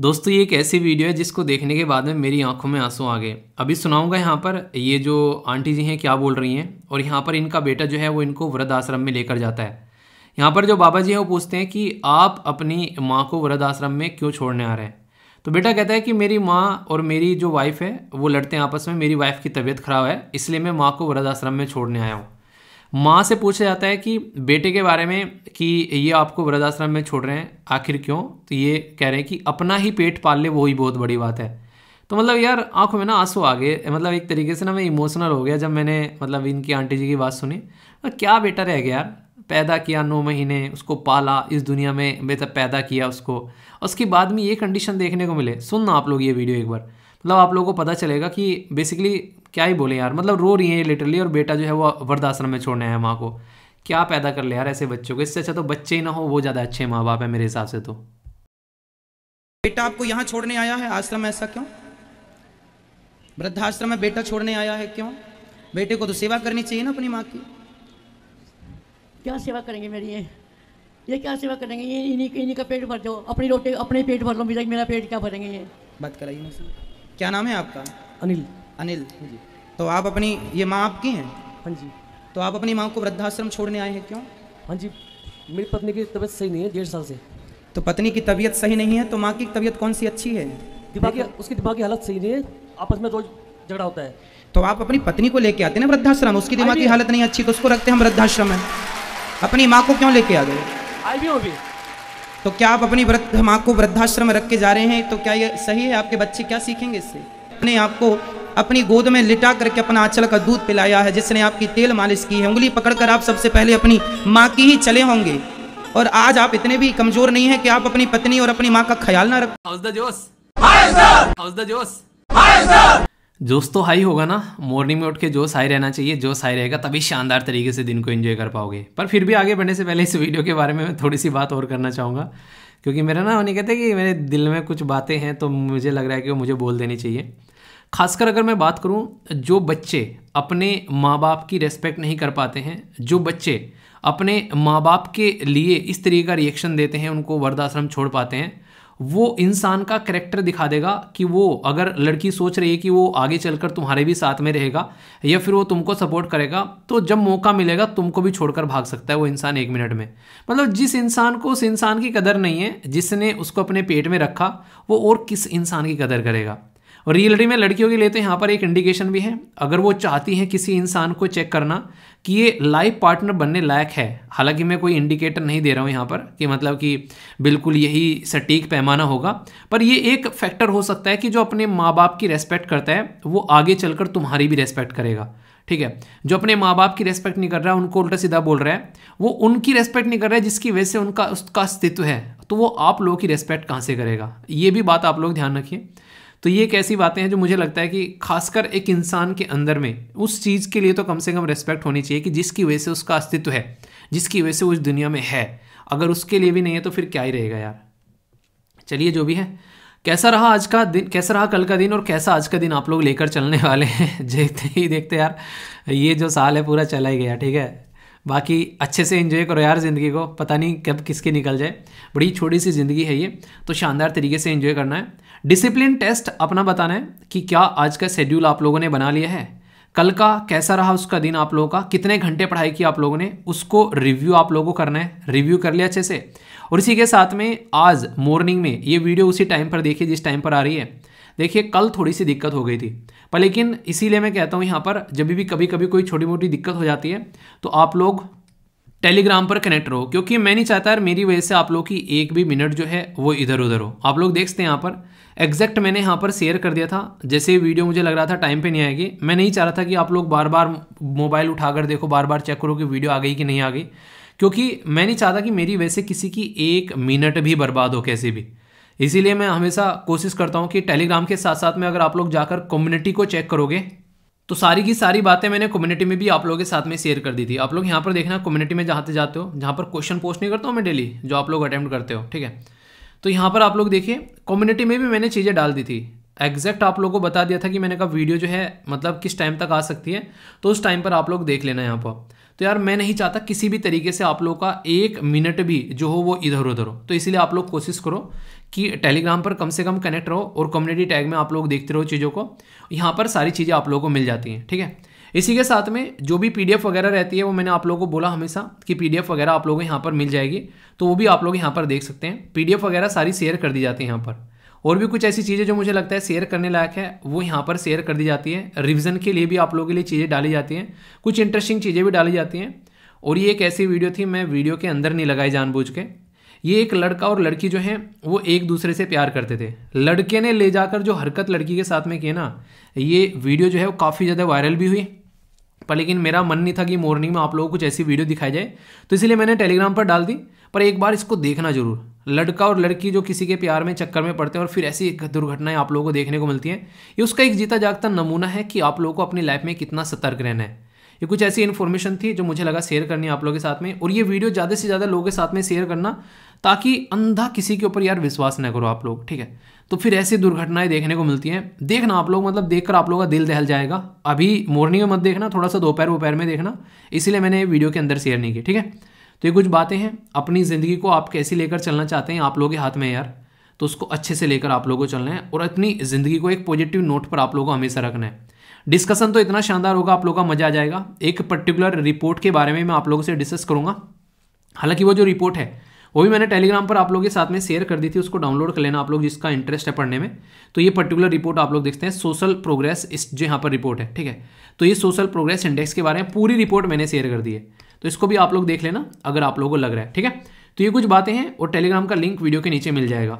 दोस्तों ये एक ऐसी वीडियो है जिसको देखने के बाद में मेरी आंखों में आंसू आ गए अभी सुनाऊंगा यहाँ पर ये जो आंटी जी हैं क्या बोल रही हैं और यहाँ पर इनका बेटा जो है वो इनको वृद्ध आश्रम में लेकर जाता है यहाँ पर जो बाबा जी हैं वो पूछते हैं कि आप अपनी माँ को वृद्ध आश्रम में क्यों छोड़ने आ रहे हैं तो बेटा कहता है कि मेरी माँ और मेरी जो वाइफ़ है वो लड़ते हैं आपस में मेरी वाइफ़ की तबीयत ख़राब है इसलिए मैं माँ को वृद्ध आश्रम में छोड़ने आया हूँ माँ से पूछा जाता है कि बेटे के बारे में कि ये आपको वृद्धाश्रम में छोड़ रहे हैं आखिर क्यों तो ये कह रहे हैं कि अपना ही पेट पाल ले वो ही बहुत बड़ी बात है तो मतलब यार आंखों में ना आंसू आ गए मतलब एक तरीके से ना मैं इमोशनल हो गया जब मैंने मतलब इनकी आंटी जी की बात सुनी तो क्या बेटा रह गया यार पैदा किया नौ महीने उसको पाला इस दुनिया में बेहतर पैदा किया उसको उसके बाद में ये कंडीशन देखने को मिले सुनना आप लोग ये वीडियो एक बार मतलब आप लोगों को पता चलेगा कि बेसिकली क्या ही बोले यार मतलब रो रही हैं ये लिटरली और बेटा जो है वो वृद्धाश्रम में छोड़ने हैं माँ को क्या पैदा कर ले यार ऐसे बच्चों को इससे अच्छा तो बच्चे ही ना हो वो ज़्यादा अच्छे माँ बाप है मेरे हिसाब से तो बेटा आपको यहाँ छोड़ने आया है आश्रम ऐसा क्यों वृद्धाश्रम में बेटा छोड़ने आया है क्यों बेटे को तो सेवा करनी चाहिए ना अपनी माँ की क्या सेवा करेंगे मेरी ये ये क्या सेवा करेंगे ये इन्हीं इन्हीं का पेट भर दो अपनी रोटी अपने पेट भर लो मेरा मेरा पेट क्या भरेंगे ये बात कराइए क्या नाम है आपका अनिल अनिल जी तो आप अपनी ये माँ आपकी हैं हाँ जी तो आप अपनी माँ को वृद्धाश्रम छोड़ने आए हैं क्यों हाँ जी मेरी पत्नी की तबीयत सही नहीं है डेढ़ साल से तो पत्नी की तबीयत सही नहीं है तो माँ की तबीयत कौन सी अच्छी है दिमागी उसकी दिमागी हालत सही नहीं है आपस में रोज झगड़ा होता है तो आप अपनी पत्नी को लेके आते ना वृद्धाश्रम उसकी दिमागी हालत नहीं अच्छी तो उसको रखते हम वृद्धाश्रम में अपनी माँ को क्यों लेके आ गए आई भी हो भी तो क्या आप अपनी वृद्ध माँ को वृद्धाश्रम रख के जा रहे हैं तो क्या ये सही है आपके बच्चे क्या सीखेंगे इससे अपने आप को अपनी गोद में लिटा करके अपना आंचल का दूध पिलाया है जिसने आपकी तेल मालिश की है उंगली पकड़कर आप सबसे पहले अपनी माँ की ही चले होंगे और आज आप इतने भी कमजोर नहीं है कि आप अपनी पत्नी और अपनी माँ का ख्याल ना रख जोश जोश तो हाई होगा ना मॉर्निंग में उठ के जोश हाई रहना चाहिए जोश हाई रहेगा तभी शानदार तरीके से दिन को एंजॉय कर पाओगे पर फिर भी आगे बढ़ने से पहले इस वीडियो के बारे में मैं थोड़ी सी बात और करना चाहूँगा क्योंकि मेरा ना उन्हें कहते कि मेरे दिल में कुछ बातें हैं तो मुझे लग रहा है कि वो मुझे बोल देनी चाहिए खासकर अगर मैं बात करूँ जो बच्चे अपने माँ बाप की रेस्पेक्ट नहीं कर पाते हैं जो बच्चे अपने माँ बाप के लिए इस तरीके का रिएक्शन देते हैं उनको वर्धाश्रम छोड़ पाते हैं वो इंसान का करेक्टर दिखा देगा कि वो अगर लड़की सोच रही है कि वो आगे चलकर तुम्हारे भी साथ में रहेगा या फिर वो तुमको सपोर्ट करेगा तो जब मौका मिलेगा तुमको भी छोड़कर भाग सकता है वो इंसान एक मिनट में मतलब जिस इंसान को उस इंसान की कदर नहीं है जिसने उसको अपने पेट में रखा वो और किस इंसान की कदर करेगा और रियलिटी में लड़कियों के लिए तो यहाँ पर एक इंडिकेशन भी है अगर वो चाहती हैं किसी इंसान को चेक करना कि ये लाइफ पार्टनर बनने लायक है हालांकि मैं कोई इंडिकेटर नहीं दे रहा हूँ यहाँ पर कि मतलब कि बिल्कुल यही सटीक पैमाना होगा पर ये एक फैक्टर हो सकता है कि जो अपने माँ बाप की रेस्पेक्ट करता है वो आगे चलकर तुम्हारी भी रेस्पेक्ट करेगा ठीक है जो अपने माँ बाप की रेस्पेक्ट नहीं कर रहा है उनको उल्टा सीधा बोल रहा है वो उनकी रेस्पेक्ट नहीं कर रहा है जिसकी वजह से उनका उसका अस्तित्व है तो वो आप लोगों की रेस्पेक्ट कहाँ से करेगा ये भी बात आप लोग ध्यान रखिए तो ये एक ऐसी बातें हैं जो मुझे लगता है कि खासकर एक इंसान के अंदर में उस चीज़ के लिए तो कम से कम रेस्पेक्ट होनी चाहिए कि जिसकी वजह से उसका अस्तित्व है जिसकी वजह से वो इस दुनिया में है अगर उसके लिए भी नहीं है तो फिर क्या ही रहेगा यार चलिए जो भी है कैसा रहा आज का दिन कैसा रहा कल का दिन और कैसा आज का दिन आप लोग लेकर चलने वाले हैं देखते ही देखते यार ये जो साल है पूरा चला ही गया ठीक है बाकी अच्छे से इन्जॉय करो यार ज़िंदगी को पता नहीं कब किसके निकल जाए बड़ी छोटी सी ज़िंदगी है ये तो शानदार तरीके से इन्जॉय करना है डिसिप्लिन टेस्ट अपना बताना है कि क्या आज का शेड्यूल आप लोगों ने बना लिया है कल का कैसा रहा उसका दिन आप लोगों का कितने घंटे पढ़ाई की आप लोगों ने उसको रिव्यू आप लोगों को करना है रिव्यू कर लिया अच्छे से और इसी के साथ में आज मॉर्निंग में ये वीडियो उसी टाइम पर देखिए जिस टाइम पर आ रही है देखिए कल थोड़ी सी दिक्कत हो गई थी पर लेकिन इसीलिए मैं कहता हूँ यहाँ पर जब भी कभी कभी कोई छोटी मोटी दिक्कत हो जाती है तो आप लोग टेलीग्राम पर कनेक्ट रहो क्योंकि मैं नहीं चाहता यार मेरी वजह से आप लोग की एक भी मिनट जो है वो इधर उधर हो आप लोग देखते हैं यहाँ पर एग्जैक्ट मैंने यहाँ पर शेयर कर दिया था जैसे वीडियो मुझे लग रहा था टाइम पे नहीं आएगी मैं नहीं चाह रहा था कि आप लोग बार बार मोबाइल उठाकर देखो बार बार चेक करो कि वीडियो आ गई कि नहीं आ गई क्योंकि मैं नहीं चाहता कि मेरी वैसे किसी की एक मिनट भी बर्बाद हो कैसे भी इसीलिए मैं हमेशा कोशिश करता हूँ कि टेलीग्राम के साथ साथ में अगर आप लोग जाकर कम्युनिटी को चेक करोगे तो सारी की सारी बातें मैंने कम्युनिटी में भी आप लोगों के साथ में शेयर कर दी थी आप लोग यहाँ पर देखना कम्युनिटी में जहाँ जाते हो जहाँ पर क्वेश्चन पोस्ट नहीं करता हूँ मैं डेली जो आप लोग अटैम्प्ट करते हो ठीक है तो यहाँ पर आप लोग देखिए कम्युनिटी में भी मैंने चीज़ें डाल दी थी एग्जैक्ट आप लोगों को बता दिया था कि मैंने कहा वीडियो जो है मतलब किस टाइम तक आ सकती है तो उस टाइम पर आप लोग देख लेना यहाँ पर तो यार मैं नहीं चाहता किसी भी तरीके से आप लोग का एक मिनट भी जो हो वो इधर उधर हो तो इसीलिए आप लोग कोशिश करो कि टेलीग्राम पर कम से कम कनेक्ट रहो और कम्युनिटी टैग में आप लोग देखते रहो चीज़ों को यहाँ पर सारी चीज़ें आप लोगों को मिल जाती हैं ठीक है इसी के साथ में जो भी पी वगैरह रहती है वो मैंने आप लोगों को बोला हमेशा कि पी वगैरह आप लोगों को यहाँ पर मिल जाएगी तो वो भी आप लोग यहाँ पर देख सकते हैं पी वगैरह सारी शेयर कर दी जाती है यहाँ पर और भी कुछ ऐसी चीज़ें जो मुझे लगता है शेयर करने लायक है वो यहाँ पर शेयर कर दी जाती है रिविज़न के लिए भी आप लोगों के लिए चीज़ें डाली जाती हैं कुछ इंटरेस्टिंग चीज़ें भी डाली जाती हैं और ये एक ऐसी वीडियो थी मैं वीडियो के अंदर नहीं लगाई जानबूझ के ये एक लड़का और लड़की जो है वो एक दूसरे से प्यार करते थे लड़के ने ले जाकर जो हरकत लड़की के साथ में किए ना ये वीडियो जो है वो काफ़ी ज़्यादा वायरल भी हुई पर लेकिन मेरा मन नहीं था कि मॉर्निंग में आप लोगों को कुछ ऐसी वीडियो दिखाई जाए तो इसलिए मैंने टेलीग्राम पर डाल दी पर एक बार इसको देखना जरूर लड़का और लड़की जो किसी के प्यार में चक्कर में पड़ते हैं और फिर ऐसी दुर्घटनाएं आप लोगों को देखने को मिलती हैं ये उसका एक जीता जागता नमूना है कि आप लोगों को अपनी लाइफ में कितना सतर्क रहना है ये कुछ ऐसी इन्फॉर्मेशन थी जो मुझे लगा शेयर करनी आप लोगों के साथ में और ये वीडियो ज़्यादा से ज़्यादा लोगों के साथ में शेयर करना ताकि अंधा किसी के ऊपर यार विश्वास न करो आप लोग ठीक है तो फिर ऐसी दुर्घटनाएं देखने को मिलती हैं देखना आप लोग मतलब देखकर आप लोगों का दिल दहल जाएगा अभी मॉर्निंग में मत देखना थोड़ा सा दोपहर वोपहर में देखना इसीलिए मैंने वीडियो के अंदर शेयर नहीं की ठीक है तो ये कुछ बातें हैं अपनी ज़िंदगी को आप कैसी लेकर चलना चाहते हैं आप लोगों के हाथ में यार तो उसको अच्छे से लेकर आप लोगों को चलना है और अपनी ज़िंदगी को एक पॉजिटिव नोट पर आप लोगों को हमेशा रखना है डिस्कशन तो इतना शानदार होगा आप लोगों का मज़ा आ जाएगा एक पर्टिकुलर रिपोर्ट के बारे में मैं आप लोगों से डिस्कस करूँगा हालांकि वो जो रिपोर्ट है वो भी मैंने टेलीग्राम पर आप लोगों के साथ में शेयर कर दी थी उसको डाउनलोड कर लेना आप लोग जिसका इंटरेस्ट है पढ़ने में तो ये पर्टिकुलर रिपोर्ट आप लोग देखते हैं सोशल प्रोग्रेस इस जो यहाँ पर रिपोर्ट है ठीक है तो ये सोशल प्रोग्रेस इंडेक्स के बारे में पूरी रिपोर्ट मैंने शेयर कर दी है तो इसको भी आप लोग देख लेना अगर आप लोगों को लग रहा है ठीक है तो ये कुछ बातें हैं और टेलीग्राम का लिंक वीडियो के नीचे मिल जाएगा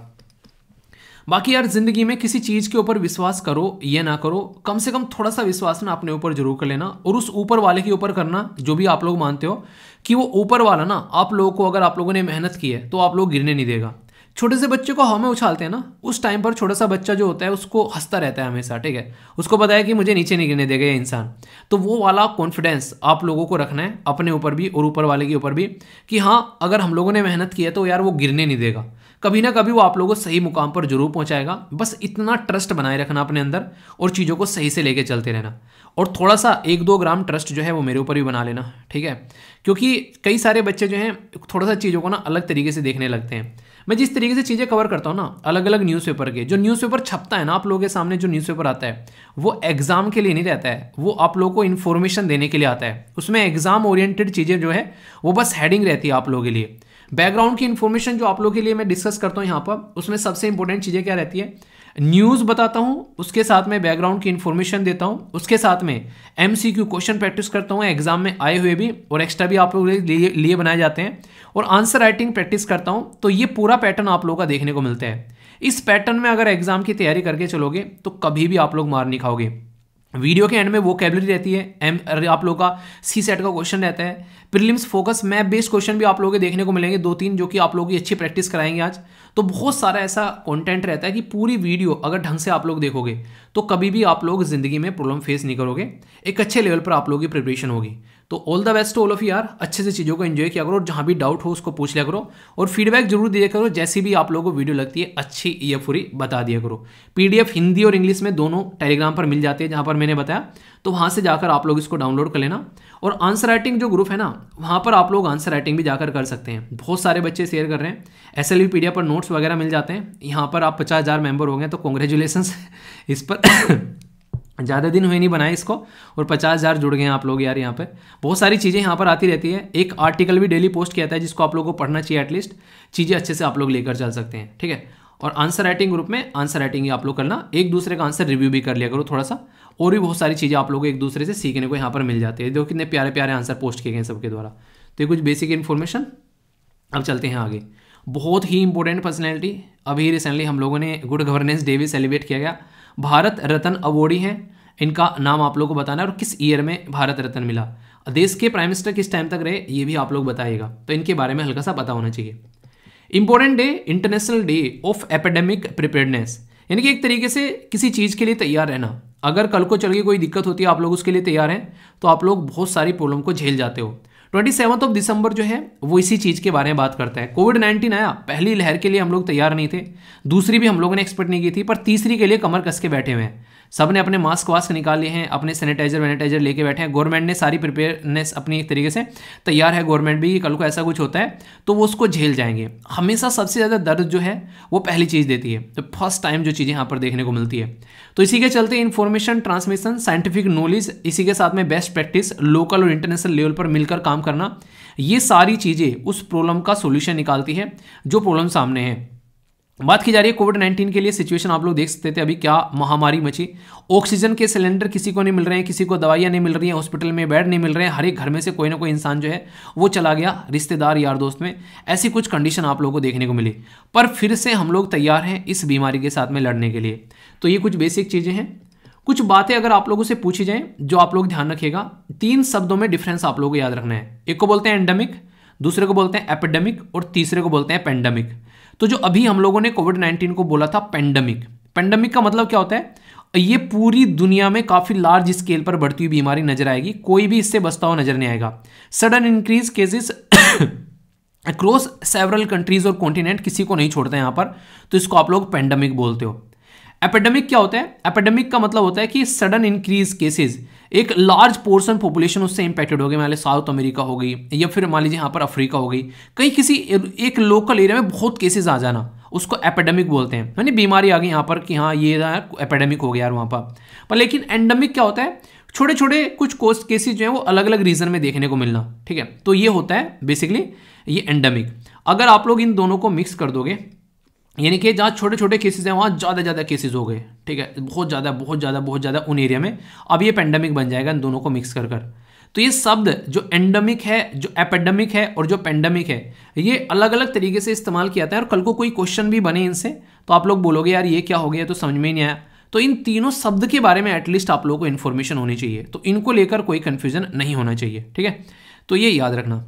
बाकी यार जिंदगी में किसी चीज़ के ऊपर विश्वास करो ये ना करो कम से कम थोड़ा सा विश्वास ना अपने ऊपर जरूर कर लेना और उस ऊपर वाले के ऊपर करना जो भी आप लोग मानते हो कि वो ऊपर वाला ना आप लोगों को अगर आप लोगों ने मेहनत की है तो आप लोग गिरने नहीं देगा छोटे से बच्चे को हवा में उछालते हैं ना उस टाइम पर छोटा सा बच्चा जो होता है उसको हंसता रहता है हमेशा ठीक है उसको पता है कि मुझे नीचे नहीं गिरने देगा ये इंसान तो वो वाला कॉन्फिडेंस आप लोगों को रखना है अपने ऊपर भी और ऊपर वाले के ऊपर भी कि हाँ अगर हम लोगों ने मेहनत की है तो यार वो गिरने नहीं देगा कभी ना कभी वो आप लोगों को सही मुकाम पर जरूर पहुंचाएगा बस इतना ट्रस्ट बनाए रखना अपने अंदर और चीज़ों को सही से लेके चलते रहना और थोड़ा सा एक दो ग्राम ट्रस्ट जो है वो मेरे ऊपर भी बना लेना ठीक है क्योंकि कई सारे बच्चे जो हैं थोड़ा सा चीज़ों को ना अलग तरीके से देखने लगते हैं मैं जिस तरीके से चीज़ें कवर करता हूँ ना अलग अलग न्यूज़पेपर के जो न्यूज़पेपर छपता है ना आप लोगों के सामने जो न्यूज़पेपर आता है वो एग्ज़ाम के लिए नहीं रहता है वो आप लोगों को इन्फॉर्मेशन देने के लिए आता है उसमें एग्ज़ाम ओरिएंटेड चीज़ें जो है वो बस हेडिंग रहती है आप लोगों के लिए बैकग्राउंड की इन्फॉर्मेशन जो आप लोगों के लिए मैं डिस्कस करता हूँ यहाँ पर उसमें सबसे इंपॉर्टेंट चीज़ें क्या रहती है न्यूज़ बताता हूँ उसके साथ में बैकग्राउंड की इन्फॉर्मेशन देता हूँ उसके साथ में एम क्वेश्चन प्रैक्टिस करता हूँ एग्जाम में आए हुए भी और एक्स्ट्रा भी आप लोगों लिए बनाए जाते हैं और आंसर राइटिंग प्रैक्टिस करता हूँ तो ये पूरा पैटर्न आप लोगों का देखने को मिलता है इस पैटर्न में अगर एग्जाम की तैयारी करके चलोगे तो कभी भी आप लोग मार नहीं खाओगे वीडियो के एंड में वो कैबलरी रहती है एम आप लोगों का सी सेट का क्वेश्चन रहता है prelims focus map based question भी आप लोगों के देखने को मिलेंगे दो तीन जो कि आप लोगों की अच्छी प्रैक्टिस कराएंगे आज तो बहुत सारा ऐसा कंटेंट रहता है कि पूरी वीडियो अगर ढंग से आप लोग देखोगे तो कभी भी आप लोग ज़िंदगी में प्रॉब्लम फेस नहीं करोगे एक अच्छे लेवल पर आप लोगों की प्रिपरेशन होगी तो all the best all of यार अच्छे से चीज़ों को एंजॉय किया करो और जहाँ भी डाउट हो उसको पूछ लिया करो और फीडबैक जरूर दिया करो जैसी भी आप लोगों को वीडियो लगती है अच्छी या फुरी बता दिया करो पीडीएफ हिंदी और इंग्लिश में दोनों टेलीग्राम पर मिल जाते हैं जहाँ पर मैंने बताया तो वहाँ से जाकर आप लोग इसको डाउनलोड कर लेना और आंसर राइटिंग जो ग्रुप है ना वहाँ पर आप लोग आंसर राइटिंग भी जाकर कर सकते हैं बहुत सारे बच्चे शेयर कर रहे हैं एस एल पर नोट्स वगैरह मिल जाते हैं यहाँ पर आप पचास हज़ार मेम्बर हो गए तो कॉन्ग्रेचुलेसन्स इस पर ज़्यादा दिन हुए नहीं बनाए इसको और पचास हज़ार जुड़ गए हैं आप लोग यार यहाँ पे बहुत सारी चीज़ें यहाँ पर आती रहती है एक आर्टिकल भी डेली पोस्ट किया था है जिसको आप लोगों को पढ़ना चाहिए एटलीस्ट चीज़ें अच्छे से आप लोग लेकर चल सकते हैं ठीक है और आंसर राइटिंग ग्रुप में आंसर राइटिंग आप लोग करना एक दूसरे का आंसर रिव्यू भी कर लिया करो थोड़ा सा और भी बहुत सारी चीज़ें आप लोग को एक दूसरे से सीखने को यहाँ पर मिल जाती है जो कितने प्यारे प्यारे आंसर पोस्ट किए गए सबके द्वारा तो ये कुछ बेसिक इन्फॉर्मेशन अब चलते हैं आगे बहुत ही इंपॉर्टेंट पर्सनैलिटी अभी रिसेंटली हम लोगों ने गुड गवर्नेंस डे भी सेलिब्रेट किया गया भारत रत्न अवॉर्डी हैं इनका नाम आप लोग को बताना है और किस ईयर में भारत रत्न मिला देश के प्राइम मिनिस्टर किस टाइम तक रहे ये भी आप लोग बताइएगा तो इनके बारे में हल्का सा पता होना चाहिए important day international day of epidemic preparedness यानी कि एक तरीके से किसी चीज़ के लिए तैयार रहना अगर कल को चल के कोई दिक्कत होती है आप लोग उसके लिए तैयार हैं तो आप लोग बहुत सारी प्रॉब्लम को झेल जाते हो ट्वेंटी सेवन्थ ऑफ दिसंबर जो है वो इसी चीज़ के बारे में बात करता है कोविड नाइन्टीन आया पहली लहर के लिए हम लोग तैयार नहीं थे दूसरी भी हम लोगों ने एक्सपेक्ट नहीं की थी पर तीसरी के लिए कमर कस के बैठे हुए हैं सब ने अपने मास्क वास्क निकाले हैं अपने सैनिटाइजर वैनिटाइजर लेके बैठे हैं गवर्नमेंट ने सारी प्रिपेयरनेस अपनी एक तरीके से तैयार है गवर्नमेंट भी कि कल को ऐसा कुछ होता है तो वो उसको झेल जाएंगे हमेशा सबसे ज़्यादा दर्द जो है वो पहली चीज़ देती है तो फर्स्ट टाइम जो चीज़ें यहाँ पर देखने को मिलती है तो इसी के चलते इन्फॉर्मेशन ट्रांसमिशन साइंटिफिक नॉलेज इसी के साथ में बेस्ट प्रैक्टिस लोकल और इंटरनेशनल लेवल पर मिलकर काम करना ये सारी चीज़ें उस प्रॉब्लम का सोल्यूशन निकालती है जो प्रॉब्लम सामने है बात की जा रही है कोविड नाइन्टीन के लिए सिचुएशन आप लोग देख सकते थे अभी क्या महामारी मची ऑक्सीजन के सिलेंडर किसी को नहीं मिल रहे हैं किसी को दवाइयाँ नहीं मिल रही हैं हॉस्पिटल में बेड नहीं मिल रहे हैं हर एक घर में से कोई ना कोई इंसान जो है वो चला गया रिश्तेदार यार दोस्त में ऐसी कुछ कंडीशन आप लोगों को देखने को मिली पर फिर से हम लोग तैयार हैं इस बीमारी के साथ में लड़ने के लिए तो ये कुछ बेसिक चीज़ें हैं कुछ बातें अगर आप लोगों से पूछी जाए जो आप लोग ध्यान रखिएगा तीन शब्दों में डिफरेंस आप लोगों को याद रखना है एक को बोलते हैं एंडेमिक दूसरे को बोलते हैं एपिडेमिक और तीसरे को बोलते हैं पेंडेमिक तो जो अभी हम लोगों ने कोविड नाइन्टीन को बोला था पेंडेमिक पेंडेमिक का मतलब क्या होता है ये पूरी दुनिया में काफ़ी लार्ज स्केल पर बढ़ती हुई बीमारी नजर आएगी कोई भी इससे बचता हुआ नजर नहीं आएगा sudden increase cases across several countries और कॉन्टिनेंट किसी को नहीं छोड़ते यहां पर तो इसको आप लोग पेंडेमिक बोलते हो एपेडेमिक क्या होता है एपेडेमिक का मतलब होता है कि सडन इंक्रीज केसेस एक लार्ज पोर्सन पॉपुलेशन उससे इंपैक्टेड हो गई मान लीजिए साउथ अमेरिका हो गई या फिर मान लीजिए यहाँ पर अफ्रीका हो गई कहीं किसी एक लोकल एरिया में बहुत केसेस आ जाना उसको एपेडेमिक बोलते हैं यानी बीमारी आ गई यहाँ पर कि हाँ ये एपेडेमिक हो गया यार वहाँ पर पर लेकिन एंडेमिक क्या होता है छोटे छोटे कुछ कोस्ट केसेज जो है वो अलग अलग रीजन में देखने को मिलना ठीक है तो ये होता है बेसिकली ये एंडेमिक अगर आप लोग इन दोनों को मिक्स कर दोगे यानी कि जहाँ छोटे छोटे केसेस हैं वहाँ ज़्यादा ज़्यादा केसेस हो गए ठीक है बहुत ज़्यादा बहुत ज़्यादा बहुत ज़्यादा उन एरिया में अब ये पेंडेमिक बन जाएगा इन दोनों को मिक्स कर कर तो ये शब्द जो एंडेमिक है जो एपेडमिक है और जो पेंडेमिक है ये अलग अलग तरीके से इस्तेमाल किया जाता है और कल को कोई क्वेश्चन भी बने इनसे तो आप लोग बोलोगे यार ये क्या हो गया तो समझ में ही नहीं आया तो इन तीनों शब्द के बारे में एटलीस्ट आप लोगों को इन्फॉर्मेशन होनी चाहिए तो इनको लेकर कोई कन्फ्यूजन नहीं होना चाहिए ठीक है तो ये याद रखना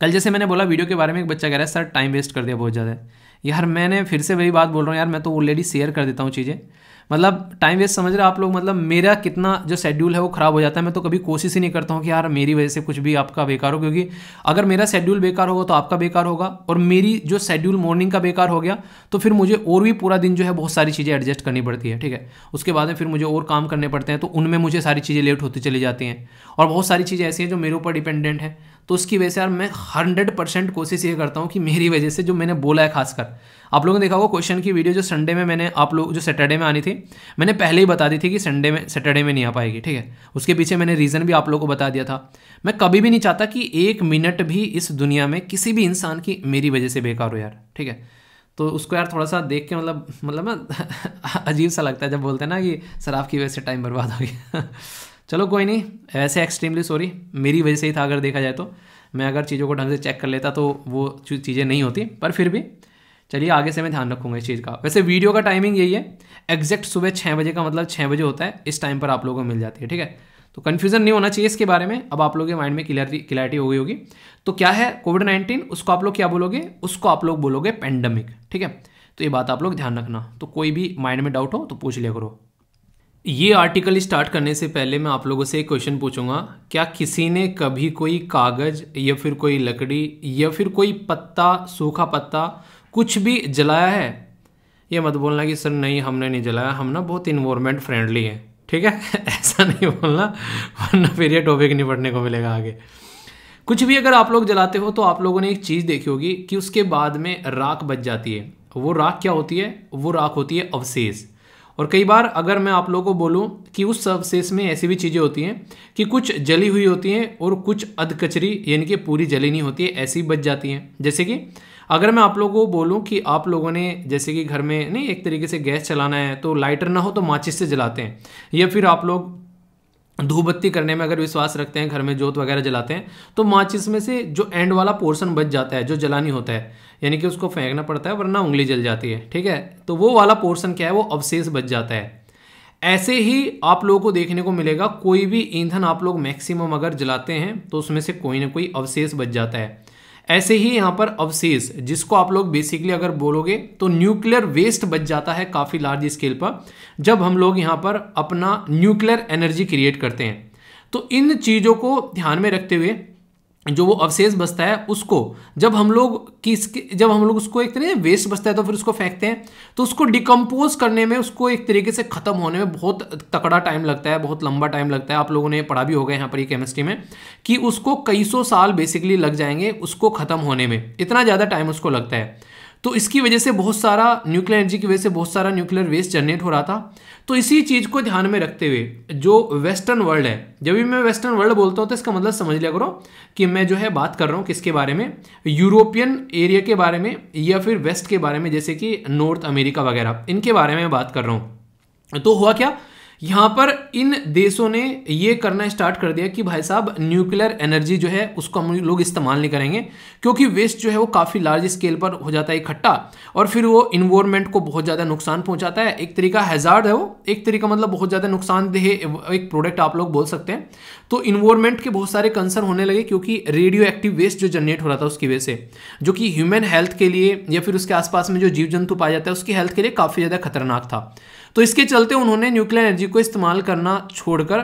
कल जैसे मैंने बोला वीडियो के बारे में एक बच्चा कह रहा है सर टाइम वेस्ट कर दिया बहुत ज़्यादा यार मैंने फिर से वही बात बोल रहा हूँ यार मैं तो ऑलरेडी शेयर कर देता हूँ चीज़ें मतलब टाइम वेस्ट समझ रहे आप लोग मतलब मेरा कितना जो शेड्यूल है वो ख़राब हो जाता है मैं तो कभी कोशिश ही नहीं करता हूँ कि यार मेरी वजह से कुछ भी आपका बेकार हो क्योंकि अगर मेरा शेड्यूल बेकार होगा तो आपका बेकार होगा और मेरी जो शेड्यूल मॉर्निंग का बेकार हो गया तो फिर मुझे और भी पूरा दिन जो है बहुत सारी चीज़ें एडजस्ट करनी पड़ती है ठीक है उसके बाद में फिर मुझे और काम करने पड़ते हैं तो उनमें मुझे सारी चीज़ें लेट होती चली जाती हैं और बहुत सारी चीज़ें ऐसी हैं जो मेरे ऊपर डिपेंडेंट है तो उसकी वजह से यार मैं हंड्रेड परसेंट कोशिश ये करता हूँ कि मेरी वजह से जो मैंने बोला है खासकर आप लोगों ने देखा होगा क्वेश्चन की वीडियो जो संडे में मैंने आप लोग जो सैटरडे में आनी थी मैंने पहले ही बता दी थी कि संडे में सैटरडे में नहीं आ पाएगी ठीक है उसके पीछे मैंने रीज़न भी आप लोगों को बता दिया था मैं कभी भी नहीं चाहता कि एक मिनट भी इस दुनिया में किसी भी इंसान की मेरी वजह से बेकार हो यार ठीक है तो उसको यार थोड़ा सा देख के मतलब मतलब ना अजीब सा लगता है जब बोलते हैं ना कि शराब की वजह से टाइम बर्बाद हो गया चलो कोई नहीं ऐसे एक्सट्रीमली सॉरी मेरी वजह से ही था अगर देखा जाए तो मैं अगर चीज़ों को ढंग से चेक कर लेता तो वो चीज़ें नहीं होती पर फिर भी चलिए आगे से मैं ध्यान रखूंगा इस चीज़ का वैसे वीडियो का टाइमिंग यही है एग्जैक्ट सुबह छः बजे का मतलब छः बजे होता है इस टाइम पर आप लोगों को मिल जाती है ठीक है तो कन्फ्यूजन नहीं होना चाहिए इसके बारे में अब आप लोगों के माइंड में क्लियरिटी क्लैरिटी हो गई होगी तो क्या है कोविड नाइन्टीन उसको आप लोग क्या बोलोगे उसको आप लोग बोलोगे पेंडेमिक ठीक है तो ये बात आप लोग ध्यान रखना तो कोई भी माइंड में डाउट हो तो पूछ लिया करो ये आर्टिकल स्टार्ट करने से पहले मैं आप लोगों से एक क्वेश्चन पूछूंगा क्या किसी ने कभी कोई कागज़ या फिर कोई लकड़ी या फिर कोई पत्ता सूखा पत्ता कुछ भी जलाया है ये मत बोलना कि सर नहीं हमने नहीं जलाया हम ना बहुत इन्वॉर्मेंट फ्रेंडली हैं ठीक है ऐसा नहीं बोलना वरना फिर ये टॉपिक नहीं पढ़ने को मिलेगा आगे कुछ भी अगर आप लोग जलाते हो तो आप लोगों ने एक चीज़ देखी होगी कि उसके बाद में राख बच जाती है वो राख क्या होती है वो राख होती है अवशेष और कई बार अगर मैं आप लोगों को बोलूँ कि उस सर्वशेष में ऐसी भी चीज़ें होती हैं कि कुछ जली हुई होती हैं और कुछ अधकचरी यानी कि पूरी जली नहीं होती है ऐसी बच जाती हैं जैसे कि अगर मैं आप लोगों को बोलूँ कि आप लोगों ने जैसे कि घर में नहीं एक तरीके से गैस चलाना है तो लाइटर ना हो तो माचिस से जलाते हैं या फिर आप लोग धूपबत्ती करने में अगर विश्वास रखते हैं घर में जोत वगैरह जलाते हैं तो माचिस में से जो एंड वाला पोर्शन बच जाता है जो जलानी होता है यानी कि उसको फेंकना पड़ता है वरना उंगली जल जाती है ठीक है तो वो वाला पोर्सन क्या है वो अवशेष बच जाता है ऐसे ही आप लोगों को देखने को मिलेगा कोई भी ईंधन आप लोग मैक्सिमम अगर जलाते हैं तो उसमें से कोई ना कोई अवशेष बच जाता है ऐसे ही यहाँ पर अवशेष जिसको आप लोग बेसिकली अगर बोलोगे तो न्यूक्लियर वेस्ट बच जाता है काफ़ी लार्ज स्केल पर जब हम लोग यहाँ पर अपना न्यूक्लियर एनर्जी क्रिएट करते हैं तो इन चीज़ों को ध्यान में रखते हुए जो वो अवशेष बचता है उसको जब हम लोग किस जब हम लोग उसको एक तरह वेस्ट बचता है तो फिर उसको फेंकते हैं तो उसको डिकम्पोज करने में उसको एक तरीके से ख़त्म होने में बहुत तकड़ा टाइम लगता है बहुत लंबा टाइम लगता है आप लोगों ने पढ़ा भी होगा यहाँ पर ये केमिस्ट्री में कि उसको कई सौ साल बेसिकली लग जाएंगे उसको ख़त्म होने में इतना ज़्यादा टाइम उसको लगता है तो इसकी वजह से बहुत सारा न्यूक्लियर एनर्जी की वजह से बहुत सारा न्यूक्लियर वेस्ट जनरेट हो रहा था तो इसी चीज़ को ध्यान में रखते हुए जो वेस्टर्न वर्ल्ड है जब भी मैं वेस्टर्न वर्ल्ड बोलता हूँ तो इसका मतलब समझ लिया करो कि मैं जो है बात कर रहा हूँ किसके बारे में यूरोपियन एरिया के बारे में या फिर वेस्ट के बारे में जैसे कि नॉर्थ अमेरिका वगैरह इनके बारे में बात कर रहा हूँ तो हुआ क्या यहाँ पर इन देशों ने यह करना स्टार्ट कर दिया कि भाई साहब न्यूक्लियर एनर्जी जो है उसको हम लोग इस्तेमाल नहीं करेंगे क्योंकि वेस्ट जो है वो काफ़ी लार्ज स्केल पर हो जाता है इकट्ठा और फिर वो इन्वायरमेंट को बहुत ज़्यादा नुकसान पहुँचाता है एक तरीका हैजार्ड है वो एक तरीका मतलब बहुत ज़्यादा नुकसानदेह एक प्रोडक्ट आप लोग बोल सकते हैं तो इन्वायरमेंट के बहुत सारे कंसर्न होने लगे क्योंकि रेडियो एक्टिव वेस्ट जो जनरेट हो रहा था उसकी वजह से जो कि ह्यूमन हेल्थ के लिए या फिर उसके आसपास में जो जीव जंतु पाया जाता है उसकी हेल्थ के लिए काफ़ी ज़्यादा खतरनाक था तो इसके चलते उन्होंने न्यूक्लियर एनर्जी को इस्तेमाल करना छोड़कर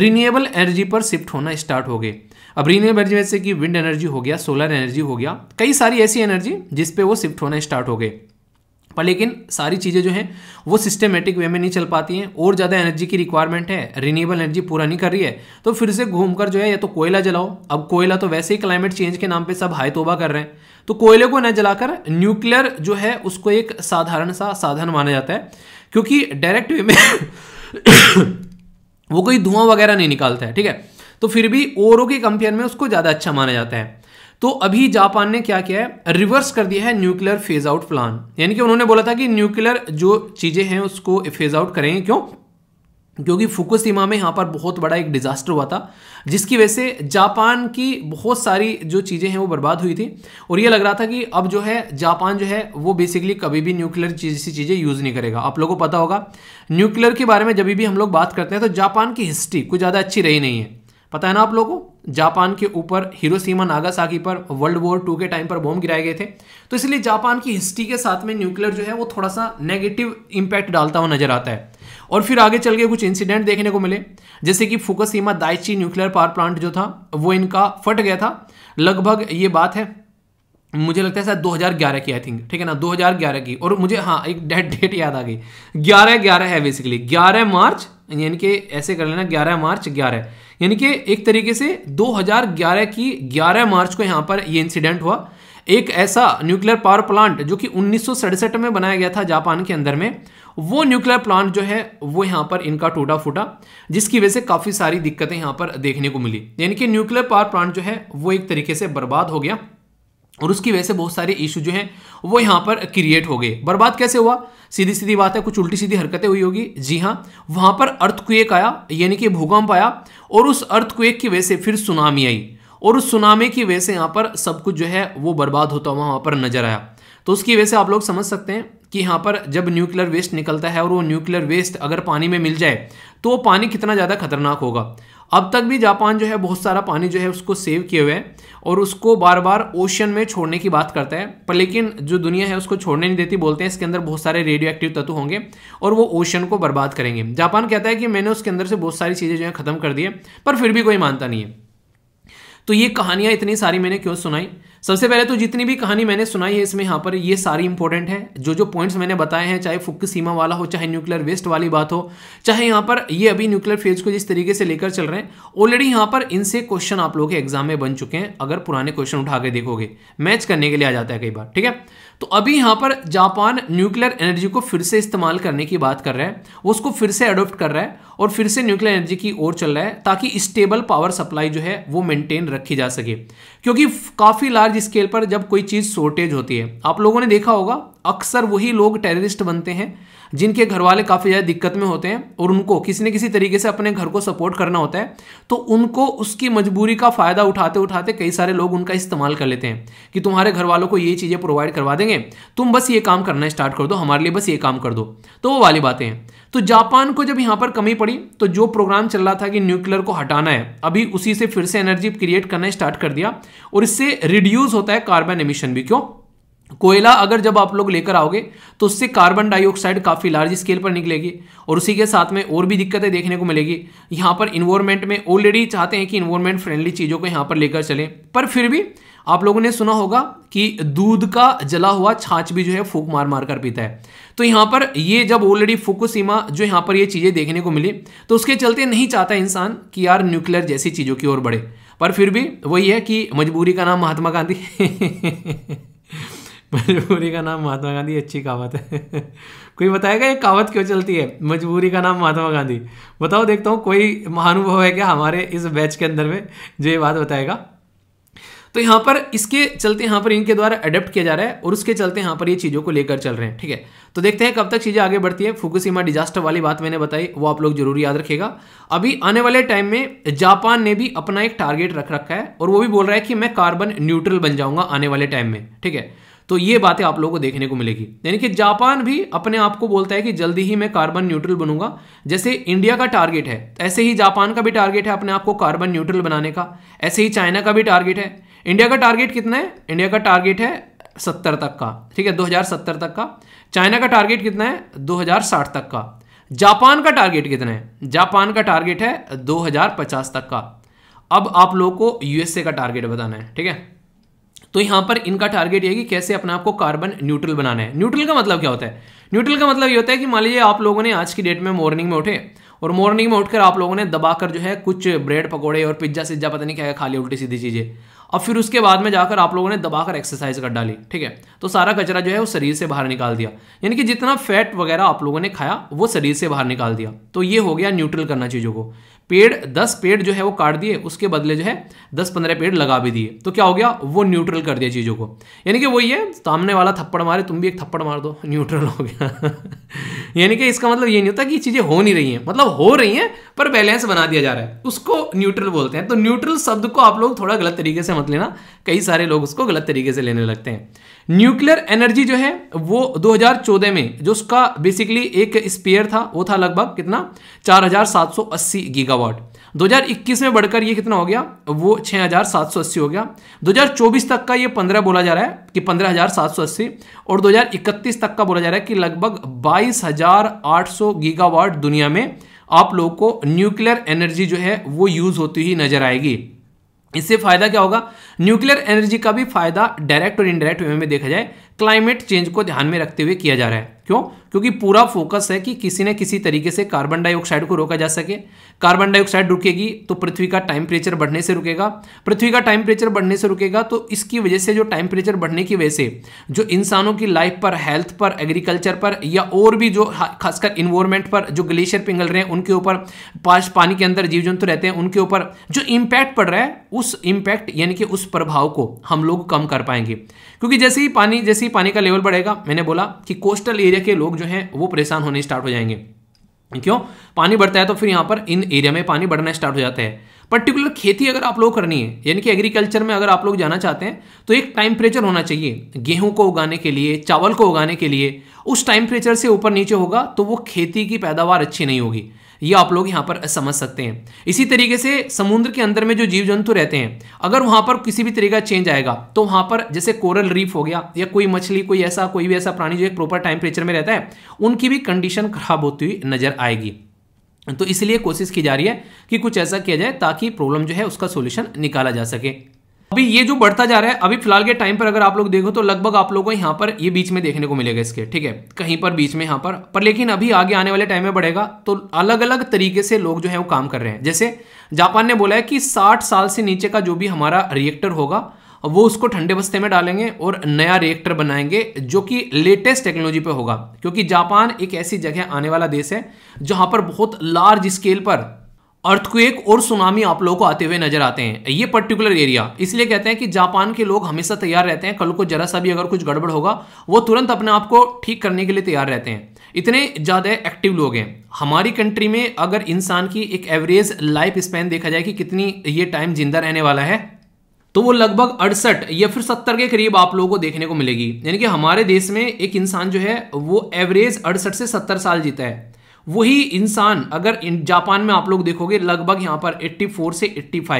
रीनेबल एनर्जी पर शिफ्ट होना स्टार्ट हो गए अब रीन्यूएबल एनर्जी जैसे कि विंड एनर्जी हो गया सोलर एनर्जी हो गया कई सारी ऐसी एनर्जी जिसपे वो शिफ्ट होना स्टार्ट हो गए पर लेकिन सारी चीज़ें जो हैं वो सिस्टमेटिक वे में नहीं चल पाती हैं और ज़्यादा एनर्जी की रिक्वायरमेंट है रीनेबल एनर्जी पूरा नहीं कर रही है तो फिर से घूमकर जो है या तो कोयला जलाओ अब कोयला तो वैसे ही क्लाइमेट चेंज के नाम पे सब हाई तोबा कर रहे हैं तो कोयले को न जलाकर न्यूक्लियर जो है उसको एक साधारण सा साधन माना जाता है क्योंकि डायरेक्ट वे में वो कोई धुआं वगैरह नहीं निकालता है ठीक है तो फिर भी ओरो के कंपेयर में उसको ज़्यादा अच्छा माना जाता है तो अभी जापान ने क्या किया है रिवर्स कर दिया है न्यूक्लियर फेज आउट प्लान यानी कि उन्होंने बोला था कि न्यूक्लियर जो चीज़ें हैं उसको फेज आउट करेंगे क्यों क्योंकि फुकुशिमा में यहाँ पर बहुत बड़ा एक डिज़ास्टर हुआ था जिसकी वजह से जापान की बहुत सारी जो चीज़ें हैं वो बर्बाद हुई थी और ये लग रहा था कि अब जो है जापान जो है वो बेसिकली कभी भी न्यूक्लियर जैसी चीज़ें यूज़ नहीं करेगा आप लोगों को पता होगा न्यूक्लियर के बारे में जब भी हम लोग बात करते हैं तो जापान की हिस्ट्री कुछ ज़्यादा अच्छी रही नहीं है पता है ना आप लोगों को जापान के ऊपर हिरोसीमा नागासाकी पर वर्ल्ड वॉर टू के टाइम पर बॉम्ब गिराए गए थे तो इसलिए जापान की हिस्ट्री के साथ में न्यूक्लियर जो है वो थोड़ा सा नेगेटिव इम्पैक्ट डालता हुआ नजर आता है और फिर आगे चल के कुछ इंसिडेंट देखने को मिले जैसे कि Fukushima Daiichi nuclear power plant जो था वो इनका फट गया था लगभग ये बात है मुझे लगता है शायद 2011 की आई थिंक ठीक है ना 2011 की और मुझे हाँ एक डेट डेट याद आ गई 11 11 है बेसिकली 11 मार्च यानी कि ऐसे कर लेना 11 मार्च 11 यानी कि एक तरीके से 2011 की 11 मार्च को यहाँ पर ये इंसिडेंट हुआ एक ऐसा न्यूक्लियर पावर प्लांट जो कि उन्नीस में बनाया गया था जापान के अंदर में वो न्यूक्लियर प्लांट जो है वो यहाँ पर इनका टूटा फूटा जिसकी वजह से काफ़ी सारी दिक्कतें यहाँ पर देखने को मिली यानी कि न्यूक्लियर पावर प्लांट जो है वो एक तरीके से बर्बाद हो गया और उसकी वजह से बहुत सारे इशू जो हैं वो यहाँ पर क्रिएट हो गए बर्बाद कैसे हुआ सीधी सीधी बात है कुछ उल्टी सीधी हरकतें हुई होगी जी हाँ वहाँ पर अर्थक्वेक आया यानी कि भूकंप आया और उस अर्थक्वेक की वजह से फिर सुनामी आई और उस सुनामी की वजह से यहाँ पर सब कुछ जो है वो बर्बाद होता हुआ वहाँ पर नजर आया तो उसकी वजह से आप लोग समझ सकते हैं कि यहाँ पर जब न्यूक्लियर वेस्ट निकलता है और वो न्यूक्लियर वेस्ट अगर पानी में मिल जाए तो वो पानी कितना ज़्यादा खतरनाक होगा अब तक भी जापान जो है बहुत सारा पानी जो है उसको सेव किए हुए हैं और उसको बार बार ओशन में छोड़ने की बात करता है पर लेकिन जो दुनिया है उसको छोड़ने नहीं देती बोलते हैं इसके अंदर बहुत सारे रेडियो एक्टिव तत्व होंगे और वो ओशन को बर्बाद करेंगे जापान कहता है कि मैंने उसके अंदर से बहुत सारी चीज़ें जो है ख़त्म कर दी है पर फिर भी कोई मानता नहीं है तो ये कहानियां इतनी सारी मैंने क्यों सुनाई सबसे पहले तो जितनी भी कहानी मैंने सुनाई है इसमें यहाँ पर ये सारी इंपॉर्टेंट है जो जो पॉइंट्स मैंने बताए हैं चाहे फुक सीमा वाला हो चाहे न्यूक्लियर वेस्ट वाली बात हो चाहे यहाँ पर ये अभी न्यूक्लियर फेज को जिस तरीके से लेकर चल रहे हैं ऑलरेडी यहाँ पर इनसे क्वेश्चन आप लोग के एग्जाम में बन चुके हैं अगर पुराने क्वेश्चन उठा के देखोगे मैच करने के लिए आ जाता है कई बार ठीक है तो अभी यहां पर जापान न्यूक्लियर एनर्जी को फिर से इस्तेमाल करने की बात कर रहा है वो उसको फिर से अडोप्ट कर रहा है और फिर से न्यूक्लियर एनर्जी की ओर चल रहा है ताकि स्टेबल पावर सप्लाई जो है वो मेंटेन रखी जा सके क्योंकि काफ़ी लार्ज स्केल पर जब कोई चीज़ शॉर्टेज होती है आप लोगों ने देखा होगा अक्सर वही लोग टेररिस्ट बनते हैं जिनके घर वाले काफ़ी ज़्यादा दिक्कत में होते हैं और उनको किसी न किसी तरीके से अपने घर को सपोर्ट करना होता है तो उनको उसकी मजबूरी का फ़ायदा उठाते उठाते कई सारे लोग उनका इस्तेमाल कर लेते हैं कि तुम्हारे घर वालों को ये चीज़ें प्रोवाइड करवा देंगे तुम बस ये काम करना स्टार्ट कर दो हमारे लिए बस ये काम कर दो तो वो वाली बातें हैं तो जापान को जब यहां पर कमी पड़ी तो जो प्रोग्राम चल रहा था कि न्यूक्लियर को हटाना है अभी उसी से फिर से एनर्जी क्रिएट करना स्टार्ट कर दिया और इससे रिड्यूस होता है कार्बन एमिशन भी क्यों कोयला अगर जब आप लोग लेकर आओगे तो उससे कार्बन डाइऑक्साइड काफ़ी लार्ज स्केल पर निकलेगी और उसी के साथ में और भी दिक्कतें देखने को मिलेगी यहां पर इन्वायरमेंट में ऑलरेडी चाहते हैं कि इन्वायरमेंट फ्रेंडली चीज़ों को यहां पर लेकर चलें पर फिर भी आप लोगों ने सुना होगा कि दूध का जला हुआ छाछ भी जो है फूक मार मार कर पीता है तो यहाँ पर ये जब ऑलरेडी फुकुसीमा जो यहाँ पर ये चीज़ें देखने को मिली तो उसके चलते नहीं चाहता इंसान कि यार न्यूक्लियर जैसी चीज़ों की ओर बढ़े पर फिर भी वही है कि मजबूरी का नाम महात्मा गांधी मजबूरी का नाम महात्मा गांधी अच्छी कहावत है कोई बताएगा ये कहावत क्यों चलती है मजबूरी का नाम महात्मा गांधी बताओ देखता हूँ कोई महानुभव है क्या हमारे इस बैच के अंदर में जो ये बात बताएगा तो यहां पर इसके चलते यहां पर इनके द्वारा अडेप्ट किया जा रहा है और उसके चलते यहां पर ये चीज़ों को लेकर चल रहे हैं ठीक है तो देखते हैं कब तक चीज़ें आगे बढ़ती है फुकुसीमा डिजास्टर वाली बात मैंने बताई वो आप लोग जरूर याद रखेगा अभी आने वाले टाइम में जापान ने भी अपना एक टारगेट रख रखा है और वो भी बोल रहा है कि मैं कार्बन न्यूट्रल बन जाऊंगा आने वाले टाइम में ठीक है तो ये बातें आप लोगों को देखने को मिलेगी यानी कि जापान भी अपने आप को बोलता है कि जल्दी ही मैं कार्बन न्यूट्रल बनूंगा जैसे इंडिया का टारगेट है ऐसे ही जापान का भी टारगेट है अपने आप को कार्बन न्यूट्रल बनाने का ऐसे ही चाइना का भी टारगेट है इंडिया का टारगेट कितना है इंडिया का टारगेट है सत्तर तक का ठीक है दो हजार सत्तर तक का चाइना का टारगेट कितना है दो हजार साठ तक का जापान का टारगेट कितना है जापान का टारगेट है दो हजार पचास तक का अब आप लोगों को यूएसए का टारगेट बताना है ठीक है तो यहां पर इनका टारगेट ये कि कैसे अपने आप को कार्बन न्यूट्रल बनाना है न्यूट्रल का मतलब क्या होता है न्यूट्रल का मतलब ये होता है कि मान लीजिए आप लोगों ने आज की डेट में मॉर्निंग में उठे और मॉर्निंग में उठकर आप लोगों ने दबाकर जो है कुछ ब्रेड पकौड़े और पिज्जा सिज्जा पता नहीं क्या खाली उल्टी सीधी चीज़ें अब फिर उसके बाद में जाकर आप लोगों ने दबाकर एक्सरसाइज कर डाली ठीक है तो सारा कचरा जो है वो शरीर से बाहर निकाल दिया यानी कि जितना फैट वगैरह आप लोगों ने खाया वो शरीर से बाहर निकाल दिया तो ये हो गया न्यूट्रल करना चीज़ों को पेड़ दस पेड़ जो है वो काट दिए उसके बदले जो है दस पंद्रह पेड़ लगा भी दिए तो क्या हो गया वो न्यूट्रल कर दिया चीज़ों को यानी कि वही है सामने वाला थप्पड़ मारे तुम भी एक थप्पड़ मार दो न्यूट्रल हो गया यानी कि इसका मतलब ये नहीं होता कि चीज़ें हो नहीं रही हैं मतलब हो रही हैं पर बैलेंस बना दिया जा रहा है उसको न्यूट्रल बोलते हैं तो न्यूट्रल शब्द को आप लोग थोड़ा गलत तरीके से मत लेना कई सारे लोग उसको गलत तरीके से लेने लगते हैं न्यूक्लियर एनर्जी जो है वो 2014 में जो उसका बेसिकली एक स्पेयर था वो था लगभग कितना 4780 गीगावाट 2021 में बढ़कर ये कितना हो गया वो 6780 हो गया 2024 तक का ये 15 बोला जा रहा है कि 15780 और 2031 तक का बोला जा रहा है कि लगभग 22800 गीगावाट दुनिया में आप लोगों को न्यूक्लियर एनर्जी जो है वो यूज़ होती हुई नजर आएगी इससे फायदा क्या होगा न्यूक्लियर एनर्जी का भी फायदा डायरेक्ट और इनडायरेक्ट वे में देखा जाए क्लाइमेट चेंज को ध्यान में रखते हुए किया जा रहा है क्यों क्योंकि पूरा फोकस है कि किसी न किसी तरीके से कार्बन डाइऑक्साइड को रोका जा सके कार्बन डाइऑक्साइड रुकेगी तो पृथ्वी का टेम्परेचर बढ़ने से रुकेगा पृथ्वी का टेम्परेचर बढ़ने से रुकेगा तो इसकी वजह से जो टेम्परेचर बढ़ने की वजह से जो इंसानों की लाइफ पर हेल्थ पर एग्रीकल्चर पर या और भी जो खासकर इन्वायरमेंट पर जो ग्लेशियर पिघल रहे हैं उनके ऊपर पास पानी के अंदर जीव जंतु रहते हैं उनके ऊपर जो इम्पैक्ट पड़ रहा है उस इम्पैक्ट यानी कि उस प्रभाव को हम लोग कम कर पाएंगे क्योंकि जैसे ही पानी जैसे ही पानी का लेवल बढ़ेगा मैंने बोला कि कोस्टल एरिया के लोग जो हैं वो परेशान होने स्टार्ट हो जाएंगे क्यों पानी बढ़ता है तो फिर यहाँ पर इन एरिया में पानी बढ़ना स्टार्ट हो जाता है पर्टिकुलर खेती अगर आप लोग करनी है यानी कि एग्रीकल्चर में अगर आप लोग जाना चाहते हैं तो एक टाइम प्रेचर होना चाहिए गेहूं को उगाने के लिए चावल को उगाने के लिए उस टाइम प्रेचर से ऊपर नीचे होगा तो वो खेती की पैदावार अच्छी नहीं होगी ये आप लोग यहाँ पर समझ सकते हैं इसी तरीके से समुद्र के अंदर में जो जीव जंतु रहते हैं अगर वहाँ पर किसी भी तरीके का चेंज आएगा तो वहाँ पर जैसे कोरल रीफ हो गया या कोई मछली कोई ऐसा कोई भी ऐसा प्राणी जो एक प्रॉपर टेम्परेचर में रहता है उनकी भी कंडीशन खराब होती हुई नजर आएगी तो इसलिए कोशिश की जा रही है कि कुछ ऐसा किया जाए ताकि प्रॉब्लम जो है उसका सोल्यूशन निकाला जा सके अभी ये जो बढ़ता जा रहा है अभी फिलहाल के टाइम पर अगर आप लोग देखो तो लगभग आप लोगों को यहाँ पर ये बीच में देखने को मिलेगा इसके ठीक है कहीं पर बीच में यहाँ पर पर लेकिन अभी आगे आने वाले टाइम में बढ़ेगा तो अलग अलग तरीके से लोग जो है वो काम कर रहे हैं जैसे जापान ने बोला है कि साठ साल से नीचे का जो भी हमारा रिएक्टर होगा वो उसको ठंडे बस्ते में डालेंगे और नया रिएक्टर बनाएंगे जो कि लेटेस्ट टेक्नोलॉजी पे होगा क्योंकि जापान एक ऐसी जगह आने वाला देश है जहां पर बहुत लार्ज स्केल पर अर्थक्वेक और सुनामी आप लोगों को आते हुए नजर आते हैं ये पर्टिकुलर एरिया इसलिए कहते हैं कि जापान के लोग हमेशा तैयार रहते हैं कल को जरा सा भी अगर कुछ गड़बड़ होगा वो तुरंत अपने आप को ठीक करने के लिए तैयार रहते हैं इतने ज़्यादा एक्टिव लोग हैं हमारी कंट्री में अगर इंसान की एक एवरेज लाइफ स्पैन देखा जाए कि कितनी ये टाइम जिंदा रहने वाला है तो वो लगभग अड़सठ या फिर सत्तर के करीब आप लोगों को देखने को मिलेगी यानी कि हमारे देश में एक इंसान जो है वो एवरेज अड़सठ से सत्तर साल जीता है वही इंसान अगर जापान में आप लोग देखोगे लगभग यहां पर 84 से 85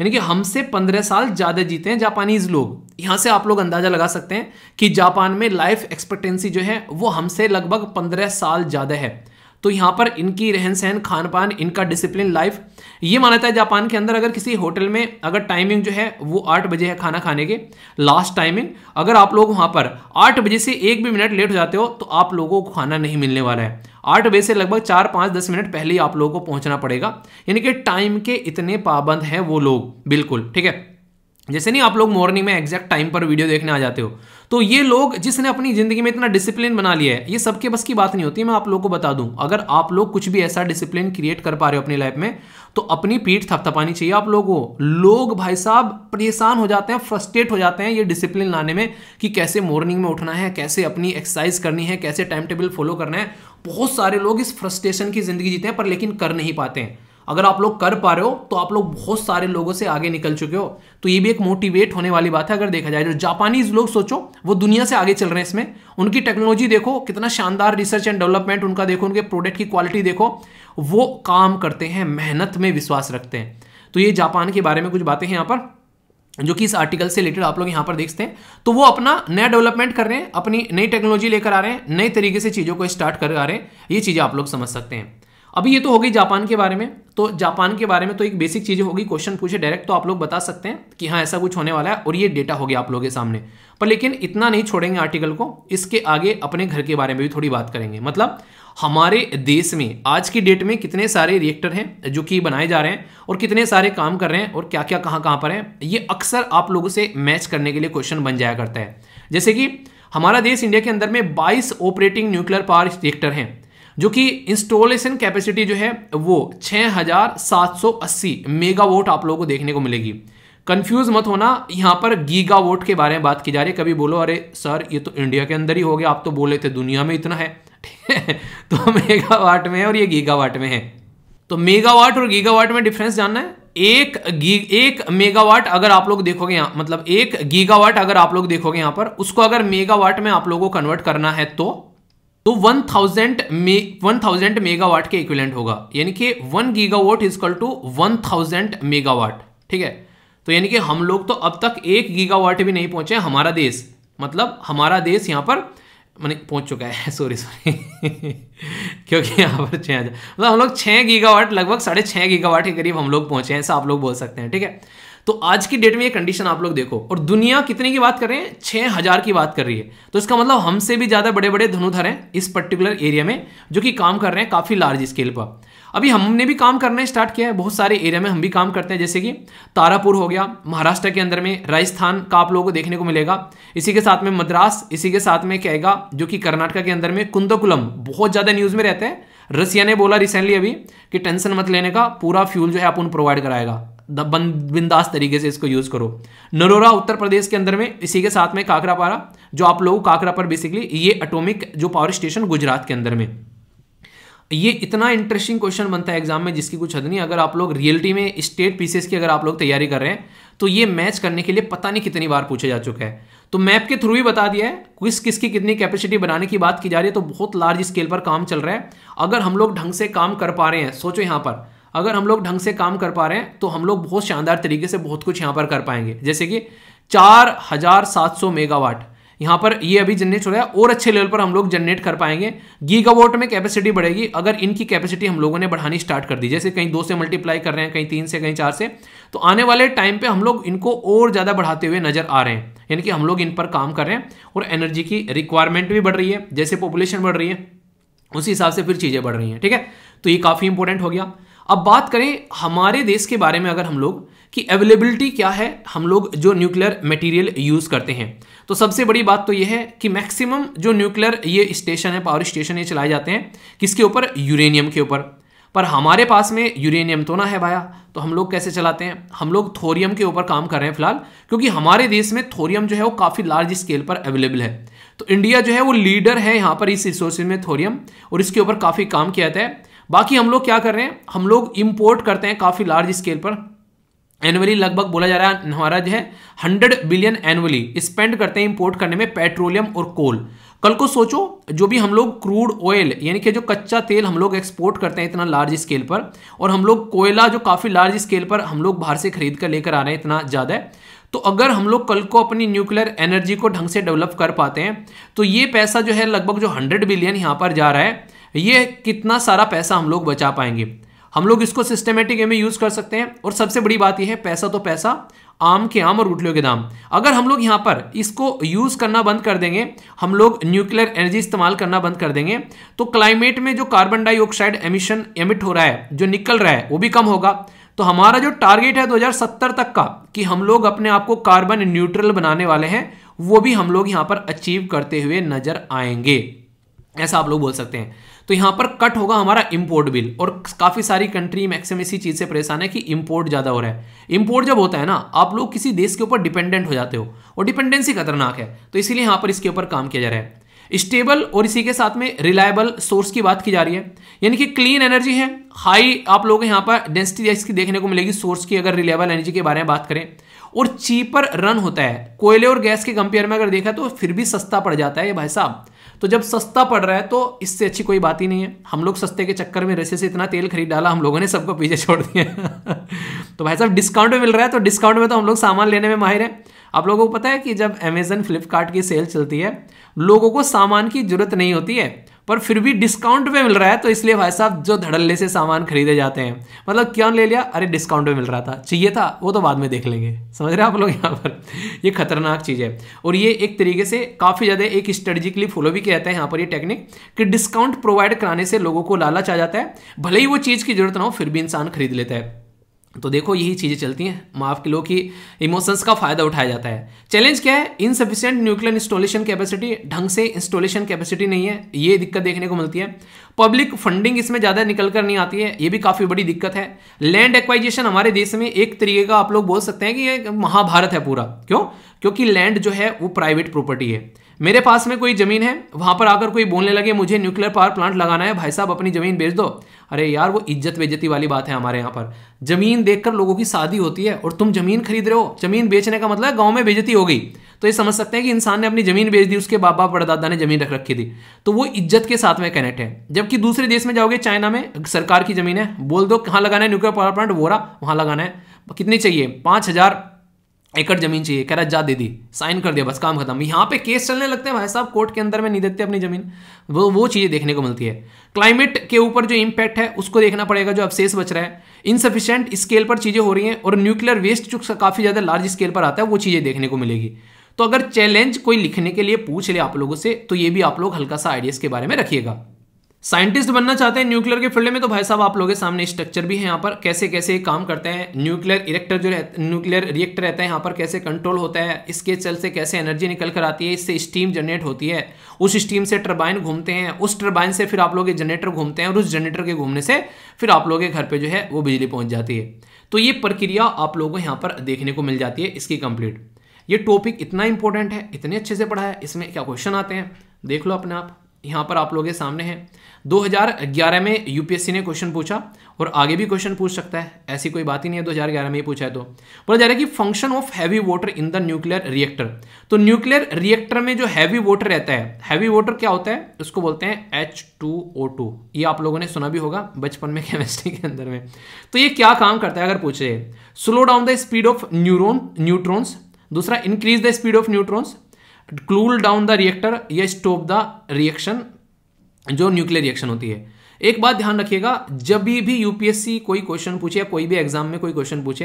यानी कि हमसे 15 साल ज़्यादा जीते हैं जापानीज लोग यहां से आप लोग अंदाज़ा लगा सकते हैं कि जापान में लाइफ एक्सपेक्टेंसी जो है वो हमसे लगभग 15 साल ज़्यादा है तो यहाँ पर इनकी रहन सहन खान पान इनका डिसिप्लिन लाइफ ये मान्यता है जापान के अंदर अगर किसी होटल में अगर टाइमिंग जो है वो आठ बजे है खाना खाने के लास्ट टाइमिंग अगर आप लोग वहाँ पर आठ बजे से एक भी मिनट लेट हो जाते हो तो आप लोगों को खाना नहीं मिलने वाला है आठ बजे से लगभग चार पाँच दस मिनट पहले ही आप लोगों को पहुँचना पड़ेगा यानी कि टाइम के इतने पाबंद हैं वो लोग बिल्कुल ठीक है जैसे नहीं आप लोग मॉर्निंग में एग्जैक्ट टाइम पर वीडियो देखने आ जाते हो तो ये लोग जिसने अपनी ज़िंदगी में इतना डिसिप्लिन बना लिया है ये सबके बस की बात नहीं होती मैं आप लोग को बता दूं अगर आप लोग कुछ भी ऐसा डिसिप्लिन क्रिएट कर पा रहे हो अपनी लाइफ में तो अपनी पीठ थपथपानी चाहिए आप लोगों को लोग भाई साहब परेशान हो जाते हैं फ्रस्ट्रेट हो जाते हैं ये डिसिप्लिन लाने में कि कैसे मॉर्निंग में उठना है कैसे अपनी एक्सरसाइज करनी है कैसे टाइम टेबल फॉलो करना है बहुत सारे लोग इस फ्रस्ट्रेशन की ज़िंदगी जीते हैं पर लेकिन कर नहीं पाते हैं अगर आप लोग कर पा रहे हो तो आप लोग बहुत सारे लोगों से आगे निकल चुके हो तो ये भी एक मोटिवेट होने वाली बात है अगर देखा जाए जो जापानीज लोग सोचो वो दुनिया से आगे चल रहे हैं इसमें उनकी टेक्नोलॉजी देखो कितना शानदार रिसर्च एंड डेवलपमेंट उनका देखो उनके प्रोडक्ट की क्वालिटी देखो वो काम करते हैं मेहनत में विश्वास रखते हैं तो ये जापान के बारे में कुछ बातें हैं यहाँ पर जो कि इस आर्टिकल से रिलेटेड आप लोग यहाँ पर देखते हैं तो वो अपना नया डेवलपमेंट कर रहे हैं अपनी नई टेक्नोलॉजी लेकर आ रहे हैं नए तरीके से चीज़ों को स्टार्ट कर आ रहे हैं ये चीज़ें आप लोग समझ सकते हैं अभी ये तो हो गई जापान के बारे में तो जापान के बारे में तो एक बेसिक चीज होगी क्वेश्चन पूछे डायरेक्ट तो आप लोग बता सकते हैं कि हाँ ऐसा कुछ होने वाला है और ये डेटा हो गया आप लोगों के सामने पर लेकिन इतना नहीं छोड़ेंगे आर्टिकल को इसके आगे अपने घर के बारे में भी थोड़ी बात करेंगे मतलब हमारे देश में आज की डेट में कितने सारे रिएक्टर हैं जो कि बनाए जा रहे हैं और कितने सारे काम कर रहे हैं और क्या क्या कहाँ कहाँ पर हैं ये अक्सर आप लोगों से मैच करने के लिए क्वेश्चन बन जाया करता है जैसे कि हमारा देश इंडिया के अंदर में 22 ऑपरेटिंग न्यूक्लियर पावर रिएक्टर हैं जो कि इंस्टॉलेशन कैपेसिटी जो है वो 6780 मेगावाट आप लोगों को देखने को मिलेगी कंफ्यूज मत होना यहां पर गीगा वोट के बारे में बात की जा रही है कभी बोलो अरे सर ये तो इंडिया के अंदर ही हो गया आप तो बोले थे दुनिया में इतना है तो मेगावाट में है और ये गीगावाट में है तो मेगावाट और गीगावाट में डिफरेंस जानना है एक गी एक मेगावाट अगर आप लोग देखोगे यहां मतलब एक गीगावाट अगर आप लोग देखोगे यहां पर उसको अगर मेगावाट में आप लोगों को कन्वर्ट करना है तो तो 1000 मे 1000 मेगावाट के इक्विलेंट होगा यानी कि 1 गीगावाट इजकल टू 1000 मेगावाट ठीक है तो यानी कि हम लोग तो अब तक एक गीगावाट भी नहीं पहुंचे हमारा देश मतलब हमारा देश यहां पर मैंने पहुंच चुका है सॉरी सॉरी क्योंकि यहां पर छह हज़ार मतलब हम लोग छह गीगावाट लगभग साढ़े छह गीगावाट के करीब हम लोग पहुंचे हैं ऐसा आप लोग बोल सकते हैं ठीक है तो आज की डेट में ये कंडीशन आप लोग देखो और दुनिया कितने की बात कर रहे हैं छह हज़ार की बात कर रही है तो इसका मतलब हमसे भी ज़्यादा बड़े बड़े धनुधर हैं इस पर्टिकुलर एरिया में जो कि काम कर रहे हैं काफ़ी लार्ज स्केल पर अभी हमने भी काम करना स्टार्ट किया है बहुत सारे एरिया में हम भी काम करते हैं जैसे कि तारापुर हो गया महाराष्ट्र के अंदर में राजस्थान का आप लोगों को देखने को मिलेगा इसी के साथ में मद्रास इसी के साथ में कहेगा जो कि कर्नाटका के अंदर में कुंदकुलम बहुत ज़्यादा न्यूज़ में रहते हैं रसिया ने बोला रिसेंटली अभी कि टेंशन मत लेने का पूरा फ्यूल जो है अपन प्रोवाइड कराएगा बिंदास तरीके से इसको यूज़ करो नरोरा उत्तर प्रदेश के अंदर में इसी के साथ में काकरापारा जो आप लोग काकरा पर बेसिकली ये अटोमिक जो पावर स्टेशन गुजरात के अंदर में ये इतना इंटरेस्टिंग क्वेश्चन बनता है एग्जाम में जिसकी कुछ हद नहीं अगर आप लोग रियलिटी में स्टेट पीसीएस की अगर आप लोग तैयारी कर रहे हैं तो ये मैच करने के लिए पता नहीं कितनी बार पूछा जा चुका है तो मैप के थ्रू ही बता दिया है किस किसकी कितनी कैपेसिटी बनाने की बात की जा रही है तो बहुत लार्ज स्केल पर काम चल रहा है अगर हम लोग ढंग से काम कर पा रहे हैं सोचो यहाँ पर अगर हम लोग ढंग से काम कर पा रहे हैं तो हम लोग बहुत शानदार तरीके से बहुत कुछ यहाँ पर कर पाएंगे जैसे कि चार हजार सात सौ मेगावाट यहाँ पर ये अभी जनरेट हो रहा है और अच्छे लेवल पर हम लोग जनरेट कर पाएंगे गीगावोट में कैपेसिटी बढ़ेगी अगर इनकी कैपेसिटी हम लोगों ने बढ़ानी स्टार्ट कर दी जैसे कहीं दो से मल्टीप्लाई कर रहे हैं कहीं तीन से कहीं चार से तो आने वाले टाइम पर हम लोग इनको और ज़्यादा बढ़ाते हुए नजर आ रहे हैं यानी कि हम लोग इन पर काम कर रहे हैं और एनर्जी की रिक्वायरमेंट भी बढ़ रही है जैसे पॉपुलेशन बढ़ रही है उसी हिसाब से फिर चीज़ें बढ़ रही हैं ठीक है तो ये काफ़ी इंपॉर्टेंट हो गया अब बात करें हमारे देश के बारे में अगर हम लोग कि अवेलेबिलिटी क्या है हम लोग जो न्यूक्लियर मटेरियल यूज़ करते हैं तो सबसे बड़ी बात तो यह है कि मैक्सिमम जो न्यूक्लियर ये स्टेशन है पावर स्टेशन ये चलाए जाते हैं किसके ऊपर यूरेनियम के ऊपर पर हमारे पास में यूरेनियम तो ना है भाया तो हम लोग कैसे चलाते हैं हम लोग थोरियम के ऊपर काम कर रहे हैं फिलहाल क्योंकि हमारे देश में थोरियम जो है वो काफ़ी लार्ज स्केल पर अवेलेबल है तो इंडिया जो है वो लीडर है यहाँ पर इस रिसोर्स में थोरियम और इसके ऊपर काफ़ी काम किया जाता है बाकी हम लोग क्या कर रहे हैं हम लोग इम्पोर्ट करते हैं काफ़ी लार्ज स्केल पर एनुअली लगभग बोला जा रहा है हमारा जो है हंड्रेड बिलियन एनुअली स्पेंड करते हैं इंपोर्ट करने में पेट्रोलियम और कोल कल को सोचो जो भी हम लोग क्रूड ऑयल यानी कि जो कच्चा तेल हम लोग एक्सपोर्ट करते हैं इतना लार्ज स्केल पर और हम लोग कोयला जो काफ़ी लार्ज स्केल पर हम लोग बाहर से खरीद कर लेकर आ रहे हैं इतना ज़्यादा तो अगर हम लोग कल को अपनी न्यूक्लियर एनर्जी को ढंग से डेवलप कर पाते हैं तो ये पैसा जो है लगभग जो हंड्रेड बिलियन यहाँ पर जा रहा है ये कितना सारा पैसा हम लोग बचा पाएंगे हम लोग इसको सिस्टमेटिक में यूज़ कर सकते हैं और सबसे बड़ी बात यह है पैसा तो पैसा आम के आम और उठलियों के दाम अगर हम लोग यहाँ पर इसको यूज़ करना बंद कर देंगे हम लोग न्यूक्लियर एनर्जी इस्तेमाल करना बंद कर देंगे तो क्लाइमेट में जो कार्बन डाइऑक्साइड एमिशन एमिट हो रहा है जो निकल रहा है वो भी कम होगा तो हमारा जो टारगेट है 2070 तक का कि हम लोग अपने आप को कार्बन न्यूट्रल बनाने वाले हैं वो भी हम लोग यहाँ पर अचीव करते हुए नजर आएंगे ऐसा आप लोग बोल सकते हैं तो यहां पर कट होगा हमारा इंपोर्ट बिल और काफ़ी सारी कंट्री मैक्सिम इसी चीज़ से परेशान है कि इंपोर्ट ज़्यादा हो रहा है इंपोर्ट जब होता है ना आप लोग किसी देश के ऊपर डिपेंडेंट हो जाते हो और डिपेंडेंसी खतरनाक है तो इसीलिए यहां पर इसके ऊपर काम किया जा रहा है स्टेबल और इसी के साथ में रिलायबल सोर्स की बात की जा रही है यानी कि क्लीन एनर्जी है हाई आप लोग यहाँ पर डेंसिटी इसकी देखने को मिलेगी सोर्स की अगर रिलायबल एनर्जी के बारे में बात करें और चीपर रन होता है कोयले और गैस के कंपेयर में अगर देखा तो फिर भी सस्ता पड़ जाता है ये भाई साहब तो जब सस्ता पड़ रहा है तो इससे अच्छी कोई बात ही नहीं है हम लोग सस्ते के चक्कर में रेसे से इतना तेल खरीद डाला हम लोगों ने सबको पीछे छोड़ दिया तो भाई साहब डिस्काउंट में मिल रहा है तो डिस्काउंट में तो हम लोग सामान लेने में माहिर है आप लोगों को पता है कि जब अमेजन फ्लिपकार्ट की सेल चलती है लोगों को सामान की जरूरत नहीं होती है पर फिर भी डिस्काउंट में मिल रहा है तो इसलिए भाई साहब जो धड़ल्ले से सामान खरीदे जाते हैं मतलब क्यों ले लिया अरे डिस्काउंट में मिल रहा था चाहिए था वो तो बाद में देख लेंगे समझ रहे हैं आप लोग यहाँ पर ये खतरनाक चीज़ है और ये एक तरीके से काफ़ी ज़्यादा एक स्ट्रेटजिकली फॉलो भी किया जाता है यहाँ पर ये टेक्निक कि डिस्काउंट प्रोवाइड कराने से लोगों को लालच आ जाता है भले ही वो चीज़ की जरूरत ना हो फिर भी इंसान खरीद लेता है तो देखो यही चीज़ें चलती हैं माफ किलो की इमोशंस का फ़ायदा उठाया जाता है चैलेंज क्या है इनसफिशियंट न्यूक्लियर इंस्टॉलेशन कैपेसिटी ढंग से इंस्टॉलेशन कैपेसिटी नहीं है ये दिक्कत देखने को मिलती है पब्लिक फंडिंग इसमें ज़्यादा निकल कर नहीं आती है ये भी काफ़ी बड़ी दिक्कत है लैंड एक्वाइजेशन हमारे देश में एक तरीके का आप लोग बोल सकते हैं कि ये महाभारत है पूरा क्यों क्योंकि लैंड जो है वो प्राइवेट प्रॉपर्टी है मेरे पास में कोई ज़मीन है वहां पर आकर कोई बोलने लगे मुझे न्यूक्लियर पावर प्लांट लगाना है भाई साहब अपनी ज़मीन बेच दो अरे यार वो इज्जत बेजती वाली बात है हमारे यहाँ पर ज़मीन देखकर लोगों की शादी होती है और तुम ज़मीन खरीद रहे हो ज़मीन बेचने का मतलब गाँव में बेजती हो गई तो ये समझ सकते हैं कि इंसान ने अपनी ज़मीन बेच दी उसके बाबा परदादा ने ज़मीन रख रखी थी तो वो इज्जत के साथ में कनेक्ट है जबकि दूसरे देश में जाओगे चाइना में सरकार की ज़मीन है बोल दो कहाँ लगाना है न्यूक्लियर पावर प्लांट वोरा वहाँ लगाना है कितनी चाहिए पाँच हज़ार एकड़ जमीन चाहिए कह रहा जा दे दी साइन कर दिया बस काम खत्म यहाँ पे केस चलने लगते हैं भाई साहब कोर्ट के अंदर में नहीं देते अपनी जमीन वो वो चीज़ें देखने को मिलती है क्लाइमेट के ऊपर जो इम्पैक्ट है उसको देखना पड़ेगा जो अवशेष बच रहा है इनसफिशेंट स्केल पर चीज़ें हो रही हैं और न्यूक्लियर वेस्ट जो काफ़ी ज़्यादा लार्ज स्केल पर आता है वो चीज़ें देखने को मिलेगी तो अगर चैलेंज कोई लिखने के लिए पूछ ले आप लोगों से तो ये भी आप लोग हल्का सा आइडियाज़ के बारे में रखिएगा साइंटिस्ट बनना चाहते हैं न्यूक्लियर के फील्ड में तो भाई साहब आप लोगों के सामने स्ट्रक्चर भी है यहाँ पर कैसे कैसे काम करते हैं न्यूक्लियर इरेक्टर जो न्यूक्लियर रिएक्टर रहता है यहाँ पर कैसे कंट्रोल होता है इसके चल से कैसे एनर्जी निकल कर आती है इससे स्टीम जनरेट होती है उस स्टीम से टर्बाइन घूमते हैं उस टर्बाइन से फिर आप लोग जनरेटर घूमते हैं और उस जनरेटर के घूमने से फिर आप लोगों के घर पर जो है वो बिजली पहुँच जाती है तो ये प्रक्रिया आप लोगों को यहाँ पर देखने को मिल जाती है इसकी कंप्लीट ये टॉपिक इतना इंपॉर्टेंट है इतने अच्छे से पढ़ा है इसमें क्या क्वेश्चन आते हैं देख लो अपने आप यहां पर आप लोगों के सामने है 2011 में यूपीएससी ने क्वेश्चन पूछा और आगे भी क्वेश्चन पूछ सकता है ऐसी कोई बात ही नहीं है 2011 में ही पूछा है तो बोला जा रहा है कि function of heavy water in the nuclear reactor तो न्यूक्लियर रिएक्टर में जो हैवी वाटर रहता है हैवी वाटर क्या होता है उसको बोलते हैं एच ये आप लोगों ने सुना भी होगा बचपन में केमिस्ट्री के अंदर में तो ये क्या काम करता है अगर पूछे slow down the speed of neuron neutrons दूसरा increase the speed of neutrons cool down the reactor या स्टॉप द रिएक्शन जो न्यूक्लियर रिएक्शन होती है एक बात ध्यान रखिएगा जब भी यूपीएससी कोई क्वेश्चन पूछे या कोई भी एग्जाम में कोई क्वेश्चन पूछे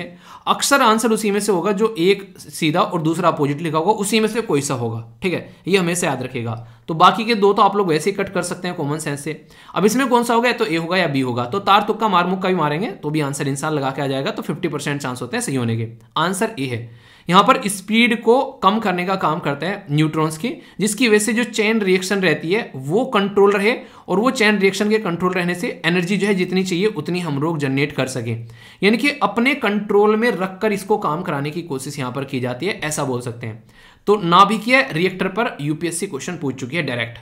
अक्सर आंसर उसी में से होगा जो एक सीधा और दूसरा अपोजिट लिखा होगा उसी में से कोई सा होगा ठीक है ये हमेशा याद रखिएगा तो बाकी के दो तो आप लोग वैसे ही कट कर सकते हैं कॉमन सेंस से अब इसमें कौन सा होगा तो ए होगा या बी होगा तो तार तुक्का मारमुक्का भी मारेंगे तो भी आंसर इंसान लगा के आ जाएगा तो फिफ्टी चांस होते हैं सही होने के आंसर ए है यहाँ पर स्पीड को कम करने का काम करते हैं न्यूट्रॉन्स की जिसकी वजह से जो चैन रिएक्शन रहती है वो कंट्रोल रहे और वो चैन रिएक्शन के कंट्रोल रहने से एनर्जी जो है जितनी चाहिए उतनी हम लोग जनरेट कर सकें यानी कि अपने कंट्रोल में रखकर इसको काम कराने की कोशिश यहाँ पर की जाती है ऐसा बोल सकते हैं तो ना भी किया रिएक्टर पर यूपीएससी क्वेश्चन पूछ चुकी है डायरेक्ट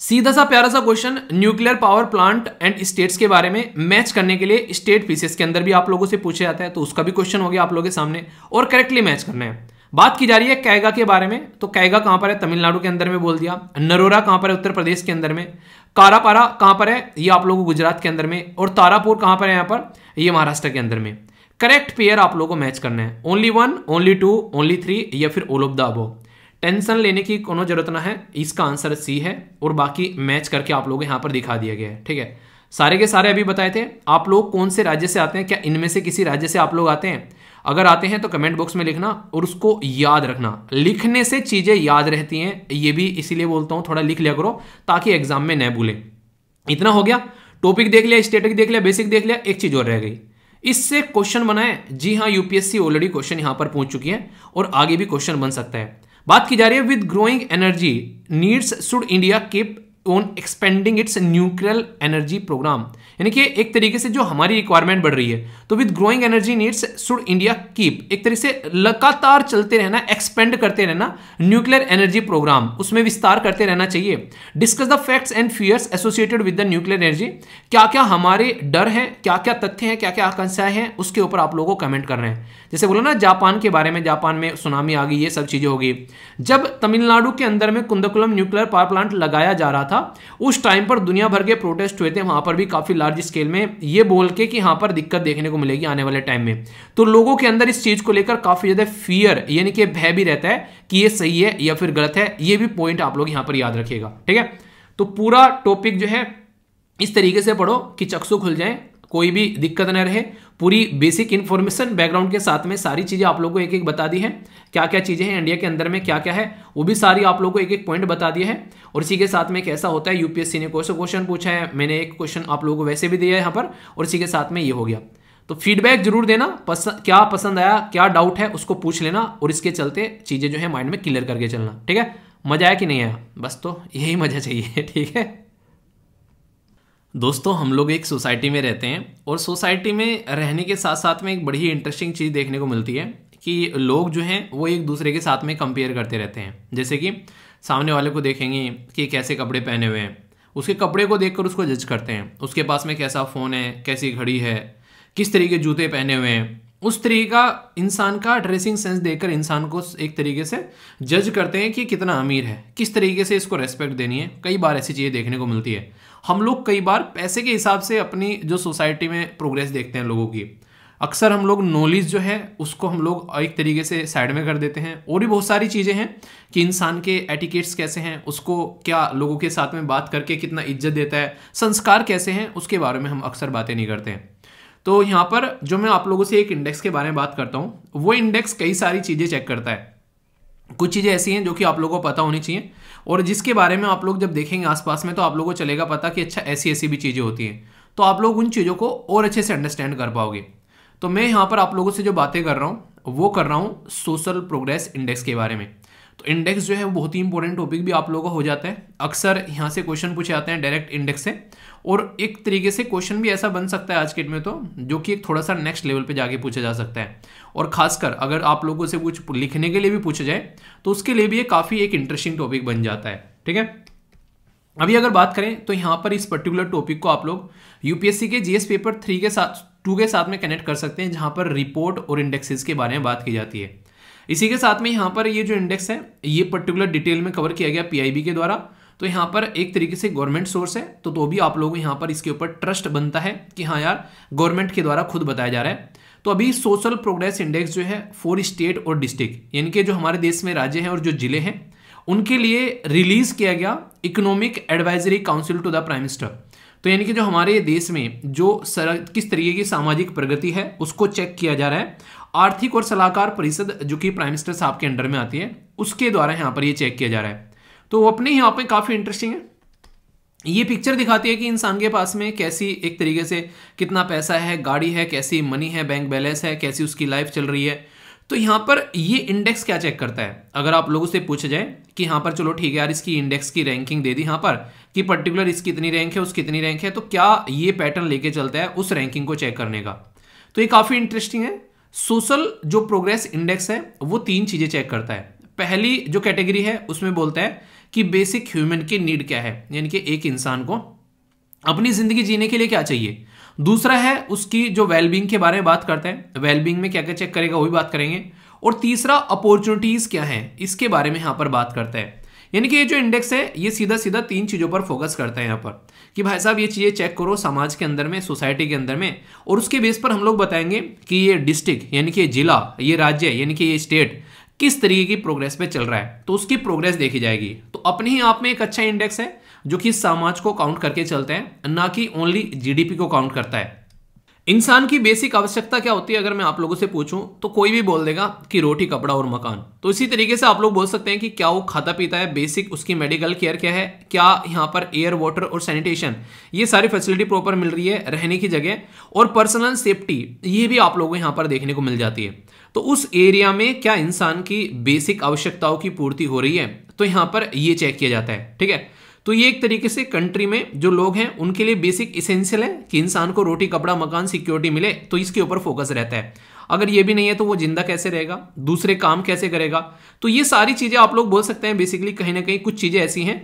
सीधा सा प्यारा सा question nuclear power plant and states के बारे में मैच करने के लिए स्टेट पीसेस के अंदर भी आप लोगों से पूछा जाता है तो उसका भी क्वेश्चन हो गया आप लोगों के सामने और करेक्टली मैच करना है बात की जा रही है कैगा के बारे में तो कैगा कहां पर है तमिलनाडु के अंदर में बोल दिया नरोरा कहां पर है उत्तर प्रदेश के अंदर में कारापारा कहां पर है ये आप लोगों को गुजरात के अंदर में और तारापुर कहां पर है यहां पर ये महाराष्ट्र के अंदर में करेक्ट पेयर आप लोगों को मैच करना है only one only two only three या फिर ओलोब दबो द टेंशन लेने की कोनो जरूरत ना है इसका आंसर सी है और बाकी मैच करके आप लोग यहाँ पर दिखा दिया गया है ठीक है सारे के सारे अभी बताए थे आप लोग कौन से राज्य से आते हैं क्या इनमें से किसी राज्य से आप लोग आते हैं अगर आते हैं तो कमेंट बॉक्स में लिखना और उसको याद रखना लिखने से चीज़ें याद रहती हैं ये भी इसीलिए बोलता हूँ थोड़ा लिख लिया करो ताकि एग्जाम में न भूलें इतना हो गया टॉपिक देख लिया स्टेटिक देख लिया बेसिक देख लिया एक चीज़ और रह गई इससे क्वेश्चन बनाए जी हाँ यूपीएससी ऑलरेडी क्वेश्चन यहां पर पूछ चुकी है और आगे भी क्वेश्चन बन सकता है बात की जा रही है with growing energy needs should India keep on expanding its nuclear energy programme यानी कि एक तरीके से जो हमारी रिक्वायरमेंट बढ़ रही है तो with growing energy needs should India keep एक तरीके से लगातार चलते रहना एक्सपेंड करते रहना न्यूक्लियर एनर्जी प्रोग्राम उसमें विस्तार करते रहना चाहिए discuss the facts and fears associated with the nuclear energy क्या क्या हमारे डर हैं क्या क्या तथ्य हैं क्या क्या आकांक्षाएं हैं उसके ऊपर आप लोगों को कमेंट कर रहे हैं जैसे बोला ना जापान के बारे में जापान में सुनामी आ गई ये सब चीज़ें होगी जब तमिलनाडु के अंदर में कुंदकुलम न्यूक्लियर पावर प्लांट लगाया जा रहा था उस टाइम पर दुनिया भर के प्रोटेस्ट हुए थे वहां पर भी काफ़ी लार्ज स्केल में ये बोल के कि यहाँ पर दिक्कत देखने को मिलेगी आने वाले टाइम में तो लोगों के अंदर इस चीज़ को लेकर काफ़ी ज़्यादा फियर यानी कि भय भी रहता है कि ये सही है या फिर गलत है ये भी पॉइंट आप लोग यहाँ पर याद रखिएगा ठीक है तो पूरा टॉपिक जो है इस तरीके से पढ़ो कि चक्सु खुल जाए कोई भी दिक्कत न रहे पूरी बेसिक इन्फॉर्मेशन बैकग्राउंड के साथ में सारी चीज़ें आप लोगों को एक एक बता दी हैं क्या क्या चीज़ें हैं इंडिया के अंदर में क्या क्या है वो भी सारी आप लोगों को एक एक पॉइंट बता दिए हैं और इसी के साथ में कैसा होता है यूपीएससी ने कौन सा क्वेश्चन पूछा है मैंने एक क्वेश्चन आप लोगों को वैसे भी दिया है यहाँ पर और इसी के साथ में ये हो गया तो फीडबैक जरूर देना पसंद क्या पसंद आया क्या डाउट है उसको पूछ लेना और इसके चलते चीज़ें जो है माइंड में क्लियर करके चलना ठीक है मज़ा आया कि नहीं आया बस तो यही मज़ा चाहिए ठीक है दोस्तों हम लोग एक सोसाइटी में रहते हैं और सोसाइटी में रहने के साथ साथ में एक बड़ी इंटरेस्टिंग चीज़ देखने को मिलती है कि लोग जो हैं वो एक दूसरे के साथ में कंपेयर करते रहते हैं जैसे कि सामने वाले को देखेंगे कि कैसे कपड़े पहने हुए हैं उसके कपड़े को देखकर उसको जज करते हैं उसके पास में कैसा फ़ोन है कैसी घड़ी है किस तरीके जूते पहने हुए हैं उस तरीके का इंसान का ड्रेसिंग सेंस देखकर इंसान को एक तरीके से जज करते हैं कि कितना अमीर है किस तरीके से इसको रेस्पेक्ट देनी है कई बार ऐसी चीज़ें देखने को मिलती है हम लोग कई बार पैसे के हिसाब से अपनी जो सोसाइटी में प्रोग्रेस देखते हैं लोगों की अक्सर हम लोग नॉलेज जो है उसको हम लोग एक तरीके से साइड में कर देते हैं और भी बहुत सारी चीज़ें हैं कि इंसान के एटिकेट्स कैसे हैं उसको क्या लोगों के साथ में बात करके कितना इज्जत देता है संस्कार कैसे हैं उसके बारे में हम अक्सर बातें नहीं करते हैं तो यहाँ पर जो मैं आप लोगों से एक इंडेक्स के बारे में बात करता हूँ वो इंडेक्स कई सारी चीज़ें चेक करता है कुछ चीज़ें ऐसी हैं जो कि आप लोगों को पता होनी चाहिए और जिसके बारे में आप लोग जब देखेंगे आसपास में तो आप लोगों को चलेगा पता कि अच्छा ऐसी ऐसी भी चीज़ें होती हैं तो आप लोग उन चीज़ों को और अच्छे से अंडरस्टैंड कर पाओगे तो मैं यहाँ पर आप लोगों से जो बातें कर रहा हूँ वो कर रहा हूँ सोशल प्रोग्रेस इंडेक्स के बारे में तो इंडेक्स जो है वो बहुत ही इंपॉर्टेंट टॉपिक भी आप लोगों का हो जाता है अक्सर यहाँ से क्वेश्चन पूछे जाते हैं डायरेक्ट इंडेक्स से और एक तरीके से क्वेश्चन भी ऐसा बन सकता है आज के डेट में तो जो कि एक थोड़ा सा नेक्स्ट लेवल पे जाके पूछा जा सकता है और खासकर अगर आप लोगों से कुछ लिखने के लिए भी पूछा जाए तो उसके लिए भी ये काफ़ी एक इंटरेस्टिंग टॉपिक बन जाता है ठीक है अभी अगर बात करें तो यहाँ पर इस पर्टिकुलर टॉपिक को आप लोग यूपीएससी के जीएस पेपर थ्री के साथ टू के साथ में कनेक्ट कर सकते हैं जहाँ पर रिपोर्ट और इंडेक्सेस के बारे में बात की जाती है इसी के साथ में यहाँ पर ये जो इंडेक्स है ये पर्टिकुलर डिटेल में कवर किया गया पीआईबी के द्वारा तो यहाँ पर एक तरीके से गवर्नमेंट सोर्स है तो तो भी आप लोगों को यहाँ पर इसके ऊपर ट्रस्ट बनता है कि हाँ यार गवर्नमेंट के द्वारा खुद बताया जा रहा है तो अभी सोशल प्रोग्रेस इंडेक्स जो है फोर स्टेट और डिस्ट्रिक्ट यानी कि जो हमारे देश में राज्य हैं और जो जिले हैं उनके लिए रिलीज किया गया economic advisory council to the prime minister तो यानी कि जो हमारे देश में जो सर किस तरीके की सामाजिक प्रगति है उसको चेक किया जा रहा है आर्थिक और सलाहकार परिषद जो कि प्राइम मिनिस्टर साहब के अंडर में आती है उसके द्वारा यहां पर ये चेक किया जा रहा है तो वो अपने यहां पर काफ़ी इंटरेस्टिंग है ये पिक्चर दिखाती है कि इंसान के पास में कैसी एक तरीके से कितना पैसा है गाड़ी है कैसी मनी है बैंक बैलेंस है कैसी उसकी लाइफ चल रही है तो यहां पर ये इंडेक्स क्या चेक करता है अगर आप लोगों से पूछा जाए कि यहां पर चलो ठीक है यार इसकी इंडेक्स की रैंकिंग दे दी यहां पर कि पर्टिकुलर इसकी इतनी रैंक है उसकी इतनी रैंक है तो क्या ये पैटर्न लेके चलता है उस रैंकिंग को चेक करने का तो ये काफ़ी इंटरेस्टिंग है सोशल जो प्रोग्रेस इंडेक्स है वो तीन चीज़ें चेक करता है पहली जो कैटेगरी है उसमें बोलता है कि बेसिक ह्यूमन की नीड क्या है यानी कि एक इंसान को अपनी ज़िंदगी जीने के लिए क्या चाहिए दूसरा है उसकी जो वेलबींग के बारे में बात करते हैं वेलबींग में क्या क्या चेक करेगा वही बात करेंगे और तीसरा अपॉर्चुनिटीज़ क्या है इसके बारे में यहां पर बात करते हैं यानी कि ये जो इंडेक्स है ये सीधा सीधा तीन चीज़ों पर फोकस करता है यहाँ पर कि भाई साहब ये चीज़ें चेक करो समाज के अंदर में सोसाइटी के अंदर में और उसके बेस पर हम लोग बताएंगे कि ये डिस्ट्रिक्ट यानी कि ये जिला ये राज्य यानी कि ये स्टेट किस तरीके की प्रोग्रेस पे चल रहा है तो उसकी प्रोग्रेस देखी जाएगी तो अपने ही आप में एक अच्छा इंडेक्स है जो कि समाज को काउंट करके चलते हैं ना कि ओनली जीडीपी को काउंट करता है इंसान की बेसिक आवश्यकता क्या होती है अगर मैं आप लोगों से पूछूं तो कोई भी बोल देगा कि रोटी कपड़ा और मकान तो इसी तरीके से आप लोग बोल सकते हैं कि क्या वो खाता पीता है बेसिक उसकी मेडिकल केयर क्या है क्या यहाँ पर एयर वाटर और सैनिटेशन ये सारी फैसिलिटी प्रॉपर मिल रही है रहने की जगह और पर्सनल सेफ्टी ये भी आप लोगों को यहाँ पर देखने को मिल जाती है तो उस एरिया में क्या इंसान की बेसिक आवश्यकताओं की पूर्ति हो रही है तो यहाँ पर ये चेक किया जाता है ठीक है तो ये एक तरीके से कंट्री में जो लोग हैं उनके लिए बेसिक इसेंशियल है कि इंसान को रोटी कपड़ा मकान सिक्योरिटी मिले तो इसके ऊपर फोकस रहता है अगर ये भी नहीं है तो वो जिंदा कैसे रहेगा दूसरे काम कैसे करेगा तो ये सारी चीज़ें आप लोग बोल सकते हैं बेसिकली कहीं ना कहीं कुछ चीज़ें ऐसी हैं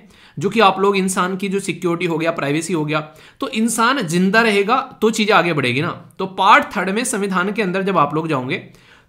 जो कि आप लोग इंसान की जो सिक्योरिटी हो गया प्राइवेसी हो गया तो इंसान जिंदा रहेगा तो चीज़ें आगे बढ़ेगी ना तो पार्ट थर्ड में संविधान के अंदर जब आप लोग जाओगे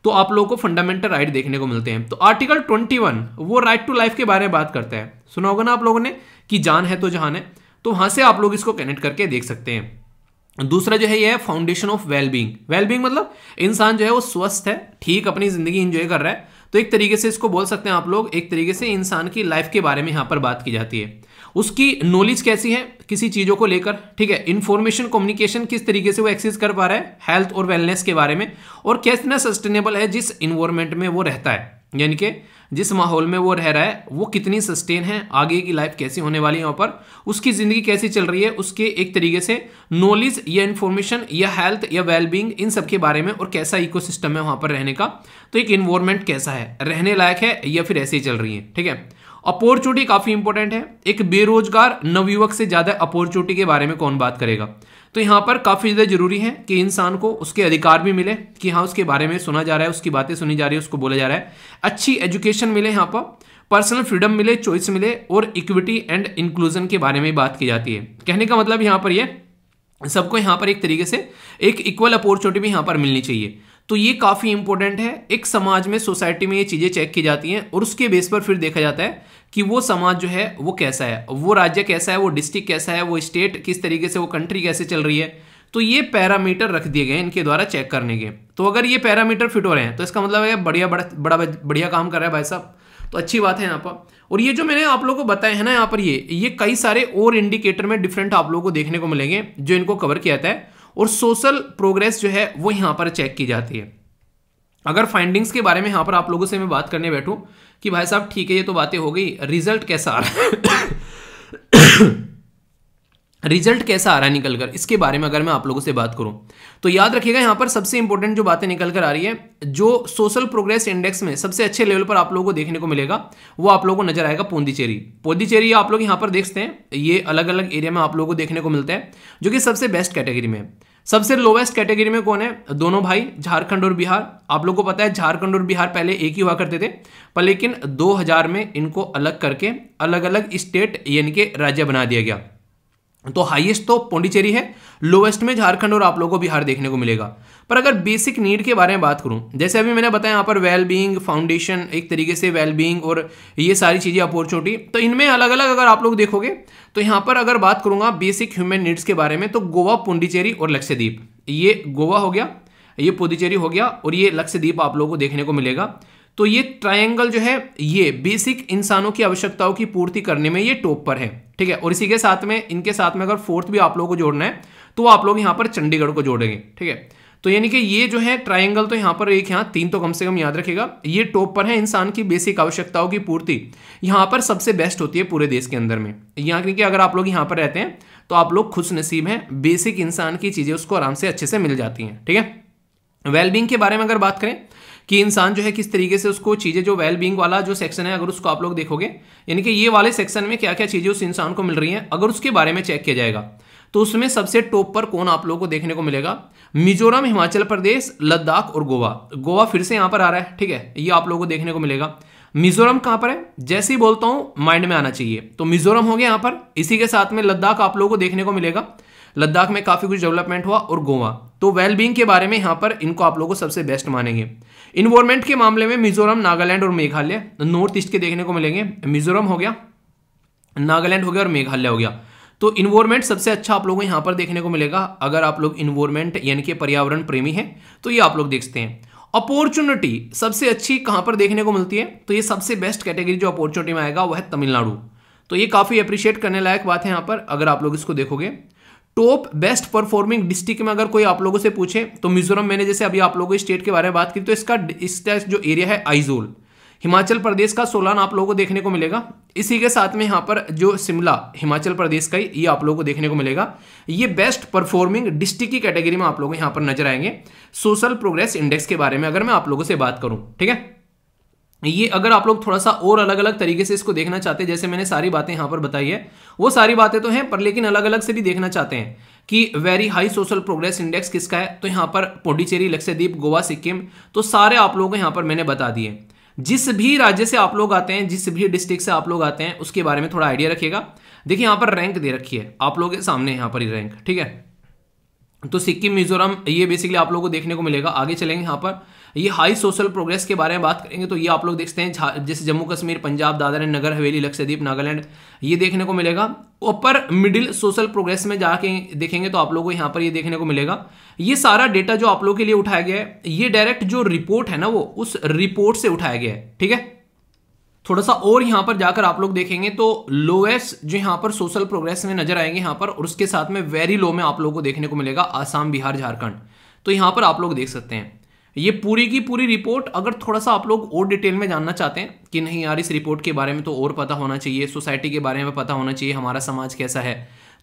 तो आप लोगों को फंडामेंटल राइट देखने को मिलते हैं तो आर्टिकल 21 वो राइट टू लाइफ के बारे में बात करता है सुना होगा ना आप लोगों ने कि जान है तो जहान है तो वहां से आप लोग इसको कनेक्ट करके देख सकते हैं दूसरा जो है यह फाउंडेशन ऑफ वेलबींग वेलबींग मतलब इंसान जो है वो स्वस्थ है ठीक अपनी ज़िंदगी इंजॉय कर रहा है तो एक तरीके से इसको बोल सकते हैं आप लोग एक तरीके से इंसान की लाइफ के बारे में यहां पर बात की जाती है उसकी नॉलेज कैसी है किसी चीज़ों को लेकर ठीक है इन्फॉर्मेशन कम्युनिकेशन किस तरीके से वो एक्सेस कर पा रहा है हेल्थ और वेलनेस के बारे में और कितना सस्टेनेबल है जिस इन्वायरमेंट में वो रहता है यानी कि जिस माहौल में वो रह रहा है वो कितनी सस्टेन है आगे की लाइफ कैसी होने वाली है वहाँ पर उसकी ज़िंदगी कैसी चल रही है उसके एक तरीके से नॉलेज या इन्फॉर्मेशन या हेल्थ या वेलबींग इन सब के बारे में और कैसा इकोसिस्टम है वहाँ पर रहने का तो एक इन्वायरमेंट कैसा है रहने लायक है या फिर ऐसे ही चल रही है ठीक है अपॉर्चुनिटी काफी इंपॉर्टेंट है एक बेरोजगार नवयुवक से ज्यादा अपॉर्चुनिटी के बारे में कौन बात करेगा तो यहां पर काफी ज्यादा जरूरी है कि इंसान को उसके अधिकार भी मिले कि हाँ उसके बारे में सुना जा रहा है उसकी बातें सुनी जा रही है उसको बोला जा रहा है अच्छी एजुकेशन मिले यहाँ पर पर्सनल फ्रीडम मिले चॉइस मिले और इक्विटी एंड इंक्लूजन के बारे में बात की जाती है कहने का मतलब यहां पर यह, सबको यहां पर एक तरीके से एक इक्वल अपॉर्चुनिटी भी यहां पर मिलनी चाहिए तो ये काफ़ी इंपॉर्टेंट है एक समाज में सोसाइटी में ये चीज़ें चेक की जाती हैं और उसके बेस पर फिर देखा जाता है कि वो समाज जो है वो कैसा है वो राज्य कैसा है वो डिस्ट्रिक्ट कैसा है वो स्टेट किस तरीके से वो कंट्री कैसे चल रही है तो ये पैरामीटर रख दिए गए इनके द्वारा चेक करने के तो अगर ये पैरामीटर फिट हो रहे हैं तो इसका मतलब है बढ़िया बड़ा बड़ा बढ़िया काम कर रहा है भाई साहब तो अच्छी बात है यहाँ पर और ये जो मैंने आप लोगों को बताया है ना यहाँ पर ये ये कई सारे और इंडिकेटर में डिफरेंट आप लोगों को देखने को मिलेंगे जो इनको कवर किया जाता है और सोशल प्रोग्रेस जो है वो यहाँ पर चेक की जाती है अगर फाइंडिंग्स के बारे में यहाँ पर आप लोगों से मैं बात करने बैठूँ कि भाई साहब ठीक है ये तो बातें हो गई रिजल्ट कैसा आ रहा है रिजल्ट कैसा आ रहा है निकलकर इसके बारे में अगर मैं आप लोगों से बात करूं तो याद रखिएगा यहां पर सबसे इंपॉर्टेंट जो बातें निकल कर आ रही है जो सोशल प्रोग्रेस इंडेक्स में सबसे अच्छे लेवल पर आप लोगों को देखने को मिलेगा वो आप लोगों को नजर आएगा पोंदीचेरी पोंदीचेरी आप लोग यहां पर देखते हैं ये अलग अलग एरिया में आप लोगों को देखने को मिलता है जो कि सबसे बेस्ट कैटेगरी में है सबसे लोवेस्ट कैटेगरी में कौन है दोनों भाई झारखंड और बिहार आप लोग को पता है झारखंड और बिहार पहले एक ही हुआ करते थे पर लेकिन 2000 में इनको अलग करके अलग अलग स्टेट यानी कि राज्य बना दिया गया तो हाईएस्ट तो पौंडीचेरी है लोवेस्ट में झारखंड और आप लोगों को बिहार देखने को मिलेगा पर अगर बेसिक नीड के बारे में बात करूं जैसे अभी मैंने बताया यहाँ पर बींग फाउंडेशन एक तरीके से वेलबींग और ये सारी चीज़ें अपॉर्चुनिटी तो इनमें अलग अलग अगर आप लोग देखोगे तो यहाँ पर अगर बात करूंगा बेसिक ह्यूमन नीड्स के बारे में तो गोवा पुंडीचेरी और लक्ष्यद्वीप ये गोवा हो गया ये पुदुचेरी हो गया और ये लक्ष्यद्वीप आप लोगों को देखने को मिलेगा तो ये ट्रायंगल जो है ये बेसिक इंसानों की आवश्यकताओं की पूर्ति करने में ये टॉप पर है ठीक है और इसी के साथ में इनके साथ में अगर फोर्थ भी आप लोगों को जोड़ना है तो आप लोग यहां पर चंडीगढ़ को जोड़ेंगे ठीक है तो यानी कि ये जो है ट्रायंगल तो यहां पर एक यहां तीन तो कम से कम याद रखेगा ये टॉप पर है इंसान की बेसिक आवश्यकताओं की पूर्ति यहां पर सबसे बेस्ट होती है पूरे देश के अंदर में यहां क्योंकि अगर आप लोग यहां पर रहते हैं तो आप लोग खुश नसीब हैं बेसिक इंसान की चीज़ें उसको आराम से अच्छे से मिल जाती हैं ठीक है वेलबींग के बारे में अगर बात करें कि इंसान जो है किस तरीके से उसको चीज़ें जो वेल बींग वाला जो सेक्शन है अगर उसको आप लोग देखोगे यानी कि ये वाले सेक्शन में क्या क्या चीज़ें उस इंसान को मिल रही हैं अगर उसके बारे में चेक किया जाएगा तो उसमें सबसे टॉप पर कौन आप लोगों को देखने को मिलेगा मिजोरम हिमाचल प्रदेश लद्दाख और गोवा गोवा फिर से यहां पर आ रहा है ठीक है ये आप लोगों को देखने को मिलेगा मिजोरम कहाँ पर है जैसे ही बोलता हूं माइंड में आना चाहिए तो मिजोरम हो गया यहाँ पर इसी के साथ में लद्दाख आप लोगों को देखने को मिलेगा लद्दाख में काफ़ी कुछ डेवलपमेंट हुआ और गोवा तो वेलबींग के बारे में यहां पर इनको आप लोगों को सबसे बेस्ट मानेंगे इन्वायरमेंट के मामले में मिजोरम नागालैंड और मेघालय नॉर्थ ईस्ट के देखने को मिलेंगे मिजोरम हो गया नागालैंड हो गया और मेघालय हो गया तो इन्वायरमेंट सबसे अच्छा आप लोगों को यहां पर देखने को मिलेगा अगर आप लोग इन्वायरमेंट यानी कि पर्यावरण प्रेमी हैं तो ये आप लोग देखते हैं अपॉर्चुनिटी सबसे अच्छी कहां पर देखने को मिलती है तो ये सबसे बेस्ट कैटेगरी जो अपॉर्चुनिटी में आएगा वह है तमिलनाडु तो ये काफ़ी अप्रिशिएट करने लायक बात है यहां पर अगर आप लोग इसको देखोगे टॉप बेस्ट परफॉर्मिंग डिस्ट्रिक्ट में अगर कोई आप लोगों से पूछे तो मिजोरम मैंने जैसे अभी आप लोगों स्टेट के बारे में बात की तो इसका इसका जो एरिया है आइजोल हिमाचल प्रदेश का सोलान आप लोगों को देखने को मिलेगा इसी के साथ में यहाँ पर जो शिमला हिमाचल प्रदेश का ही ये आप लोगों को देखने को मिलेगा ये बेस्ट परफॉर्मिंग डिस्ट्रिक्ट की कैटेगरी में आप लोग यहाँ पर नजर आएंगे सोशल प्रोग्रेस इंडेक्स के बारे में अगर मैं आप लोगों से बात करूँ ठीक है ये अगर आप लोग थोड़ा सा और अलग अलग तरीके से इसको देखना चाहते हैं जैसे मैंने सारी बातें यहां पर बताई है वो सारी बातें तो हैं पर लेकिन अलग अलग से भी देखना चाहते हैं कि very high social progress index किसका है तो यहां पर पोडिचेरी लक्षद्वीप गोवा सिक्किम तो सारे आप लोगों को यहां पर मैंने बता दिए जिस भी राज्य से आप लोग आते हैं जिस भी डिस्ट्रिक्ट से आप लोग आते हैं उसके बारे में थोड़ा आइडिया रखिएगा देखिए यहां पर रैंक दे रखी है आप लोगों के सामने यहां पर रैंक ठीक है तो सिक्किम मिजोरम ये बेसिकली आप लोगों को देखने को मिलेगा आगे चलेंगे यहां पर ये हाई सोशल प्रोग्रेस के बारे में बात करेंगे तो ये आप लोग देखते हैं जैसे जम्मू कश्मीर पंजाब दादर नगर हवेली लक्षद्वीप नागालैंड ये देखने को मिलेगा ऊपर मिडिल सोशल प्रोग्रेस में जाके देखेंगे तो आप लोगों को यहाँ पर ये देखने को मिलेगा ये सारा डेटा जो आप लोगों के लिए उठाया गया है ये डायरेक्ट जो रिपोर्ट है ना वो उस रिपोर्ट से उठाया गया है ठीक है थोड़ा सा और यहाँ पर जाकर आप लोग देखेंगे तो लोएस्ट जो यहाँ पर सोशल प्रोग्रेस में नजर आएंगे यहाँ पर और उसके साथ में वेरी लो में आप लोगों को देखने को मिलेगा आसाम बिहार झारखंड तो यहाँ पर आप लोग देख सकते हैं ये पूरी की पूरी रिपोर्ट अगर थोड़ा सा आप लोग और डिटेल में जानना चाहते हैं कि नहीं यार इस रिपोर्ट के बारे में तो और पता होना चाहिए सोसाइटी के बारे में पता होना चाहिए हमारा समाज कैसा है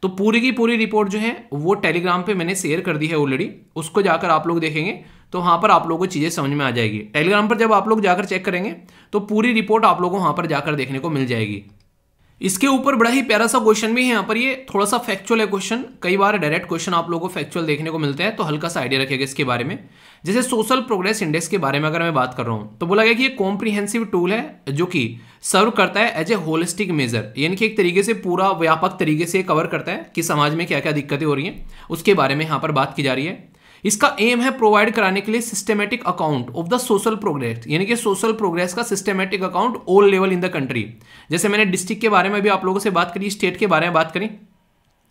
तो पूरी की पूरी रिपोर्ट जो है वो टेलीग्राम पे मैंने शेयर कर दी है ऑलरेडी उसको जाकर आप लोग देखेंगे तो वहाँ पर आप लोगों को चीज़ें समझ में आ जाएगी टेलीग्राम पर जब आप लोग जाकर चेक करेंगे तो पूरी रिपोर्ट आप लोगों को वहाँ पर जाकर देखने को मिल जाएगी इसके ऊपर बड़ा ही प्यारा सा क्वेश्चन भी है यहाँ पर ये थोड़ा सा फैक्चुअल है क्वेश्चन कई बार डायरेक्ट क्वेश्चन आप लोगों को फैक्चुअल देखने को मिलते हैं तो हल्का सा आइडिया रखेगा इसके बारे में जैसे सोशल प्रोग्रेस इंडेक्स के बारे में अगर मैं बात कर रहा हूँ तो बोला गया कि ये कॉम्प्रीहेंसिव टूल है जो कि सर्व करता है एज ए होलिस्टिक मेजर यानी कि एक तरीके से पूरा व्यापक तरीके से कवर करता है कि समाज में क्या क्या दिक्कतें हो रही हैं उसके बारे में यहाँ पर बात की जा रही है इसका एम है प्रोवाइड कराने के लिए systematic account of the social progress यानी कि सोशल प्रोग्रेस का systematic account all level in the country जैसे मैंने डिस्ट्रिक्ट के बारे में भी आप लोगों से बात करी स्टेट के बारे में बात करी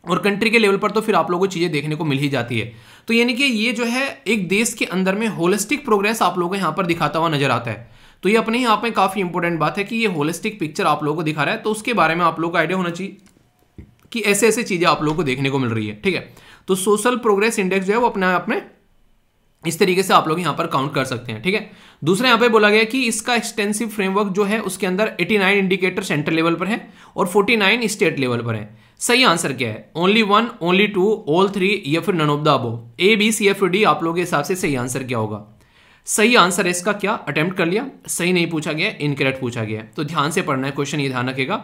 और कंट्री के लेवल पर तो फिर आप लोगों को चीज़ें देखने को मिल ही जाती है तो यानी कि ये जो है एक देश के अंदर में होलिस्टिक प्रोग्रेस आप लोगों को यहाँ पर दिखाता हुआ नजर आता है तो ये अपने ही आप में काफ़ी इंपॉर्टेंट बात है कि ये होलिस्टिक पिक्चर आप लोगों को दिखा रहा है तो उसके बारे में आप लोगों को आइडिया होना चाहिए कि ऐसे ऐसे चीज़ें आप लोगों को देखने को मिल रही है ठीक है तो सोशल प्रोग्रेस इंडेक्स जो है वो अपने आप में इस तरीके से आप लोग यहां पर काउंट कर सकते हैं ठीक है दूसरा यहां पे बोला गया कि इसका एक्सटेंसिव फ्रेमवर्क जो है उसके अंदर 89 इंडिकेटर सेंट्रल लेवल पर है और 49 स्टेट लेवल पर है सही आंसर क्या है only one only two all three या फिर none of the above A B C F D आप लोगों के हिसाब से सही आंसर क्या होगा सही आंसर है इसका क्या अटेम्प्ट कर लिया सही नहीं पूछा गया इनकरेक्ट पूछा गया तो ध्यान से पढ़ना है क्वेश्चन ये ध्यान रखेगा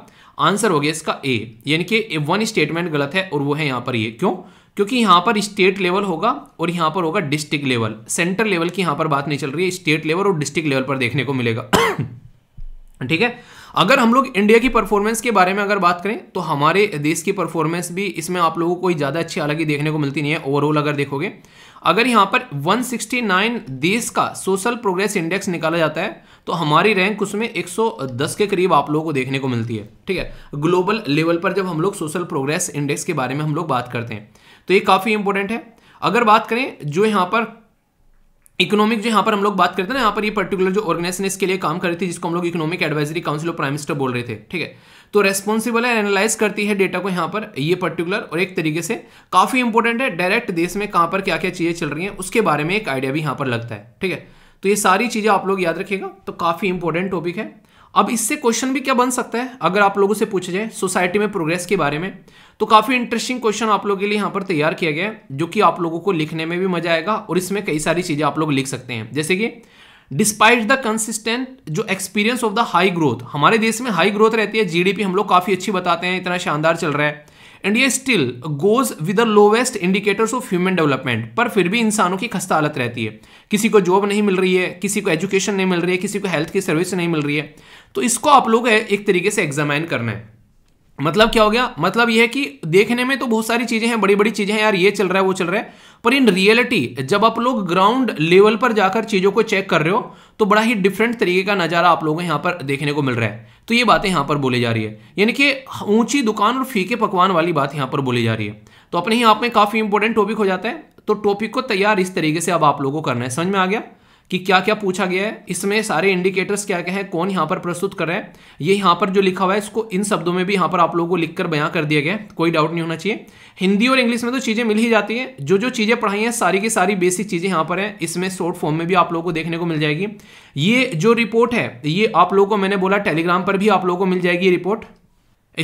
आंसर हो गया इसका ए यानी कि वन स्टेटमेंट गलत है और वो है यहां पर ये क्यों क्योंकि यहां पर स्टेट लेवल होगा और यहां पर होगा डिस्ट्रिक्ट लेवल सेंट्रल लेवल की यहां पर बात नहीं चल रही है स्टेट लेवल और डिस्ट्रिक्ट लेवल पर देखने को मिलेगा ठीक है अगर हम लोग इंडिया की परफॉर्मेंस के बारे में अगर बात करें तो हमारे देश की परफॉर्मेंस भी इसमें आप लोगों को ज़्यादा अच्छी अलग ही देखने को मिलती नहीं है ओवरऑल अगर देखोगे अगर यहां पर 169 देश का सोशल प्रोग्रेस इंडेक्स निकाला जाता है तो हमारी रैंक उसमें 110 के करीब आप लोगों को देखने को मिलती है ठीक है ग्लोबल लेवल पर जब हम लोग सोशल प्रोग्रेस इंडेक्स के बारे में हम लोग बात करते हैं तो ये काफ़ी इंपॉर्टेंट है अगर बात करें जो यहां पर इकोनॉमिक जो यहां पर हम लोग बात करते हैं ना पर ये पर्टिकुलर जो ऑर्गेनाइजेशन इसके लिए काम कर रही थी जिसको हम लोग economic advisory council of prime minister बोल रहे थे ठीक है तो रेस्पॉन्सिबल है एनालाइज करती है डेटा को यहां पर ये पर्टिकुलर और एक तरीके से काफ़ी इंपॉर्टेंट है डायरेक्ट देश में कहां पर क्या क्या चीज़ें चल रही हैं उसके बारे में एक आइडिया भी यहां पर लगता है ठीक है तो ये सारी चीज़ें आप लोग याद रखिएगा तो काफ़ी इंपॉर्टेंट टॉपिक है अब इससे क्वेश्चन भी क्या बन सकता है अगर आप लोगों से पूछा जाए सोसाइटी में प्रोग्रेस के बारे में तो काफ़ी इंटरेस्टिंग क्वेश्चन आप लोगों के लिए यहां पर तैयार किया गया है जो कि आप लोगों को लिखने में भी मजा आएगा और इसमें कई सारी चीज़ें आप लोग लिख सकते हैं जैसे कि डिस्पाइट द कंसिस्टेंट जो experience of the high growth हमारे देश में हाई ग्रोथ रहती है जीडीपी हम लोग काफ़ी अच्छी बताते हैं इतना शानदार चल रहा है India still goes with the lowest indicators of human development पर फिर भी इंसानों की खस्ता हालत रहती है किसी को जॉब नहीं मिल रही है किसी को एजुकेशन नहीं मिल रही है किसी को हेल्थ की सर्विस नहीं मिल रही है तो इसको आप लोग एक तरीके से एग्जामाइन करना है मतलब क्या हो गया मतलब यह है कि देखने में तो बहुत सारी चीजें हैं बड़ी बड़ी चीजें हैं यार ये चल रहा है वो चल रहा है पर इन रियलिटी जब आप लोग ग्राउंड लेवल पर जाकर चीजों को चेक कर रहे हो तो बड़ा ही डिफरेंट तरीके का नजारा आप लोगों को यहां पर देखने को मिल रहा है तो ये बातें यहां पर बोली जा रही है यानी कि ऊंची दुकान और फीके पकवान वाली बात यहां पर बोली जा रही है तो अपने ही आप में काफी इंपॉर्टेंट टॉपिक हो जाता है तो टॉपिक को तैयार इस तरीके से अब आप लोगों को करना है समझ में आ गया कि क्या क्या पूछा गया है इसमें सारे इंडिकेटर्स क्या क्या है कौन यहां पर प्रस्तुत कर रहा है ये यहां पर जो लिखा हुआ है इसको इन शब्दों में भी यहां पर आप लोगों को लिखकर बयां कर दिया गया कोई डाउट नहीं होना चाहिए हिंदी और इंग्लिश में तो चीज़ें मिल ही जाती हैं जो जो चीज़ें पढ़ाई हैं सारी की सारी बेसिक चीज़ें यहां पर है इसमें शॉर्ट फॉर्म में भी आप लोगों को देखने को मिल जाएगी ये जो रिपोर्ट है ये आप लोगों को मैंने बोला टेलीग्राम पर भी आप लोगों को मिल जाएगी रिपोर्ट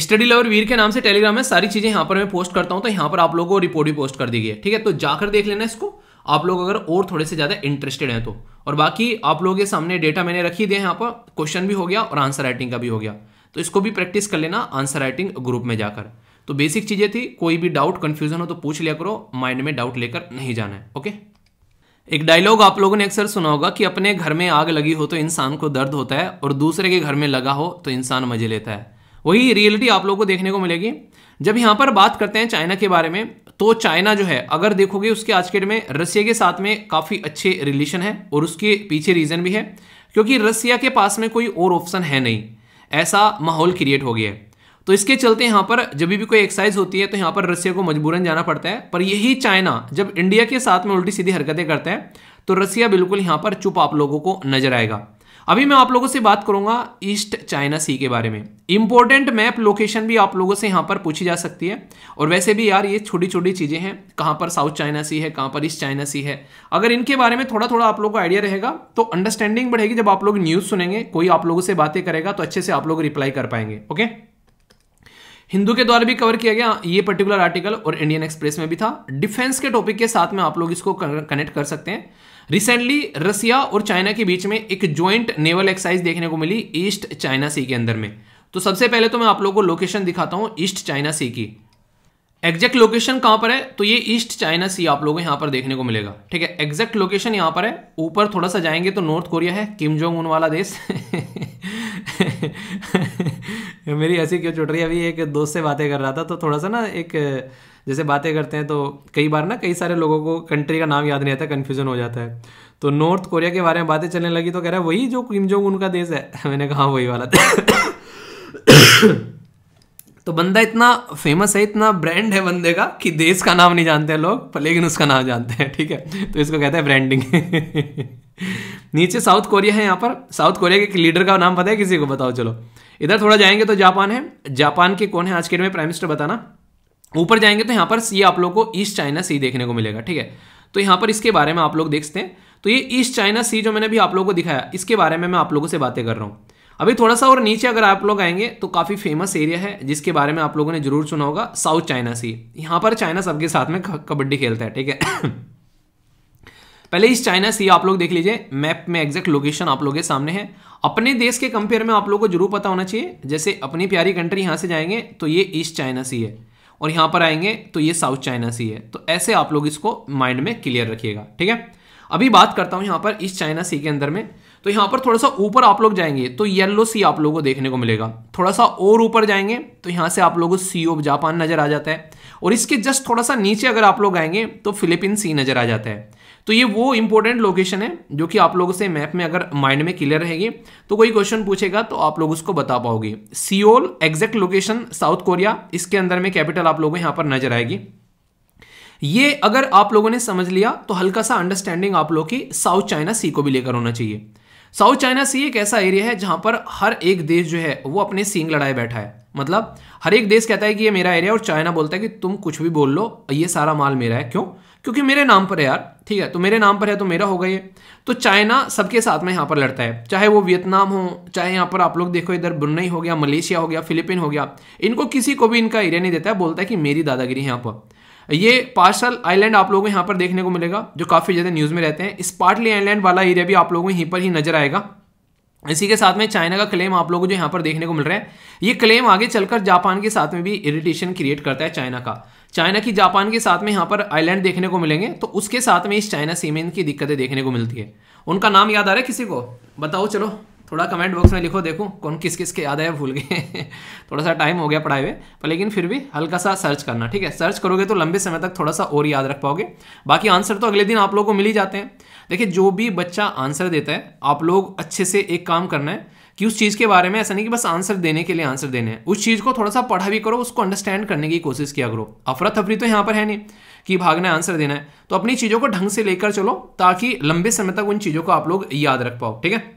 स्टडी लवर वीर के नाम से टेलीग्राम में सारी चीज़ें यहां पर मैं पोस्ट करता हूं तो यहां पर आप लोगों को रिपोर्ट भी पोस्ट कर दी गई है ठीक है तो जाकर देख लेना इसको आप लोग अगर और थोड़े से ज़्यादा इंटरेस्टेड हैं तो और बाकी आप लोगों के सामने डेटा मैंने रखी दिया हैं यहाँ पर क्वेश्चन भी हो गया और आंसर राइटिंग का भी हो गया तो इसको भी प्रैक्टिस कर लेना आंसर राइटिंग ग्रुप में जाकर तो बेसिक चीज़ें थी कोई भी डाउट कंफ्यूजन हो तो पूछ लिया करो माइंड में डाउट लेकर नहीं जाना है ओके एक डायलॉग आप लोगों ने अक्सर सुना होगा कि अपने घर में आग लगी हो तो इंसान को दर्द होता है और दूसरे के घर में लगा हो तो इंसान मजे लेता है वही रियलिटी आप लोगों को देखने को मिलेगी जब यहां पर बात करते हैं चाइना के बारे में तो चाइना जो है अगर देखोगे उसके आज के डेट में रसिया के साथ में काफ़ी अच्छे रिलेशन है और उसके पीछे रीज़न भी है क्योंकि रसिया के पास में कोई और ऑप्शन है नहीं ऐसा माहौल क्रिएट हो गया है तो इसके चलते यहां पर जब भी कोई एक्सरसाइज होती है तो यहां पर रसिया को मजबूरन जाना पड़ता है पर यही चाइना जब इंडिया के साथ में उल्टी सीधी हरकतें करता है तो रसिया बिल्कुल यहां पर चुप आप लोगों को नजर आएगा अभी मैं आप लोगों से बात करूंगा ईस्ट चाइना सी के बारे में इंपॉर्टेंट मैप लोकेशन भी आप लोगों से यहां पर पूछी जा सकती है और वैसे भी यार ये छोटी छोटी चीज़ें हैं कहां पर साउथ चाइना सी है कहां पर ईस्ट चाइना सी है अगर इनके बारे में थोड़ा थोड़ा आप लोगों को आइडिया रहेगा तो अंडरस्टैंडिंग बढ़ेगी जब आप लोग न्यूज़ सुनेंगे कोई आप लोगों से बातें करेगा तो अच्छे से आप लोग रिप्लाई कर पाएंगे ओके हिंदू के द्वारा भी कवर किया गया ये पर्टिकुलर आर्टिकल और इंडियन एक्सप्रेस में भी था डिफेंस के टॉपिक के साथ में आप लोग इसको कनेक्ट कर सकते हैं रिसेंटली रसिया और चाइना के बीच में एक ज्वाइंट नेवल एक्सरसाइज देखने को मिली ईस्ट चाइना सी के अंदर में तो सबसे पहले तो मैं आप लोगों को लोकेशन दिखाता हूं ईस्ट चाइना सी की एग्जैक्ट लोकेशन कहाँ पर है तो ये ईस्ट चाइना सी आप लोगों को यहां पर देखने को मिलेगा ठीक है एग्जैक्ट लोकेशन यहां पर है ऊपर थोड़ा सा जाएंगे तो नॉर्थ कोरिया है किम जोंग उन वाला देश मेरी ऐसी क्यों चुट रही है अभी एक दोस्त से बातें कर रहा था तो थोड़ा सा ना एक जैसे बातें करते हैं तो कई बार ना कई सारे लोगों को कंट्री का नाम याद नहीं आता कन्फ्यूजन हो जाता है तो नॉर्थ कोरिया के बारे में बातें चलने लगी तो कह रहा है वही जो किम जोंग उनका देश है मैंने कहा हाँ, वही वाला तो बंदा इतना फेमस है इतना ब्रांड है बंदे का कि देश का नाम नहीं जानते हैं लोग पर लेकिन उसका नाम जानते हैं ठीक है तो इसको कहते हैं ब्रांडिंग नीचे साउथ कोरिया है यहाँ पर साउथ कोरिया के लीडर का नाम पता है किसी को बताओ चलो इधर थोड़ा जाएंगे तो जापान है जापान के कौन है आज के डेट में प्राइम मिनिस्टर बताना ऊपर जाएंगे तो यहाँ पर ये आप लोग को ईस्ट चाइना सी देखने को मिलेगा ठीक है तो यहाँ पर इसके बारे में आप लोग देखते हैं तो ये ईस्ट चाइना सी जो मैंने अभी आप लोगों को दिखाया इसके बारे में मैं आप लोगों से बातें कर रहा हूँ अभी थोड़ा सा और नीचे अगर आप लोग आएंगे तो काफ़ी फेमस एरिया है जिसके बारे में आप लोगों ने जरूर सुना होगा साउथ चाइना सी यहाँ पर चाइना सबके साथ में कबड्डी खेलता है ठीक है पहले इस चाइना सी आप लोग देख लीजिए मैप में एग्जैक्ट लोकेशन आप लोगों के सामने है अपने देश के कंपेयर में आप लोगों को जरूर पता होना चाहिए जैसे अपनी प्यारी कंट्री यहाँ से जाएंगे तो ये ईस्ट चाइना सी है और यहां पर आएंगे तो ये साउथ चाइना सी है तो ऐसे आप लोग इसको माइंड में क्लियर रखिएगा ठीक है अभी बात करता हूं यहां पर ईस्ट चाइना सी के अंदर में तो यहां पर थोड़ा सा ऊपर आप लोग जाएंगे तो येलो सी आप लोगों को देखने को मिलेगा थोड़ा सा और ऊपर जाएंगे तो यहां से आप लोगों को सी ऑफ जापान नजर आ जाता है और इसके जस्ट थोड़ा सा नीचे अगर आप लोग आएंगे तो फिलिपिन सी नजर आ जाता है तो ये वो इंपॉर्टेंट लोकेशन है जो कि आप लोगों से मैप में अगर माइंड में क्लियर रहेगी तो कोई क्वेश्चन पूछेगा तो आप लोग उसको बता पाओगे Seoul exact location South Korea इसके अंदर में कैपिटल आप लोगों यहां यहाँ पर नजर आएगी ये अगर आप लोगों ने समझ लिया तो हल्का सा अंडरस्टैंडिंग आप लोग की साउथ चाइना सी को भी लेकर होना चाहिए साउथ चाइना सी एक ऐसा एरिया है जहां पर हर एक देश जो है वो अपने सींग लड़ाए बैठा है मतलब हर एक देश कहता है कि ये मेरा एरिया और चाइना बोलता है कि तुम कुछ भी बोल लो ये सारा माल मेरा है क्यों क्योंकि मेरे नाम पर है यार ठीक है तो मेरे नाम पर है तो मेरा होगा ये तो चाइना सबके साथ में यहाँ पर लड़ता है चाहे वो वियतनाम हो चाहे यहाँ पर आप लोग देखो इधर ब्रुनई हो गया मलेशिया हो गया फिलीपीन हो गया इनको किसी को भी इनका एरिया नहीं देता है बोलता है कि मेरी दादागिरी यहाँ पर ये पार्सल आइलैंड आप लोगों को यहाँ पर देखने को मिलेगा जो काफ़ी ज़्यादा न्यूज़ में रहते हैं स्पार्टली आइलैंड वाला एरिया भी आप लोगों को यहीं पर ही नजर आएगा इसी के साथ में चाइना का क्लेम आप लोगों को जो यहाँ पर देखने को मिल रहा है ये क्लेम आगे चलकर जापान के साथ में भी इरिटेशन क्रिएट करता है चाइना का चाइना की जापान के साथ में यहाँ पर आइलैंड देखने को मिलेंगे तो उसके साथ में इस चाइना सीमेंट की दिक्कतें देखने को मिलती है उनका नाम याद आ रहा है किसी को बताओ चलो थोड़ा कमेंट बॉक्स में लिखो देखो कौन किस किस के याद आया भूल गए थोड़ा सा टाइम हो गया पढ़ाए हुए पर लेकिन फिर भी हल्का सा सर्च करना ठीक है सर्च करोगे तो लंबे समय तक थोड़ा सा और याद रख पाओगे बाकी आंसर तो अगले दिन आप लोग को मिल ही जाते हैं देखिए जो भी बच्चा आंसर देता है आप लोग अच्छे से एक काम करना है कि उस चीज़ के बारे में ऐसा नहीं कि बस आंसर देने के लिए आंसर देने हैं उस चीज़ को थोड़ा सा पढ़ा भी करो उसको अंडरस्टैंड करने की कोशिश किया करो अफरा तफरी तो यहाँ पर है नहीं कि भागना है आंसर देना है तो अपनी चीज़ों को ढंग से लेकर चलो ताकि लंबे समय तक उन चीज़ों को आप लोग याद रख पाओ ठीक है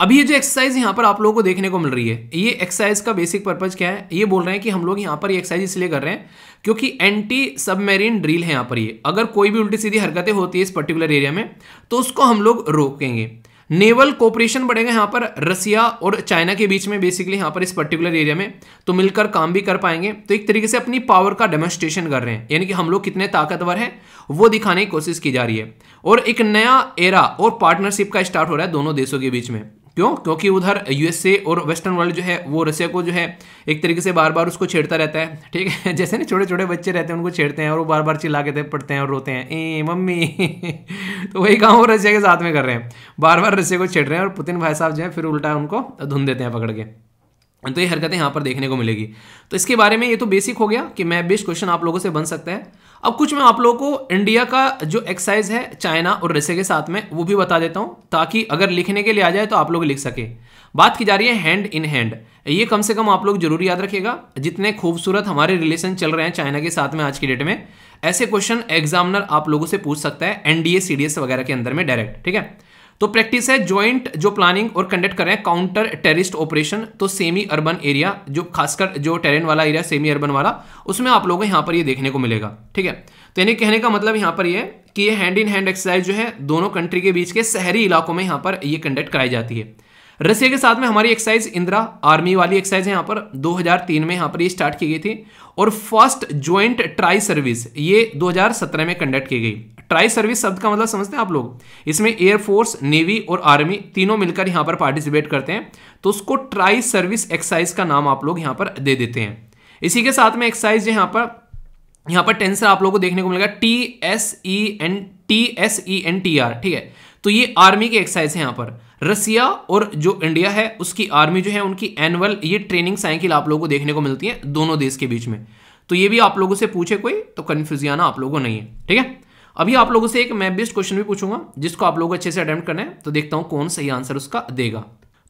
अभी ये जो एक्सरसाइज यहाँ पर आप लोगों को देखने को मिल रही है ये एक्सरसाइज का बेसिक पर्पज क्या है ये बोल रहे हैं कि हम लोग यहाँ पर ये एक्सरसाइज इसलिए कर रहे हैं क्योंकि एंटी सबमेरिन ड्रिल है यहाँ पर ये अगर कोई भी उल्टी सीधी हरकतें होती है इस पर्टिकुलर एरिया में तो उसको हम लोग रोकेंगे नेवल कोऑपरेशन बढ़ेगा यहाँ पर रसिया और चाइना के बीच में बेसिकली यहाँ पर इस पर्टिकुलर एरिया में तो मिलकर काम भी कर पाएंगे तो एक तरीके से अपनी पावर का डेमोन्स्ट्रेशन कर रहे हैं यानी कि हम लोग कितने ताकतवर हैं वो दिखाने की कोशिश की जा रही है और एक नया एरा और पार्टनरशिप का स्टार्ट हो रहा है दोनों देशों के बीच में क्यों क्योंकि उधर यूएसए और वेस्टर्न वर्ल्ड जो है वो रसिया को जो है एक तरीके से बार बार उसको छेड़ता रहता है ठीक है जैसे ना छोटे छोटे बच्चे रहते हैं उनको छेड़ते हैं और वो बार बार चिल्ला के पड़ते हैं और रोते हैं ए मम्मी तो वही काम वो रसिया के साथ में कर रहे हैं बार बार रशिया को छेड़ रहे हैं और पुतिन भाई साहब जो है फिर उल्टा उनको धुन देते हैं पकड़ के तो ये हरकतें यहाँ पर देखने को मिलेगी तो इसके बारे में ये तो बेसिक हो गया कि मैं बेस्ट क्वेश्चन आप लोगों से बन सकता है अब कुछ मैं आप लोगों को इंडिया का जो एक्साइज है चाइना और रसिया के साथ में वो भी बता देता हूँ ताकि अगर लिखने के लिए आ जाए तो आप लोग लिख सके बात की जा रही है हैंड इन हैंड ये कम से कम आप लोग जरूर याद रखेगा जितने खूबसूरत हमारे रिलेशन चल रहे हैं चाइना के साथ में आज की डेट में ऐसे क्वेश्चन एग्जामिनर आप लोगों से पूछ सकता है एनडीए सीडीएस वगैरह के अंदर में डायरेक्ट ठीक है तो प्रैक्टिस है ज्वाइंट जो प्लानिंग और कंडक्ट कर रहे हैं काउंटर टेरिस्ट ऑपरेशन तो सेमी अर्बन एरिया जो खासकर जो टेरेन वाला एरिया सेमी अर्बन वाला उसमें आप लोगों को यहां पर ये देखने को मिलेगा ठीक है तो यानी कहने का मतलब यहां पर ये कि ये हैंड इन हैंड एक्सरसाइज जो है दोनों कंट्री के बीच के शहरी इलाकों में यहां पर ये कंडक्ट कराई जाती है रसिया के साथ में हमारी एक्साइज इंदिरा आर्मी वाली एक्साइज है यहाँ पर 2003 में यहाँ पर ये स्टार्ट की गई थी और फर्स्ट ज्वाइंट ट्राई सर्विस ये 2017 में कंडक्ट की गई ट्राई सर्विस शब्द का मतलब समझते हैं आप लोग इसमें एयरफोर्स नेवी और आर्मी तीनों मिलकर यहाँ पर पार्टिसिपेट करते हैं तो उसको ट्राई सर्विस एक्साइज का नाम आप लोग यहाँ पर दे देते हैं इसी के साथ में एक्साइज यहाँ पर यहाँ पर टेंसर आप लोग को देखने को मिलेगा T S E N T S E N T R ठीक है तो ये आर्मी की एक्साइज है यहाँ पर रसिया और जो इंडिया है उसकी आर्मी जो है उनकी एनुअल ये ट्रेनिंग साइकिल आप लोगों को देखने को मिलती है दोनों देश के बीच में तो ये भी आप लोगों से पूछे कोई तो कन्फ्यूजियाना आप लोगों को नहीं है ठीक है अभी आप लोगों से एक मैप बेस्ड क्वेश्चन भी पूछूंगा जिसको आप लोग अच्छे से अटेम्प्ट करना है तो देखता हूँ कौन सही आंसर उसका देगा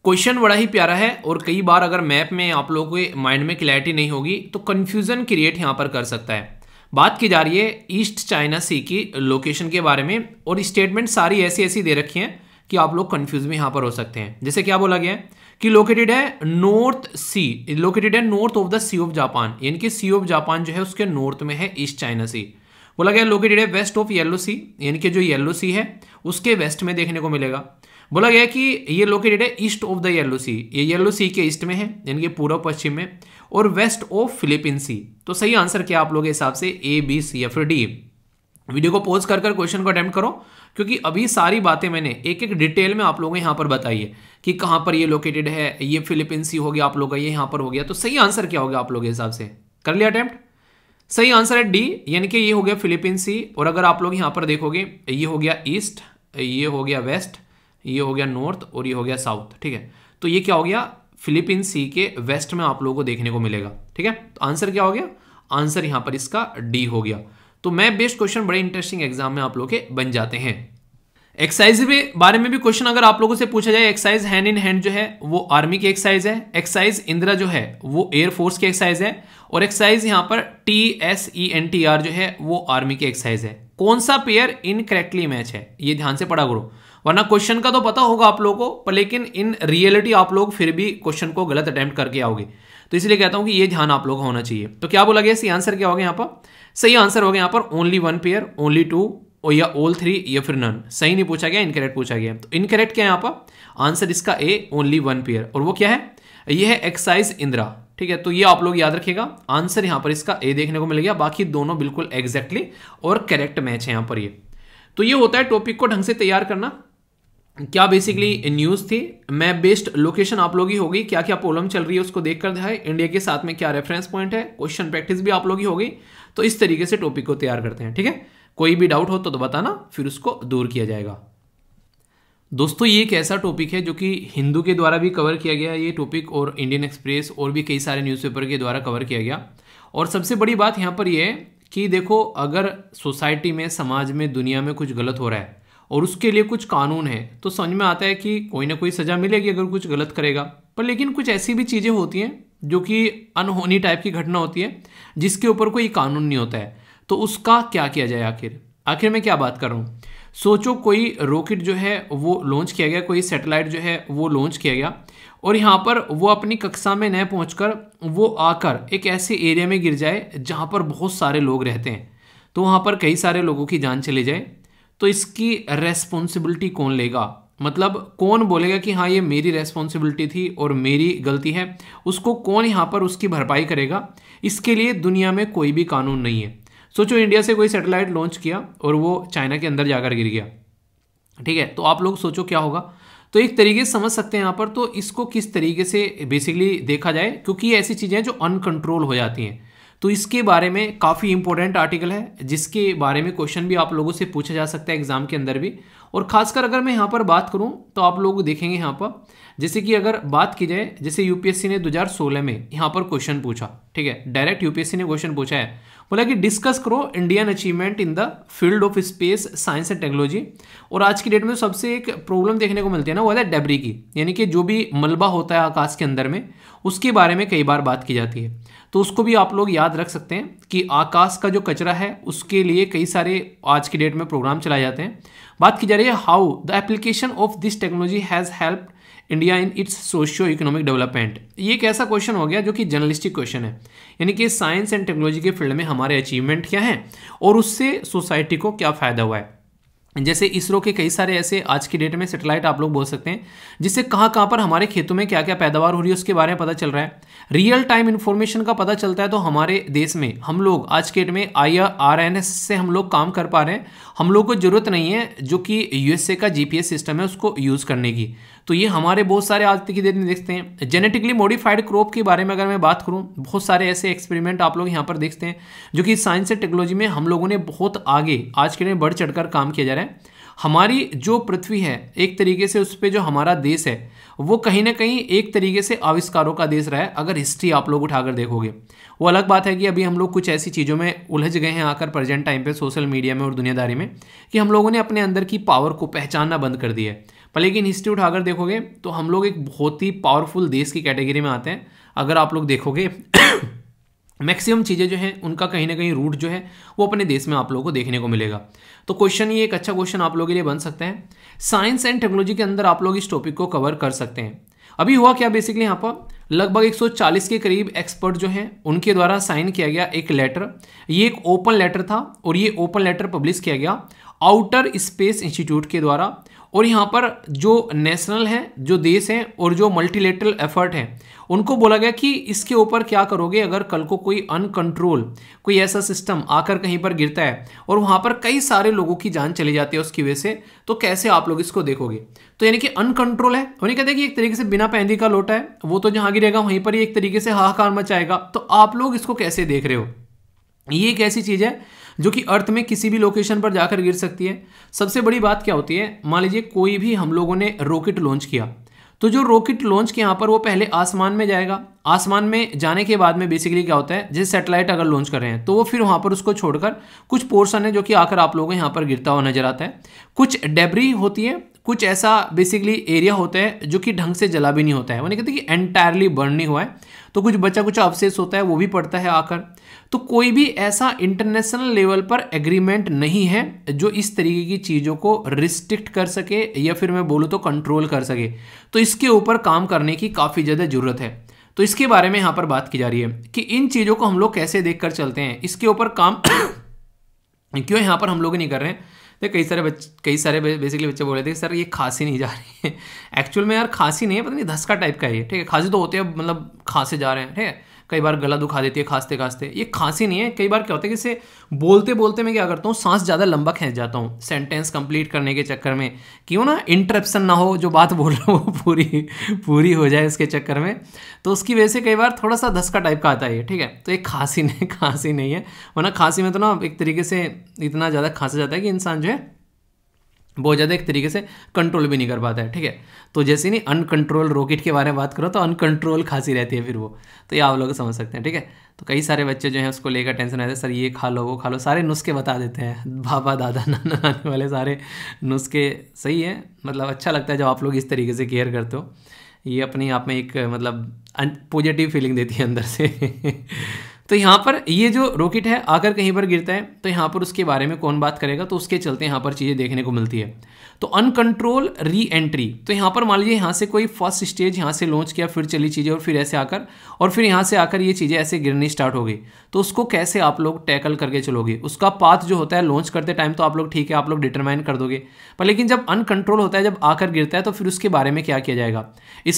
क्वेश्चन बड़ा ही प्यारा है और कई बार अगर मैप में आप लोगों के माइंड में क्लैरिटी नहीं होगी तो कन्फ्यूजन क्रिएट यहाँ पर कर सकता है बात की जा रही है ईस्ट चाइना सी की लोकेशन के बारे में और स्टेटमेंट सारी ऐसी ऐसी दे रखी हैं कि आप लोग कंफ्यूज भी यहां पर हो सकते हैं जैसे क्या बोला गया है कि लोकेटेड है नॉर्थ सी लोकेटेड है north of the sea of Japan यानी कि सी ऑफ जापान जो है उसके नॉर्थ में है ईस्ट चाइना सी बोला गया लोकेटेड है वेस्ट ऑफ येलो सी यानी कि जो येलो सी है उसके वेस्ट में देखने को मिलेगा बोला गया कि ये लोकेटेड है east of the yellow sea ये येलो सी के ईस्ट में है यानी कि पूर्व पश्चिम में और वेस्ट ऑफ फिलिपिन सी तो सही आंसर क्या आप लोग के हिसाब से ए बी सी या फिर डी वीडियो को पॉज कर क्वेश्चन को अटेम्प्ट करो क्योंकि अभी सारी बातें मैंने एक एक डिटेल में आप लोगों को यहाँ पर बताई है कि कहाँ पर ये लोकेटेड है ये फिलिपिन हो गया आप लोगों का ये यहाँ पर हो गया तो सही आंसर क्या गया आप लोग के हिसाब से कर लिया अटैम्प्ट सही आंसर है डी यानी कि ये हो गया फिलिपींस और अगर आप लोग यहाँ पर देखोगे ये हो गया ईस्ट ये हो गया वेस्ट ये हो गया नॉर्थ और ये हो गया साउथ ठीक है तो ये क्या हो गया फिलिपिन सी के वेस्ट में आप लोगों को देखने को मिलेगा ठीक है तो आंसर क्या हो गया आंसर यहाँ पर इसका डी हो गया तो मैप बेस्ड क्वेश्चन बड़े इंटरेस्टिंग एग्जाम में आप लोग के बन जाते हैं एक्साइज के बारे में भी क्वेश्चन अगर आप लोगों से पूछा जाए एक्साइज हैंड इन हैंड जो है वो आर्मी की एक्साइज है एक्साइज इंदिरा जो है वो एयरफोर्स की एक्साइज है और एक्साइज यहाँ पर T S E N T R जो है वो आर्मी की एक्साइज है कौन सा पेयर इनकरेक्टली मैच है ये ध्यान से पढ़ा करो वरना क्वेश्चन का तो पता होगा आप लोगों को पर लेकिन इन रियलिटी आप लोग फिर भी क्वेश्चन को गलत अटैम्प्ट करके आओगे तो इसलिए कहता हूं कि ये ध्यान आप लोगों का होना चाहिए तो क्या बोला गया सही आंसर क्या हो गया यहाँ पर सही आंसर हो गया यहाँ पर only one pair only two और या ऑल थ्री या फिर नन सही नहीं पूछा गया इनकरेक्ट पूछा गया तो इनकरेक्ट क्या है यहाँ पर आंसर इसका ए ओनली वन पेयर और वो क्या है ये है एक्साइज इंदिरा ठीक है तो ये आप लोग याद रखिएगा आंसर यहाँ पर इसका ए देखने को मिल गया बाकी दोनों बिल्कुल एग्जैक्टली और करेक्ट मैच है यहाँ पर ये तो ये होता है टॉपिक को ढंग से तैयार करना क्या बेसिकली न्यूज़ थी मैप बेस्ड लोकेशन आप लोग ही होगी क्या क्या प्रॉब्लम चल रही है उसको देख कर इंडिया के साथ में क्या रेफरेंस पॉइंट है क्वेश्चन प्रैक्टिस भी आप लोग ही होगी तो इस तरीके से टॉपिक को तैयार करते हैं ठीक है कोई भी डाउट हो तो, तो बताना फिर उसको दूर किया जाएगा दोस्तों ये एक ऐसा टॉपिक है जो कि हिंदू के द्वारा भी कवर किया गया ये टॉपिक और इंडियन एक्सप्रेस और भी कई सारे न्यूज़पेपर के द्वारा कवर किया गया और सबसे बड़ी बात यहाँ पर यह है कि देखो अगर सोसाइटी में समाज में दुनिया में कुछ गलत हो रहा है और उसके लिए कुछ कानून है तो समझ में आता है कि कोई ना कोई सज़ा मिलेगी अगर कुछ गलत करेगा पर लेकिन कुछ ऐसी भी चीज़ें होती हैं जो कि अनहोनी टाइप की घटना होती है जिसके ऊपर कोई कानून नहीं होता है तो उसका क्या किया जाए आखिर आखिर मैं क्या बात कर रहा हूँ सोचो कोई रॉकेट जो है वो लॉन्च किया गया कोई सैटेलाइट जो है वो लॉन्च किया गया और यहाँ पर वो अपनी कक्षा में न पहुँच वो आकर एक ऐसे एरिया में गिर जाए जहाँ पर बहुत सारे लोग रहते हैं तो वहाँ पर कई सारे लोगों की जान चली जाए तो इसकी रेस्पॉन्सिबिलिटी कौन लेगा मतलब कौन बोलेगा कि हाँ ये मेरी रेस्पॉन्सिबिलिटी थी और मेरी गलती है उसको कौन यहाँ पर उसकी भरपाई करेगा इसके लिए दुनिया में कोई भी कानून नहीं है सोचो इंडिया से कोई सैटेलाइट लॉन्च किया और वो चाइना के अंदर जाकर गिर गया ठीक है तो आप लोग सोचो क्या होगा तो एक तरीके से समझ सकते हैं यहाँ पर तो इसको किस तरीके से बेसिकली देखा जाए क्योंकि ये ऐसी चीज़ें हैं जो अनकंट्रोल हो जाती हैं तो इसके बारे में काफ़ी इंपॉर्टेंट आर्टिकल है जिसके बारे में क्वेश्चन भी आप लोगों से पूछा जा सकता है एग्ज़ाम के अंदर भी और खासकर अगर मैं यहाँ पर बात करूँ तो आप लोग देखेंगे यहाँ पर जैसे कि अगर बात की जाए जैसे यूपीएससी ने 2016 में यहाँ पर क्वेश्चन पूछा ठीक है डायरेक्ट यूपीएससी ने क्वेश्चन पूछा है बोला कि डिस्कस करो Indian achievement in the field of space science and technology और आज की डेट में सबसे एक प्रॉब्लम देखने को मिलती है ना वो है डेबरी की यानी कि जो भी मलबा होता है आकाश के अंदर में उसके बारे में कई बार बात की जाती है तो उसको भी आप लोग याद रख सकते हैं कि आकाश का जो कचरा है उसके लिए कई सारे आज की डेट में प्रोग्राम चलाए जाते हैं बात की जा रही है how the application of this technology has help India in its socio economic development ये एक ऐसा क्वेश्चन हो गया जो कि जर्नलिस्टिक क्वेश्चन है यानी कि साइंस एंड टेक्नोलॉजी के फील्ड में हमारे अचीवमेंट क्या हैं और उससे सोसाइटी को क्या फ़ायदा हुआ है जैसे इसरो के कई सारे ऐसे आज की डेट में सेटेलाइट आप लोग बोल सकते हैं जिससे कहाँ कहाँ पर हमारे खेतों में क्या क्या पैदावार हो रही है उसके बारे में पता चल रहा है रियल टाइम इन्फॉर्मेशन का पता चलता है तो हमारे देश में हम लोग आज के डेट में आई आर एन एस से हम लोग काम कर पा रहे हैं हम लोग को ज़रूरत नहीं है जो कि यूएसए का एस सिस्टम है उसको यूज़ करने की तो ये हमारे बहुत सारे आज तक की डेट में देखते हैं जेनेटिकली मॉडिफाइड क्रॉप के बारे में अगर मैं बात करूँ बहुत सारे ऐसे एक्सपेरिमेंट आप लोग यहाँ पर देखते हैं जो कि साइंस एंड टेक्नोलॉजी में हम लोगों ने बहुत आगे आज के डेट में बढ़ चढ़ काम किया जा रहा है हमारी जो पृथ्वी है एक तरीके से उस पर जो हमारा देश है वो कहीं ना कहीं एक तरीके से आविष्कारों का देश रहा है अगर हिस्ट्री आप लोग उठाकर देखोगे वो अलग बात है कि अभी हम लोग कुछ ऐसी चीज़ों में उलझ गए हैं आकर प्रेजेंट टाइम पे सोशल मीडिया में और दुनियादारी में कि हम लोगों ने अपने अंदर की पावर को पहचानना बंद कर दिया है पर लेकिन हिस्ट्री उठाकर देखोगे तो हम लोग एक बहुत ही पावरफुल देश की कैटेगरी में आते हैं अगर आप लोग देखोगे मैक्सिमम चीज़ें जो हैं उनका कहीं ना कहीं रूट जो है वो अपने देश में आप लोगों को देखने को मिलेगा तो क्वेश्चन ये एक अच्छा क्वेश्चन आप लोगों के लिए बन सकते हैं साइंस एंड टेक्नोलॉजी के अंदर आप लोग इस टॉपिक को कवर कर सकते हैं अभी हुआ क्या बेसिकली यहाँ पर लगभग 140 के करीब एक्सपर्ट जो हैं उनके द्वारा साइन किया गया एक लेटर ये एक ओपन लेटर था और ये ओपन लेटर पब्लिश किया गया आउटर स्पेस इंस्टीट्यूट के द्वारा और यहाँ पर जो नेशनल हैं जो देश हैं और जो मल्टीलेटरल एफर्ट हैं उनको बोला गया कि इसके ऊपर क्या करोगे अगर कल को कोई अनकंट्रोल कोई ऐसा सिस्टम आकर कहीं पर गिरता है और वहाँ पर कई सारे लोगों की जान चली जाती है उसकी वजह से तो कैसे आप लोग इसको देखोगे तो यानी कि अनकंट्रोल है उन्हें कहते कि एक तरीके से बिना पैंदी का लोटा है वो तो जहाँ गिरेगा वहीं पर ही एक तरीके से हाहाकार मचाएगा तो आप लोग इसको कैसे देख रहे हो ये एक ऐसी चीज़ है जो कि अर्थ में किसी भी लोकेशन पर जाकर गिर सकती है सबसे बड़ी बात क्या होती है मान लीजिए कोई भी हम लोगों ने रॉकेट लॉन्च किया तो जो रॉकेट लॉन्च किया यहाँ पर वो पहले आसमान में जाएगा आसमान में जाने के बाद में बेसिकली क्या होता है जैसे सैटेलाइट अगर लॉन्च कर रहे हैं तो वो फिर वहाँ पर उसको छोड़कर कुछ पोर्सन है जो कि आकर आप लोगों को यहाँ पर गिरता हुआ नजर आता है कुछ डेबरी होती है कुछ ऐसा बेसिकली एरिया होता है जो कि ढंग से जला भी नहीं होता है वो नहीं कहते कि एंटायरली बर्न नहीं हुआ है तो कुछ बचा कुछ अवशेष होता है वो भी पड़ता है आकर तो कोई भी ऐसा इंटरनेशनल लेवल पर एग्रीमेंट नहीं है जो इस तरीके की चीज़ों को रिस्ट्रिक्ट कर सके या फिर मैं बोलूँ तो कंट्रोल कर सके तो इसके ऊपर काम करने की काफ़ी ज़्यादा ज़रूरत है तो इसके बारे में यहाँ पर बात की जा रही है कि इन चीज़ों को हम लोग कैसे देख कर चलते हैं इसके ऊपर काम क्यों यहाँ पर हम लोग नहीं कर रहे हैं तो कई सारे बच्चे कई सारे बेसिकली बच्चे बोल रहे थे कि सर ये खांसी नहीं जा रही है एक्चुअल में यार खांसी नहीं है पता नहीं धसका टाइप का ही है ठीक है खांसी तो होती है मतलब खांसे जा रहे हैं ठीक है कई बार गला दुखा देती है खांसते खांसते ये खांसी नहीं है कई बार क्या होता है कि इसे बोलते बोलते मैं क्या करता हूँ सांस ज़्यादा लंबा खींच जाता हूँ सेंटेंस कंप्लीट करने के चक्कर में क्यों ना इंटरप्शन ना हो जो बात बोल रहा हूँ वो पूरी पूरी हो जाए इसके चक्कर में तो उसकी वजह से कई बार थोड़ा सा धसका टाइप का आता है ठीक है तो एक खांसी नहीं खांसी नहीं है वरना खांसी में तो ना एक तरीके से इतना ज़्यादा खांसा जाता है कि इंसान जो है बहुत ज़्यादा एक तरीके से कंट्रोल भी नहीं कर पाता है ठीक है तो जैसे नहीं अनकंट्रोल रॉकेट के बारे में बात करो तो अनकंट्रोल खांसी रहती है फिर वो तो ये आप लोग समझ सकते हैं ठीक है तो कई सारे बच्चे जो हैं उसको लेकर टेंशन रहते हैं सर ये खा लो वो खा लो सारे नुस्खे बता देते हैं बाबा दादा नाना आने वाले सारे नुस्खे सही है मतलब अच्छा लगता है जब आप लोग इस तरीके से केयर करते हो ये अपने आप में एक मतलब पॉजिटिव फीलिंग देती है अंदर से तो यहाँ पर ये जो रॉकेट है आकर कहीं पर गिरता है तो यहाँ पर उसके बारे में कौन बात करेगा तो उसके चलते यहाँ पर चीज़ें देखने को मिलती है तो अनकंट्रोल री एंट्री तो यहाँ पर मान लीजिए यहाँ से कोई फर्स्ट स्टेज यहाँ से लॉन्च किया फिर चली चीज़ें और फिर ऐसे आकर और फिर यहाँ से आकर ये चीज़ें ऐसे गिरनी स्टार्ट हो गई तो उसको कैसे आप लोग टैकल करके चलोगे उसका पाथ जो होता है लॉन्च करते टाइम तो आप लोग ठीक है आप लोग डिटरमाइन कर दोगे पर लेकिन जब अनकंट्रोल होता है जब आकर गिरता है तो फिर उसके बारे में क्या किया जाएगा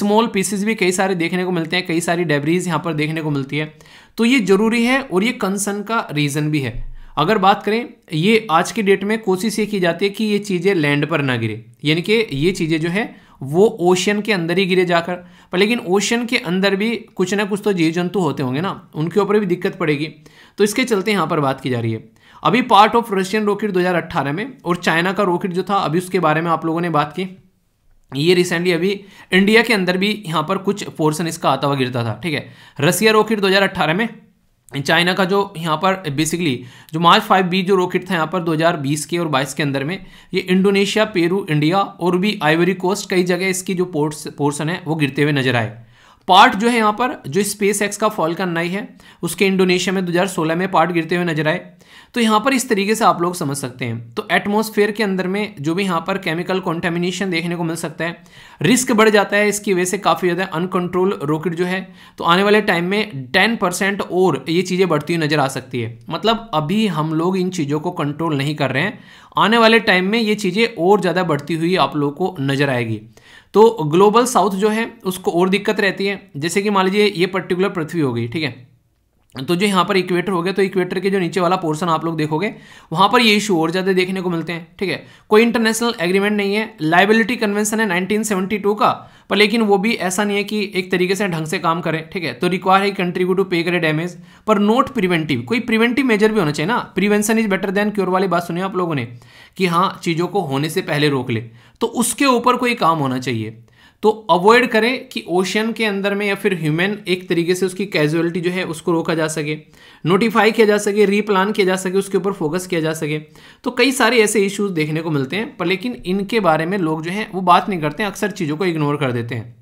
स्मॉल पीसेज भी कई सारे देखने को मिलते हैं कई सारी डेबरीज यहाँ पर देखने को मिलती है तो ये ज़रूरी है और ये कंसर्न का रीज़न भी है अगर बात करें ये आज के डेट में कोशिश ये की जाती है कि ये चीज़ें लैंड पर ना गिरे यानी कि ये चीज़ें जो है वो ओशन के अंदर ही गिरे जाकर पर लेकिन ओशन के अंदर भी कुछ ना कुछ तो जीव जंतु होते होंगे ना उनके ऊपर भी दिक्कत पड़ेगी तो इसके चलते यहाँ पर बात की जा रही है अभी पार्ट ऑफ रशियन रॉकेट 2018 में और चाइना का रॉकेट जो था अभी उसके बारे में आप लोगों ने बात की ये रिसेंटली अभी इंडिया के अंदर भी यहाँ पर कुछ पोर्सन इसका आता हुआ गिरता था ठीक है रसिया रॉकेट 2018 में चाइना का जो यहाँ पर बेसिकली जो मार्च फाइव बी जो रॉकेट था यहाँ पर 2020 के और 22 के अंदर में ये इंडोनेशिया पेरू इंडिया और भी आइवरी कोस्ट कई जगह इसकी जो पोर्ट्स पोर्सन है वो गिरते हुए नजर आए पार्ट जो है यहाँ पर जो स्पेस एक्स का फॉल का है उसके इंडोनेशिया में 2016 में पार्ट गिरते हुए नजर आए तो यहाँ पर इस तरीके से आप लोग समझ सकते हैं तो एटमोसफेयर के अंदर में जो भी यहाँ पर केमिकल कॉन्टेमिनेशन देखने को मिल सकता है रिस्क बढ़ जाता है इसकी वजह से काफ़ी ज़्यादा अनकंट्रोल रॉकेट जो है तो आने वाले टाइम में टेन परसेंट और ये चीज़ें बढ़ती हुई नज़र आ सकती है मतलब अभी हम लोग इन चीज़ों को कंट्रोल नहीं कर रहे हैं आने वाले टाइम में ये चीज़ें और ज़्यादा बढ़ती हुई आप लोगों को नज़र आएगी तो ग्लोबल साउथ जो है उसको और दिक्कत रहती है जैसे कि मान लीजिए ये पर्टिकुलर पृथ्वी होगी ठीक है तो जो यहाँ पर इक्वेटर हो गया तो इक्वेटर के जो नीचे वाला पोर्सन आप लोग देखोगे वहाँ पर ये इशू और ज़्यादा देखने को मिलते हैं ठीक है कोई इंटरनेशनल एग्रीमेंट नहीं है लाइबिलिटी कन्वेंशन है 1972 का पर लेकिन वो भी ऐसा नहीं है कि एक तरीके से ढंग से काम करें ठीक है तो रिक्वायर है कंट्री को टू पे करे डैमेज पर नोट प्रिवेंटिव कोई प्रिवेंटिव मेजर भी होना चाहिए ना prevention is better than cure वाली बात सुनी आप लोगों ने कि हाँ चीज़ों को होने से पहले रोक ले तो उसके ऊपर कोई काम होना चाहिए तो अवॉइड करें कि ओशन के अंदर में या फिर ह्यूमन एक तरीके से उसकी कैजुअलिटी जो है उसको रोका जा सके नोटिफाई किया जा सके रीप्लान किया जा सके उसके ऊपर फोकस किया जा सके तो कई सारे ऐसे इश्यूज देखने को मिलते हैं पर लेकिन इनके बारे में लोग जो है वो बात नहीं करते हैं अक्सर चीज़ों को इग्नोर कर देते हैं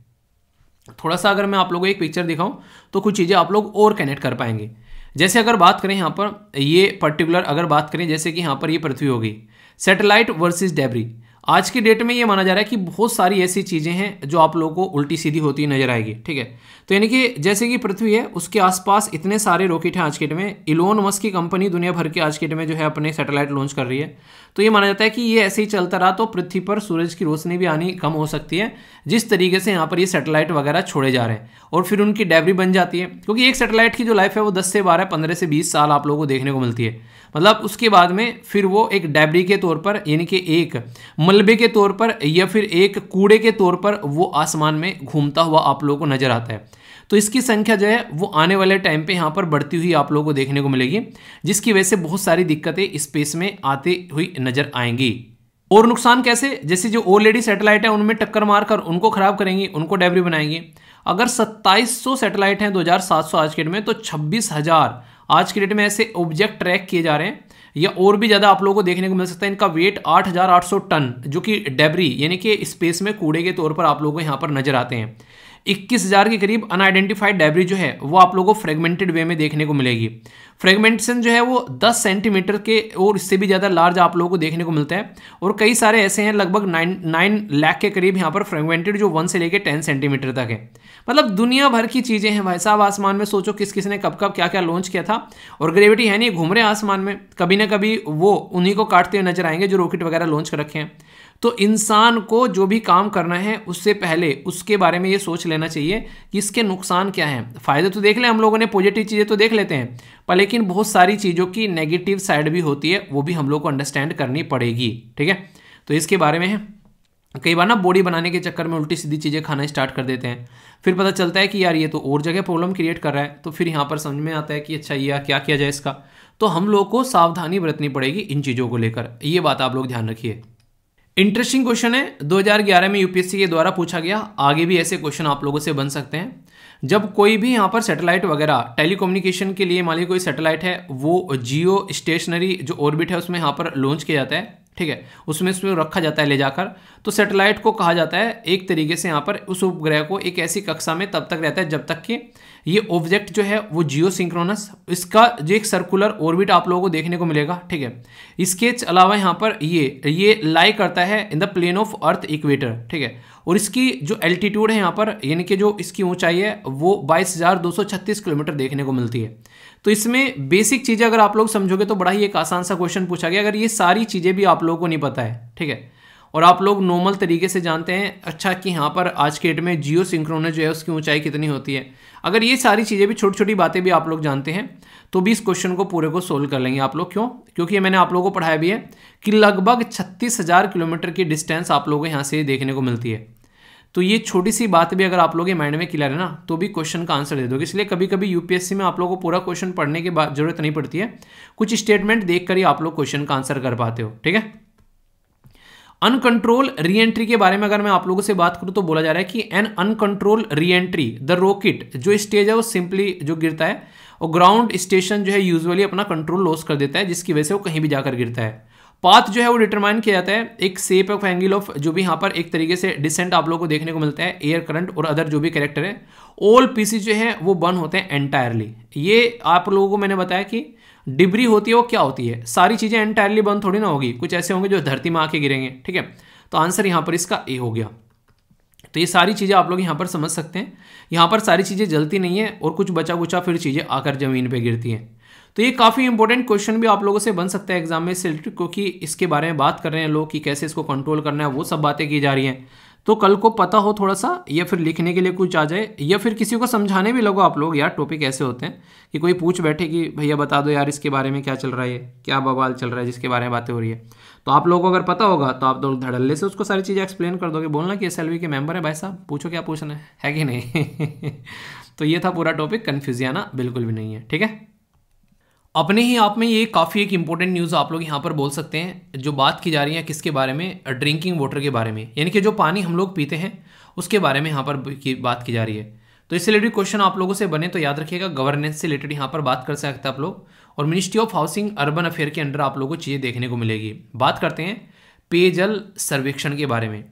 थोड़ा सा अगर मैं आप लोगों को एक पिक्चर दिखाऊँ तो कुछ चीज़ें आप लोग और कनेक्ट कर पाएंगे जैसे अगर बात करें यहाँ पर ये पर्टिकुलर अगर बात करें जैसे कि यहाँ पर ये पृथ्वी होगी सेटेलाइट वर्सेज डेबरी आज के डेट में ये माना जा रहा है कि बहुत सारी ऐसी चीज़ें हैं जो आप लोगों को उल्टी सीधी होती नजर आएगी ठीक है तो यानी कि जैसे कि पृथ्वी है उसके आसपास इतने सारे रॉकेट हैं आज के डेट में इलोन मस्क की कंपनी दुनिया भर के आज के डेट में जो है अपने सैटेलाइट लॉन्च कर रही है तो ये माना जाता है कि ये ऐसे ही चलता रहा तो पृथ्वी पर सूरज की रोशनी भी आनी कम हो सकती है जिस तरीके से यहाँ पर ये सैटेलाइट वगैरह छोड़े जा रहे हैं और फिर उनकी डेबरी बन जाती है क्योंकि एक सैटेलाइट की जो लाइफ है वो दस से बारह पंद्रह से बीस साल आप लोगों को देखने को मिलती है मतलब उसके बाद में फिर वो एक डैबरी के तौर पर यानी कि एक मलबे के तौर पर या फिर एक कूड़े के तौर पर वो आसमान में घूमता हुआ आप लोगों को नजर आता है तो इसकी संख्या जो है वो आने वाले टाइम पे यहाँ पर बढ़ती हुई आप लोगों को देखने को मिलेगी जिसकी वजह से बहुत सारी दिक्कतें स्पेस में आते हुई नजर आएंगी और नुकसान कैसे जैसे जो ऑलरेडी सैटेलाइट है उनमें टक्कर मारकर उनको खराब करेंगी उनको डेबरी बनाएंगे अगर 2700 सैटेलाइट हैं 2700 आज के डेट में तो 26000 आज की डेट में ऐसे ऑब्जेक्ट ट्रैक किए जा रहे हैं या और भी ज़्यादा आप लोगों को देखने को मिल सकता है इनका वेट 8,800 टन जो कि डेबरी यानी कि स्पेस में कूड़े के तौर पर आप लोगों को यहाँ पर नजर आते हैं इक्कीस हज़ार के करीब अनआइडेंटिफाइड डेबरी जो है वो आप लोगों को फ्रेगमेंटेड वे में देखने को मिलेगी फ्रेगमेंटेशन जो है वो 10 सेंटीमीटर के और इससे भी ज़्यादा लार्ज आप लोगों को देखने को मिलता है और कई सारे ऐसे हैं लगभग नाइन 9 लाख के करीब यहाँ पर फ्रेगमेंटेड जो वन से लेकर टेन सेंटीमीटर तक है मतलब दुनिया भर की चीज़ें हैं भाई साहब आसमान में सोचो किस किसने कब कब क्या क्या लॉन्च किया था और ग्रेविटी है नहीं घूम रहे आसमान में कभी ना कभी वो उन्हीं को काटते हुए नजर आएंगे जो रॉकेट वगैरह लॉन्च कर रखे हैं तो इंसान को जो भी काम करना है उससे पहले उसके बारे में ये सोच लेना चाहिए कि इसके नुकसान क्या हैं फ़ायदे तो देख लें हम लोगों ने पॉजिटिव चीज़ें तो देख लेते हैं पर लेकिन बहुत सारी चीज़ों की नेगेटिव साइड भी होती है वो भी हम लोग को अंडरस्टैंड करनी पड़ेगी ठीक है तो इसके बारे में है कई बार ना बॉडी बनाने के चक्कर में उल्टी सीधी चीज़ें खाना स्टार्ट कर देते हैं फिर पता चलता है कि यार ये तो और जगह प्रॉब्लम क्रिएट कर रहा है तो फिर यहाँ पर समझ में आता है कि अच्छा ये क्या किया जाए इसका तो हम लोग को सावधानी बरतनी पड़ेगी इन चीज़ों को लेकर ये बात आप लोग ध्यान रखिए इंटरेस्टिंग क्वेश्चन है 2011 में यूपीएससी के द्वारा पूछा गया आगे भी ऐसे क्वेश्चन आप लोगों से बन सकते हैं जब कोई भी यहाँ पर सैटेलाइट वगैरह टेलीकम्युनिकेशन के लिए मान लीजिए कोई सैटेलाइट है वो जियो स्टेशनरी जो ऑर्बिट है उसमें यहाँ पर लॉन्च किया जाता है ठीक है उसमें उसमें रखा जाता है ले जाकर तो सैटेलाइट को कहा जाता है एक तरीके से यहाँ पर उस उपग्रह को एक ऐसी कक्षा में तब तक रहता है जब तक कि ये ऑब्जेक्ट जो है वो जियो सिंक्रोनस इसका जो एक सर्कुलर ऑर्बिट आप लोगों को देखने को मिलेगा ठीक है इसके अलावा यहाँ पर ये ये लाई करता है in the plane of earth equator ठीक है और इसकी जो एल्टीट्यूड है यहाँ पर यानी कि जो इसकी ऊंचाई है वो बाईस हज़ार दो सौ छत्तीस किलोमीटर देखने को मिलती है तो इसमें बेसिक चीज़ें अगर आप लोग समझोगे तो बड़ा ही एक आसान सा क्वेश्चन पूछा गया अगर ये सारी चीज़ें भी आप लोगों को नहीं पता है ठीक है और आप लोग नॉर्मल तरीके से जानते हैं अच्छा कि यहाँ पर आज के डेट में जियो सिंक्रोनस जो है उसकी ऊंचाई कितनी होती है अगर ये सारी चीज़ें भी छोटी छोटी बातें भी आप लोग जानते हैं तो भी इस क्वेश्चन को पूरे को सोल्व कर लेंगे आप लोग क्यों क्योंकि ये मैंने आप लोगों को पढ़ाया भी है कि लगभग छत्तीस हज़ार किलोमीटर की डिस्टेंस आप लोगों को यहाँ से देखने को मिलती है तो ये छोटी सी बात भी अगर आप लोगों के माइंड में क्लियर है ना तो भी क्वेश्चन का आंसर दे दोगे इसलिए कभी कभी यूपीएससी में आप लोगों को पूरा क्वेश्चन पढ़ने की बात जरूरत नहीं पड़ती है कुछ स्टेटमेंट देख कर ही आप लोग क्वेश्चन का आंसर कर पाते हो ठीक है अनकंट्रोल रीएंट्री के बारे में अगर मैं आप लोगों से बात करूं तो बोला जा रहा है कि an uncontrol reentry the rocket जो स्टेज है वो सिंपली जो गिरता है और ग्राउंड स्टेशन जो है यूजुअली अपना कंट्रोल लॉस कर देता है जिसकी वजह से वो कहीं भी जाकर गिरता है पाथ जो है वो डिटरमाइन किया जाता है एक सेप ऑफ एंगल ऑफ जो भी यहाँ पर एक तरीके से डिसेंट आप लोगों को देखने को मिलता है एयर करंट और अदर जो भी कैरेक्टर है ओल पीसी जो है वो बर्न होते हैं एंटायरली ये आप लोगों को मैंने बताया कि डिब्री होती है वो क्या होती है सारी चीज़ें एंटायरली बंद थोड़ी ना होगी कुछ ऐसे होंगे जो धरती में आके गिरेंगे ठीक है तो आंसर यहां पर इसका ए हो गया तो ये सारी चीज़ें आप लोग यहां पर समझ सकते हैं यहां पर सारी चीज़ें जलती नहीं है और कुछ बचा बुचा फिर चीज़ें आकर ज़मीन पर गिरती है तो ये काफ़ी इंपॉर्टेंट क्वेश्चन भी आप लोगों से बन सकता है एग्जाम में से क्योंकि इसके बारे में बात कर रहे हैं लोग कि कैसे इसको कंट्रोल करना है वो सब बातें की जा रही हैं तो कल को पता हो थोड़ा सा या फिर लिखने के लिए कुछ आ जाए या फिर किसी को समझाने भी लगो आप लोग यार टॉपिक ऐसे होते हैं कि कोई पूछ बैठे कि भैया बता दो यार इसके बारे में क्या चल रहा है क्या बवाल चल रहा है जिसके बारे में बातें हो रही है तो आप लोगों को अगर पता होगा तो आप लोग धड़ल्ले से उसको सारी चीज़ें एक्सप्लेन कर दोगे बोलना कि एस के मेम्बर है भाई साहब पूछो क्या पूछना है है कि नहीं तो ये था पूरा टॉपिक कन्फ्यूजियाना बिल्कुल भी नहीं है ठीक है अपने ही आप में ये काफ़ी एक इम्पोर्टेंट न्यूज़ आप लोग यहाँ पर बोल सकते हैं जो बात की जा रही है किसके बारे में ड्रिंकिंग वाटर के बारे में यानी कि जो पानी हम लोग पीते हैं उसके बारे में यहाँ पर की बात की जा रही है तो इससे रिलेटेड क्वेश्चन आप लोगों से बने तो याद रखिएगा गवर्नेंस से रिलेटेड यहाँ पर बात कर सकते हैं आप लोग और ministry of housing urban affair के अंडर आप लोगों को चीज़ें देखने को मिलेगी बात करते हैं पेयजल सर्वेक्षण के बारे में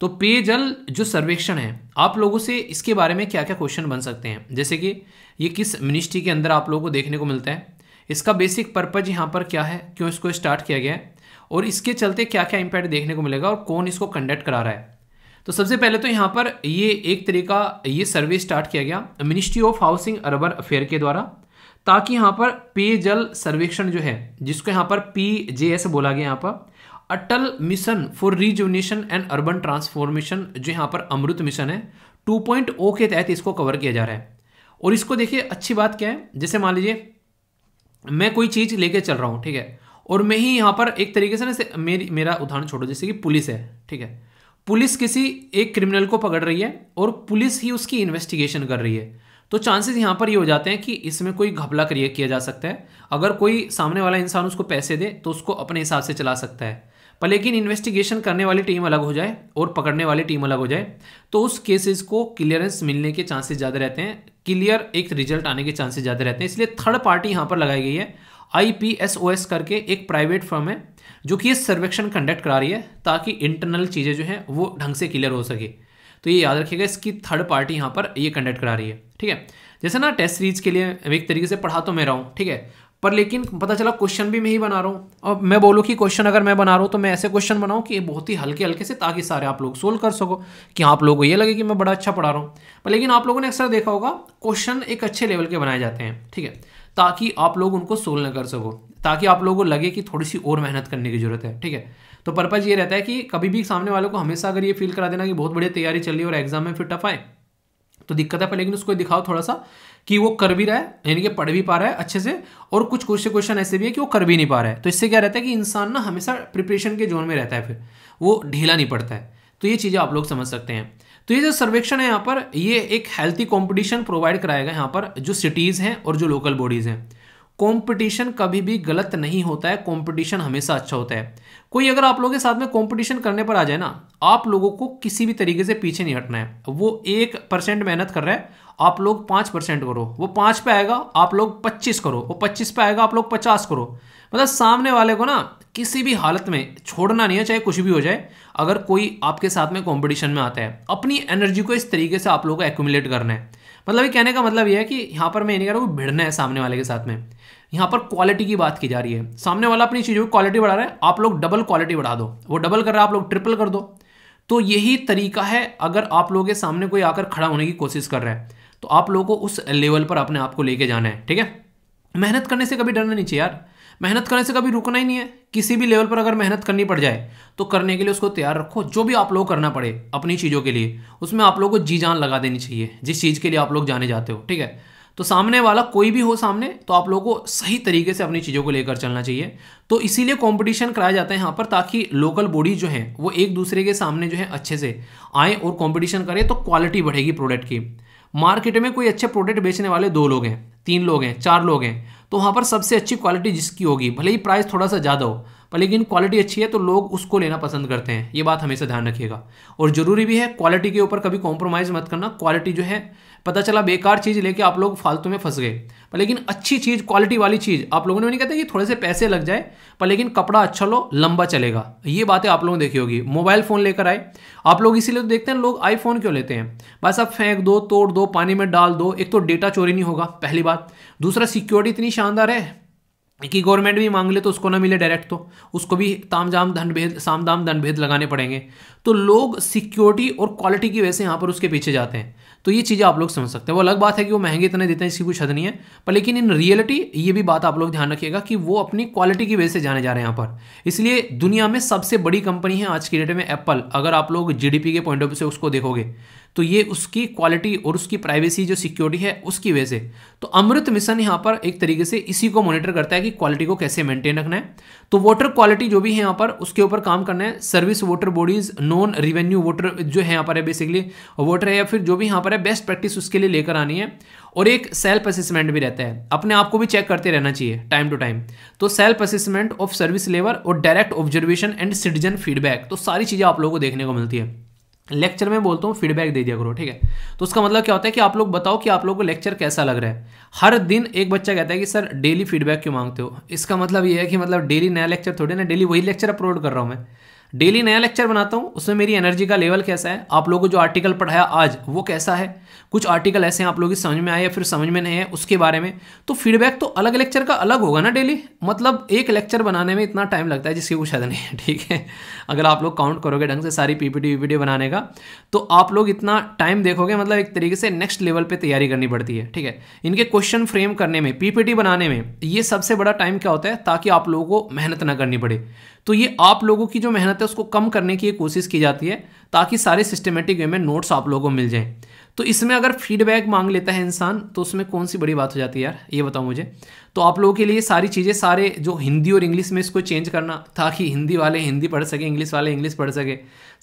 तो पेयजल जो सर्वेक्षण है आप लोगों से इसके बारे में क्या क्या क्वेश्चन बन सकते हैं जैसे कि ये किस मिनिस्ट्री के अंदर आप लोगों को देखने को मिलता है इसका बेसिक पर्पज़ यहाँ पर क्या है क्यों इसको स्टार्ट किया गया है और इसके चलते क्या क्या इम्पैक्ट देखने को मिलेगा और कौन इसको कंडक्ट करा रहा है तो सबसे पहले तो यहाँ पर ये एक तरीका ये सर्वे स्टार्ट किया गया ministry of housing urban affair के द्वारा ताकि यहाँ पर पेयजल सर्वेक्षण जो है जिसको यहाँ पर पी जे एस बोला गया यहाँ पर Atal mission for rejuvenation and urban transformation जो यहाँ पर अमृत मिशन है टू पॉइंट ओ के तहत इसको कवर किया जा रहा है और इसको देखिए अच्छी बात क्या है जैसे मान लीजिए मैं कोई चीज़ लेके चल रहा हूं ठीक है और मैं ही यहां पर एक तरीके से ना मेरी मेरा उदाहरण छोड़ो जैसे कि पुलिस है ठीक है पुलिस किसी एक क्रिमिनल को पकड़ रही है और पुलिस ही उसकी इन्वेस्टिगेशन कर रही है तो चांसेस यहां पर ये यह हो जाते हैं कि इसमें कोई घपला क्रिएट किया जा सकता है अगर कोई सामने वाला इंसान उसको पैसे दे तो उसको अपने हिसाब से चला सकता है पर लेकिन इन्वेस्टिगेशन करने वाली टीम अलग हो जाए और पकड़ने वाली टीम अलग हो जाए तो उस केसेस को क्लियरेंस मिलने के चांसेस ज़्यादा रहते हैं क्लियर एक रिजल्ट आने के चांसेस ज़्यादा रहते हैं इसलिए थर्ड पार्टी यहाँ पर लगाई गई है आई करके एक प्राइवेट फर्म है जो कि ये सर्वेक्षण कंडक्ट करा रही है ताकि इंटरनल चीज़ें जो हैं वो ढंग से क्लियर हो सके तो ये याद रखिएगा इसकी थर्ड पार्टी यहाँ पर ये कंडक्ट करा रही है ठीक है जैसे ना टेस्ट सीरीज के लिए एक तरीके से पढ़ा तो मैं रहा हूँ ठीक है पर लेकिन पता चला क्वेश्चन भी मैं ही बना रहा हूँ और मैं बोलूँ कि क्वेश्चन अगर मैं बना रहा हूँ तो मैं ऐसे क्वेश्चन बनाऊँ कि बहुत ही हल्के हल्के से ताकि सारे आप लोग सोल्व कर सको कि आप लोगों को ये लगे कि मैं बड़ा अच्छा पढ़ा रहा हूँ पर लेकिन आप लोगों ने अक्सर देखा होगा क्वेश्चन एक अच्छे लेवल के बनाए जाते हैं ठीक है ताकि आप लोग उनको सोल्व न कर सको ताकि आप लोगों को लगे कि थोड़ी सी और मेहनत करने की जरूरत है ठीक है तो पर्पज़ ये रहता है कि कभी भी सामने वालों को हमेशा अगर ये फील करा देना कि बहुत बढ़िया तैयारी चल रही है और एग्जाम में फिर टफ आए तो दिक्कत है पर लेकिन उसको दिखाओ थोड़ा सा कि वो कर भी रहा है यानी कि पढ़ भी पा रहा है अच्छे से और कुछ क्वेश्चन क्वेश्चन ऐसे भी है कि वो कर भी नहीं पा रहा है तो इससे क्या रहता है कि इंसान ना हमेशा प्रिपरेशन के जोन में रहता है फिर वो ढीला नहीं पड़ता है तो ये चीज़ें आप लोग समझ सकते हैं तो ये जो सर्वेक्षण है यहाँ पर ये एक हेल्थी कॉम्पिटिशन प्रोवाइड कराएगा यहाँ पर जो सिटीज़ हैं और जो लोकल बॉडीज़ हैं कंपटीशन कभी भी गलत नहीं होता है कंपटीशन हमेशा अच्छा होता है कोई अगर आप लोगों के साथ में कंपटीशन करने पर आ जाए ना आप लोगों को किसी भी तरीके से पीछे नहीं हटना है वो एक परसेंट मेहनत कर रहा है आप लोग पाँच परसेंट करो वो पाँच पे आएगा आप लोग पच्चीस करो वो पच्चीस पे आएगा आप लोग पचास करो मतलब सामने वाले को ना किसी भी हालत में छोड़ना नहीं है चाहे कुछ भी हो जाए अगर कोई आपके साथ में कॉम्पिटिशन में आता है अपनी एनर्जी को इस तरीके से आप लोगों को एक्यूमुलेट करना है मतलब ये कहने का मतलब ये है कि यहाँ पर मैं ये नहीं कह रहा हूँ भिड़ना है सामने वाले के साथ में यहाँ पर क्वालिटी की बात की जा रही है सामने वाला अपनी चीज़ों की क्वालिटी बढ़ा रहा है आप लोग डबल क्वालिटी बढ़ा दो वो डबल कर रहा है आप लोग ट्रिपल कर दो तो यही तरीका है अगर आप लोगों के सामने कोई आकर खड़ा होने की कोशिश कर रहा है तो आप लोगों को उस लेवल पर अपने आप को लेके जाना है ठीक है मेहनत करने से कभी डरना नहीं चाहिए यार मेहनत करने से कभी रुकना ही नहीं है किसी भी लेवल पर अगर मेहनत करनी पड़ जाए तो करने के लिए उसको तैयार रखो जो भी आप लोग करना पड़े अपनी चीज़ों के लिए उसमें आप लोग को जी जान लगा देनी चाहिए जिस चीज़ के लिए आप लोग जाने जाते हो ठीक है तो सामने वाला कोई भी हो सामने तो आप लोगों को सही तरीके से अपनी चीज़ों को लेकर चलना चाहिए तो इसीलिए कंपटीशन कराया जाता है यहाँ पर ताकि लोकल बॉडीज जो है वो एक दूसरे के सामने जो है अच्छे से आए और कंपटीशन करें तो क्वालिटी बढ़ेगी प्रोडक्ट की मार्केट में कोई अच्छे प्रोडक्ट बेचने वाले दो लोग हैं तीन लोग हैं चार लोग हैं तो वहाँ पर सबसे अच्छी क्वालिटी जिसकी होगी भले ही प्राइस थोड़ा सा ज़्यादा हो पर लेकिन क्वालिटी अच्छी है तो लोग उसको लेना पसंद करते हैं ये बात हमेशा ध्यान रखिएगा और ज़रूरी भी है क्वालिटी के ऊपर कभी कॉम्प्रोमाइज़ मत करना क्वालिटी जो है पता चला बेकार चीज़ लेके आप लोग फालतू में फंस गए पर लेकिन अच्छी चीज़ क्वालिटी वाली चीज़ आप लोगों ने नहीं कहते कि थोड़े से पैसे लग जाए पर लेकिन कपड़ा अच्छा लो लंबा चलेगा ये बातें आप लोगों ने देखी होगी मोबाइल फ़ोन लेकर आए आप लोग इसीलिए तो देखते हैं लोग आईफोन क्यों लेते हैं बस आप फेंक दो तोड़ दो पानी में डाल दो एक तो डेटा चोरी नहीं होगा पहली बात दूसरा सिक्योरिटी इतनी शानदार है कि गवर्नमेंट भी मांग ले तो उसको ना मिले डायरेक्ट तो उसको भी ताम जाम धन भेद साम दाम धन भेद लगाने पड़ेंगे तो लोग सिक्योरिटी और क्वालिटी की वजह से यहाँ पर उसके पीछे जाते हैं तो ये चीज़ें आप लोग समझ सकते हैं वो अलग बात है कि वो महंगे इतने देते हैं इसकी कुछ हद नहीं है पर लेकिन इन रियलिटी ये भी बात आप लोग ध्यान रखिएगा कि वो अपनी क्वालिटी की वजह से जाने जा रहे हैं यहाँ पर इसलिए दुनिया में सबसे बड़ी कंपनी है आज की डेट में एप्पल अगर आप लोग जी के पॉइंट ऑफ व्यू से उसको देखोगे तो ये उसकी क्वालिटी और उसकी प्राइवेसी जो सिक्योरिटी है उसकी वजह से तो अमृत मिशन यहाँ पर एक तरीके से इसी को मॉनिटर करता है कि क्वालिटी को कैसे मेंटेन रखना है तो वाटर क्वालिटी जो भी है यहाँ पर उसके ऊपर काम करना है service water bodies non revenue water जो है यहाँ पर है बेसिकली वाटर है या फिर जो भी यहाँ पर है बेस्ट प्रैक्टिस उसके लिए लेकर आनी है और एक सेल्फ असेसमेंट भी रहता है अपने आप को भी चेक करते रहना चाहिए टाइम टू टाइम तो self assessment of service level और direct observation and citizen feedback तो सारी चीज़ें आप लोगों को देखने को मिलती है लेक्चर में बोलता हूँ फीडबैक दे दिया करो ठीक है तो उसका मतलब क्या होता है कि आप लोग बताओ कि आप लोग को लेक्चर कैसा लग रहा है हर दिन एक बच्चा कहता है कि सर डेली फीडबैक क्यों मांगते हो इसका मतलब ये है कि मतलब डेली नया लेक्चर थोड़ी ना डेली वही लेक्चर अपलोड कर रहा हूँ मैं डेली नया लेक्चर बनाता हूँ उसमें मेरी एनर्जी का लेवल कैसा है आप लोगों को जो आर्टिकल पढ़ाया आज वो कैसा है कुछ आर्टिकल ऐसे हैं आप लोग की समझ में आए या फिर समझ में नहीं है उसके बारे में तो फीडबैक तो अलग लेक्चर का अलग होगा ना डेली मतलब एक लेक्चर बनाने में इतना टाइम लगता है जिसकी कुछ हद नहीं है ठीक है अगर आप लोग काउंट करोगे ढंग से सारी पीपीटी वीपीटी बनाने का तो आप लोग इतना टाइम देखोगे मतलब एक तरीके से नेक्स्ट लेवल पर तैयारी करनी पड़ती है ठीक है इनके क्वेश्चन फ्रेम करने में पीपीटी बनाने में ये सबसे बड़ा टाइम क्या होता है ताकि आप लोगों को मेहनत ना करनी पड़े तो ये आप लोगों की जो मेहनत है उसको कम करने की कोशिश की जाती है ताकि सारे सिस्टमेटिक वे में नोट्स आप लोगों को मिल जाएं तो इसमें अगर फीडबैक मांग लेता है इंसान तो उसमें कौन सी बड़ी बात हो जाती है यार ये बताओ मुझे तो आप लोगों के लिए सारी चीज़ें सारे जो हिंदी और इंग्लिश में इसको चेंज करना ताकि हिंदी वाले हिंदी पढ़ सके इंग्लिश वाले इंग्लिश पढ़ सके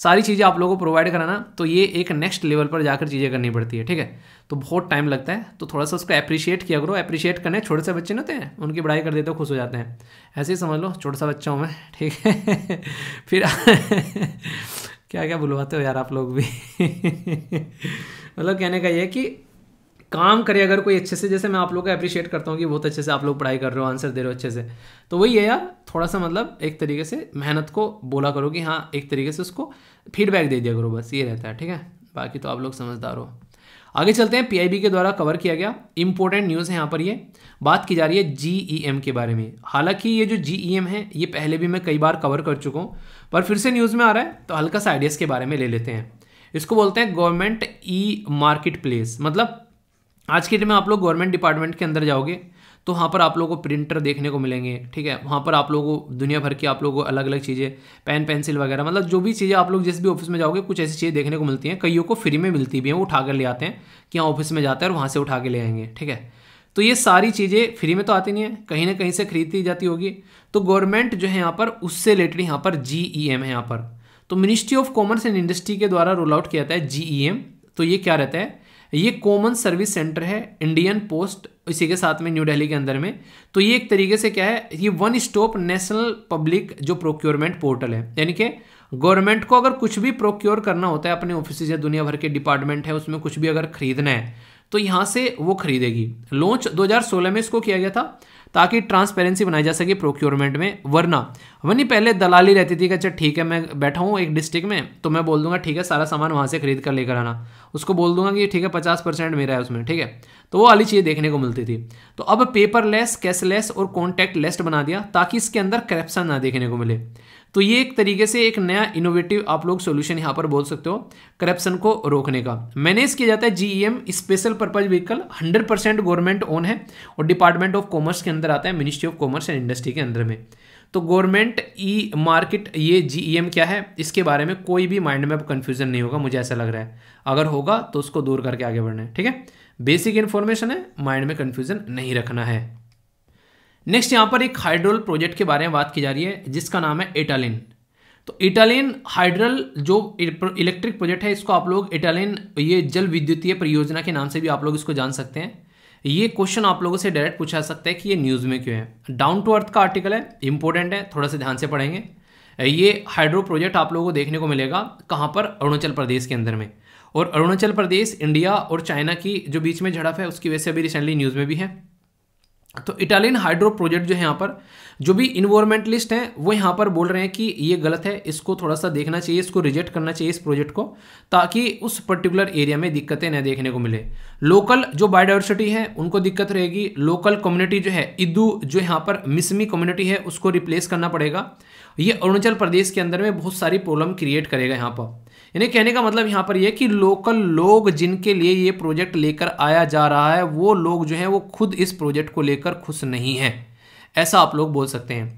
सारी चीज़ें आप लोगों को प्रोवाइड कराना तो ये एक नेक्स्ट लेवल पर जाकर चीज़ें करनी पड़ती है ठीक है तो बहुत टाइम लगता है तो थोड़ा सा उसको अप्रिशिएट किया करो अप्रिशिएट करने छोटे से बच्चे ना हैं उनकी पढ़ाई कर देते हो खुश हो जाते हैं ऐसे ही समझ लो छोटा सा बच्चा हूँ मैं ठीक है फिर क्या क्या बुलवाते हो यार आप लोग भी मतलब कहने का ये कि काम करे अगर कोई अच्छे से जैसे मैं आप लोग को अप्रिशिएट करता हूँ कि बहुत अच्छे से आप लोग पढ़ाई कर रहे हो आंसर दे रहे हो अच्छे से तो वही है यार थोड़ा सा मतलब एक तरीके से मेहनत को बोला करो कि हाँ एक तरीके से उसको फीडबैक दे दिया करो बस ये रहता है ठीक है बाकी तो आप लोग समझदार हो आगे चलते हैं पीआईबी के द्वारा कवर किया गया इंपॉर्टेंट न्यूज़ है यहाँ पर ये बात की जा रही है जीईएम e के बारे में हालांकि ये जो जीईएम e है ये पहले भी मैं कई बार कवर कर चुका हूँ पर फिर से न्यूज़ में आ रहा है तो हल्का सा आइडियाज़ के बारे में ले लेते हैं इसको बोलते हैं गवर्नमेंट ई मार्केट प्लेस मतलब आज के डेट में आप लोग गवर्नमेंट डिपार्टमेंट के अंदर जाओगे तो वहाँ पर आप लोगों को प्रिंटर देखने को मिलेंगे ठीक है वहाँ पर आप लोगों को दुनिया भर की आप लोगों को अलग अलग चीज़ें पेन पेंसिल वगैरह मतलब जो भी चीज़ें आप लोग जिस भी ऑफिस में जाओगे कुछ ऐसी चीज़ें देखने को मिलती हैं कईयों को फ्री में मिलती भी हैं वो उठा कर ले आते हैं कि हाँ ऑफिस में जाते हैं और वहाँ से उठा के ले आएंगे ठीक है तो ये सारी चीज़ें फ्री में तो आती नहीं है कहीं ना कहीं से खरीदती जाती होगी तो गवर्नमेंट जो है यहाँ पर उससे रिलेटेड यहाँ पर जी ई एम है यहाँ पर तो ministry of commerce and industry के द्वारा रोल आउट किया जाता है जी e तो ये क्या रहता है ये कॉमन सर्विस सेंटर है इंडियन पोस्ट इसी के साथ में न्यू दिल्ली के अंदर में तो ये एक तरीके से क्या है ये वन स्टॉप नेशनल पब्लिक जो प्रोक्योरमेंट पोर्टल है यानी कि गवर्नमेंट को अगर कुछ भी प्रोक्योर करना होता है अपने ऑफिस या दुनिया भर के डिपार्टमेंट है उसमें कुछ भी अगर खरीदना है तो यहाँ से वो खरीदेगी लॉन्च 2016 में इसको किया गया था ताकि ट्रांसपेरेंसी बनाई जा सके प्रोक्योरमेंट में वरना वनी पहले दलाली रहती थी कि अच्छा ठीक है मैं बैठा हूँ एक डिस्ट्रिक्ट में तो मैं बोल दूंगा ठीक है सारा सामान वहाँ से खरीद कर लेकर आना उसको बोल दूंगा कि ठीक है पचास परसेंट मेरा है उसमें ठीक है तो वो वाली चीज़ देखने को मिलती थी तो अब पेपरलेस कैशलेस और कॉन्टैक्ट लेस्ट बना दिया ताकि इसके अंदर करप्शन ना देखने को मिले तो ये एक तरीके से एक नया इनोवेटिव आप लोग सोल्यूशन यहाँ पर बोल सकते हो करप्शन को रोकने का मैनेज किया जाता है GEM special purpose vehicle 100 percent government own है और डिपार्टमेंट ऑफ कॉमर्स के अंदर आता है ministry of commerce and industry के अंदर में तो गवर्नमेंट ई मार्केट ये जीईएम e क्या है इसके बारे में कोई भी माइंड में कन्फ्यूजन नहीं होगा मुझे ऐसा लग रहा है अगर होगा तो उसको दूर करके आगे बढ़ना है ठीक है बेसिक इन्फॉर्मेशन है माइंड में कन्फ्यूजन नहीं रखना है नेक्स्ट यहाँ पर एक हाइड्रोल प्रोजेक्ट के बारे में बात की जा रही है जिसका नाम है इटालिन तो इटालियन हाइड्रल जो इलेक्ट्रिक प्रोजेक्ट है इसको आप लोग इटालियन ये जल विद्युतीय परियोजना के नाम से भी आप लोग इसको जान सकते हैं ये क्वेश्चन आप लोगों से डायरेक्ट पूछा सकता है कि ये न्यूज़ में क्यों है डाउन टू अर्थ का आर्टिकल है इंपॉर्टेंट है थोड़ा सा ध्यान से पढ़ेंगे ये हाइड्रो प्रोजेक्ट आप लोगों को देखने को मिलेगा कहाँ पर अरुणाचल प्रदेश के अंदर में और अरुणाचल प्रदेश इंडिया और चाइना की जो बीच में झड़प है उसकी वजह से अभी रिसेंटली न्यूज़ में भी है तो इटालियन हाइड्रो प्रोजेक्ट जो है यहाँ पर जो भी इन्वायरमेंटलिस्ट हैं वो यहाँ पर बोल रहे हैं कि ये गलत है इसको थोड़ा सा देखना चाहिए इसको रिजेक्ट करना चाहिए इस प्रोजेक्ट को ताकि उस पर्टिकुलर एरिया में दिक्कतें न देखने को मिले लोकल जो बायोडाइवर्सिटी है उनको दिक्कत रहेगी लोकल कम्युनिटी जो है इदू जो यहाँ पर मिसमी कम्युनिटी है उसको रिप्लेस करना पड़ेगा ये अरुणाचल प्रदेश के अंदर में बहुत सारी प्रॉब्लम क्रिएट करेगा यहाँ पर यानी कहने का मतलब यहाँ पर यह कि लोकल लोग जिनके लिए ये प्रोजेक्ट लेकर आया जा रहा है वो लोग जो हैं वो खुद इस प्रोजेक्ट को लेकर खुश नहीं हैं ऐसा आप लोग बोल सकते हैं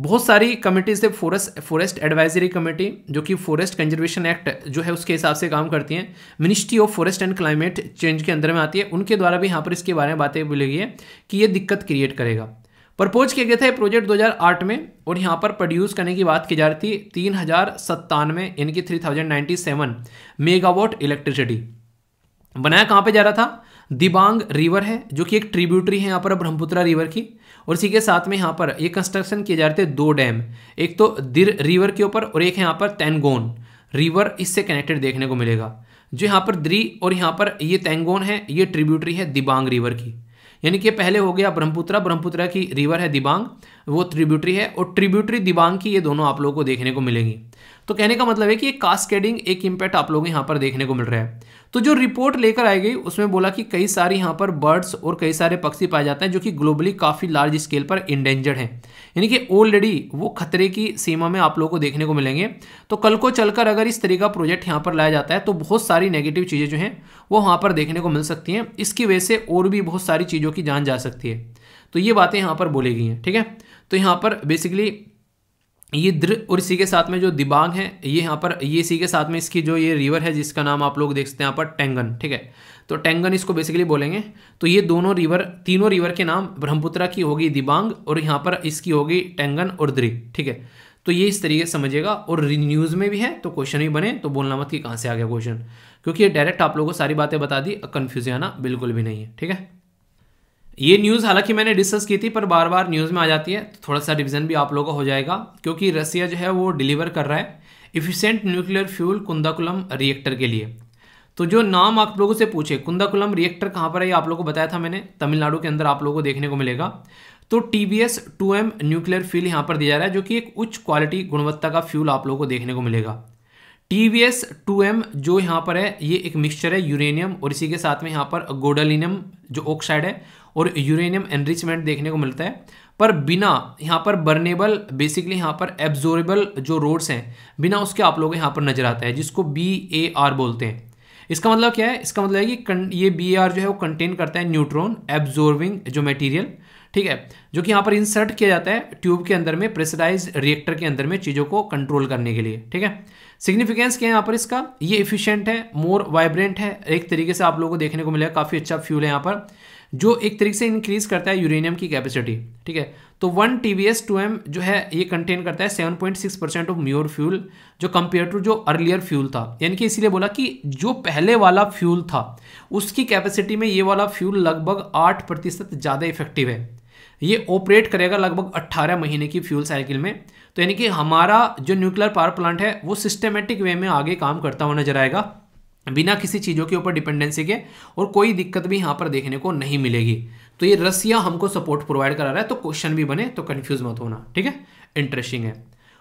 बहुत सारी कमेटीज़ है फॉरेस्ट फॉरेस्ट एडवाइजरी कमेटी जो कि फॉरेस्ट कंजर्वेशन एक्ट जो है उसके हिसाब से काम करती हैं ministry of forest and climate change के अंदर में आती है उनके द्वारा भी यहाँ पर इसके बारे में बातें बोली गई है कि ये दिक्कत क्रिएट करेगा प्रपोज किया गया था ये प्रोजेक्ट 2008 में और यहाँ पर प्रोड्यूस करने की बात की जा रही थी तीन हज़ार सत्तानवे यानी कि three thousand ninety seven megawatt electricity बनाया कहाँ पे जा रहा था दिबांग रिवर है जो कि एक ट्रिब्यूटरी है यहाँ पर ब्रह्मपुत्रा रिवर की और इसी के साथ में यहाँ पर ये कंस्ट्रक्शन किए जा रहे थे दो डैम एक तो दिर रिवर के ऊपर और एक है यहाँ पर तेंगोन रिवर इससे कनेक्टेड देखने को मिलेगा जो यहाँ पर द्री और यहाँ पर ये तेंगोन है ये ट्रिब्यूटरी है दिबांग रिवर की यानी कि पहले हो गया ब्रह्मपुत्रा ब्रह्मपुत्रा की रिवर है दिबांग वो ट्रिब्यूटरी है और ट्रिब्यूटरी दिबांग की ये दोनों आप लोगों को देखने को मिलेंगी तो कहने का मतलब है कि एक कास्केडिंग एक इम्पैक्ट आप लोगों को यहाँ पर देखने को मिल रहा है तो जो रिपोर्ट लेकर आई गई उसमें बोला कि कई सारे यहाँ पर बर्ड्स और कई सारे पक्षी पाए जाते हैं जो कि ग्लोबली काफ़ी लार्ज स्केल पर इंडेंजर्ड हैं यानी कि ऑलरेडी वो खतरे की सीमा में आप लोगों को देखने को मिलेंगे तो कल को चलकर अगर इस तरीके का प्रोजेक्ट यहाँ पर लाया जाता है तो बहुत सारी नेगेटिव चीज़ें जो हैं वो वहाँ पर देखने को मिल सकती हैं इसकी वजह से और भी बहुत सारी चीज़ों की जान जा सकती है तो ये बातें यहाँ पर बोली गई हैं ठीक है तो यहाँ पर बेसिकली ये द्र और इसी के साथ में जो दिबांग है ये यहाँ पर ये इसी के साथ में इसकी जो ये रिवर है जिसका नाम आप लोग देख सकते हैं यहाँ पर टेंगन ठीक है तो टेंगन इसको बेसिकली बोलेंगे तो ये दोनों रिवर तीनों रिवर के नाम ब्रह्मपुत्रा की होगी दिबांग और यहाँ पर इसकी होगी टेंगन और द्री ठीक है तो ये इस तरीके से समझिएगा और न्यूज़ में भी है तो क्वेश्चन भी बने तो बोलना मत कि कहाँ से आ गया क्वेश्चन क्योंकि ये डायरेक्ट आप लोगों को सारी बातें बता दी कन्फ्यूज आना बिल्कुल भी नहीं है ठीक है ये न्यूज़ हालांकि मैंने डिस्कस की थी पर बार बार न्यूज़ में आ जाती है तो थोड़ा सा रिविज़न भी आप लोगों का हो जाएगा क्योंकि रसिया जो है वो डिलीवर कर रहा है efficient nuclear fuel Kudankulam reactor के लिए तो जो नाम आप लोगों से पूछे कुंदाकुलम रिएक्टर कहाँ पर है ये आप लोगों को बताया था मैंने तमिलनाडु के अंदर आप लोगों को देखने को मिलेगा तो T B S two M nuclear fuel यहाँ पर दिया जा रहा है जो कि एक उच्च क्वालिटी गुणवत्ता का फ्यूल आप लोगों को देखने को मिलेगा T V S two M जो यहाँ पर है ये एक मिक्सचर है यूरेनियम और इसी के साथ में यहाँ पर गोडालिनियम जो ऑक्साइड है और यूरेनियम एनरिचमेंट देखने को मिलता है पर बिना यहाँ पर बर्नेबल बेसिकली यहाँ पर एब्जोरेबल जो रोड्स हैं बिना उसके आप लोगों यहाँ पर नजर आता है जिसको बी ए आर बोलते हैं इसका मतलब क्या है इसका मतलब है कि ये बी आर जो है वो कंटेन करता है न्यूट्रॉन एब्जॉर्बिंग जो मटेरियल ठीक है जो कि यहाँ पर इंसर्ट किया जाता है ट्यूब के अंदर में प्रेसराइज रिएक्टर के अंदर में चीज़ों को कंट्रोल करने के लिए ठीक है सिग्निफिकेंस क्या है यहाँ पर इसका ये इफिशियंट है मोर वाइब्रेंट है एक तरीके से आप लोगों को देखने को मिलेगा काफ़ी अच्छा फ्यूल है यहाँ पर जो एक तरीके से इंक्रीज करता है यूरेनियम की कैपेसिटी ठीक है तो one T V S two M जो है ये कंटेन करता है seven point six percent of म्योर फ्यूल जो कंपेयर टू जो अर्लियर फ्यूल था यानी कि इसीलिए बोला कि जो पहले वाला फ्यूल था उसकी कैपेसिटी में ये वाला फ्यूल लगभग आठ प्रतिशत ज़्यादा इफेक्टिव है ये ऑपरेट करेगा लगभग 18 महीने की फ्यूल साइकिल में तो यानी कि हमारा जो न्यूक्लियर पावर प्लांट है वो सिस्टमेटिक वे में आगे काम करता हुआ नजर आएगा बिना किसी चीज़ों के ऊपर डिपेंडेंसी के और कोई दिक्कत भी यहाँ पर देखने को नहीं मिलेगी तो ये रसिया हमको सपोर्ट प्रोवाइड करा रहा है तो क्वेश्चन भी बने तो कन्फ्यूज मत होना ठीक है इंटरेस्टिंग है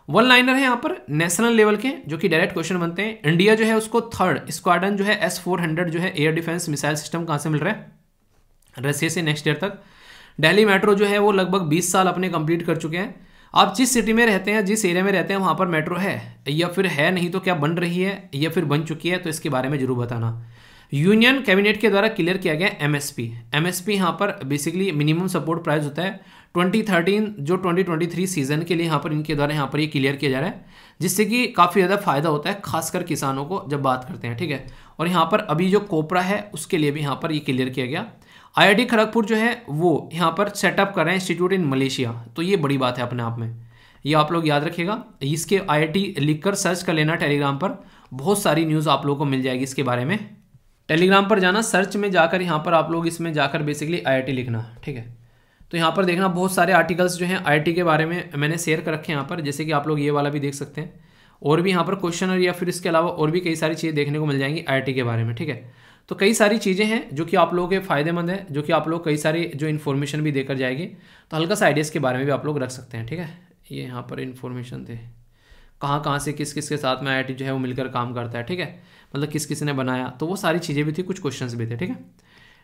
वन लाइनर है यहाँ पर नेशनल लेवल के जो कि डायरेक्ट क्वेश्चन बनते हैं इंडिया जो है उसको थर्ड स्क्वाडन जो है एस फोर हंड्रेड जो है एयर डिफेंस मिसाइल सिस्टम कहाँ से मिल रहा है रसिया से नेक्स्ट ईयर तक दिल्ली मेट्रो जो है वो लगभग बीस साल अपने कंप्लीट कर चुके हैं आप जिस सिटी में रहते हैं जिस एरिया में रहते हैं वहाँ पर मेट्रो है या फिर है नहीं तो क्या बन रही है या फिर बन चुकी है तो इसके बारे में जरूर बताना यूनियन कैबिनेट के द्वारा क्लियर किया गया M S P M S P यहाँ पर बेसिकली मिनिमम सपोर्ट प्राइस होता है ट्वेंटी थर्टीन जो ट्वेंटी ट्वेंटी थ्री सीजन के लिए यहाँ पर इनके द्वारा यहाँ पर ये यह क्लियर किया जा रहा है जिससे कि काफ़ी ज़्यादा फायदा होता है खासकर किसानों को जब बात करते हैं ठीक है और यहाँ पर अभी जो कोपरा है उसके लिए भी यहाँ पर ये यह क्लियर किया गया आईआईटी खड़गपुर जो है वो यहाँ पर सेटअप कर रहे हैं इंस्टीट्यूट इन मलेशिया तो ये बड़ी बात है अपने आप में ये आप लोग याद रखेगा इसके आई लिखकर सर्च कर लेना टेलीग्राम पर बहुत सारी न्यूज़ आप लोगों को मिल जाएगी इसके बारे में टेलीग्राम पर जाना सर्च में जाकर यहाँ पर आप लोग इसमें जाकर बेसिकली आई लिखना ठीक है तो यहाँ पर देखना बहुत सारे आर्टिकल्स जो हैं आई के बारे में मैंने शेयर कर रखे हैं यहाँ पर जैसे कि आप लोग ये वाला भी देख सकते हैं और भी यहाँ पर क्वेश्चन या फिर इसके अलावा और भी कई सारी चीज़ें देखने को मिल जाएंगी आई के बारे में ठीक है तो कई सारी चीज़ें हैं जो कि आप लोगों के फ़ायदेमंद है जो कि आप लोग कई सारी जो इन्फॉर्मेशन भी देकर जाएगी तो हल्का सा आइडियाज़ के बारे में भी आप लोग रख सकते हैं ठीक है ये यहाँ पर इन्फॉर्मेशन थे कहाँ कहाँ से किस किस के साथ में आई जो है वो मिलकर काम करता है ठीक है मतलब किस किस ने बनाया तो वो सारी चीज़ें भी थी कुछ क्वेश्चन भी थे ठीक है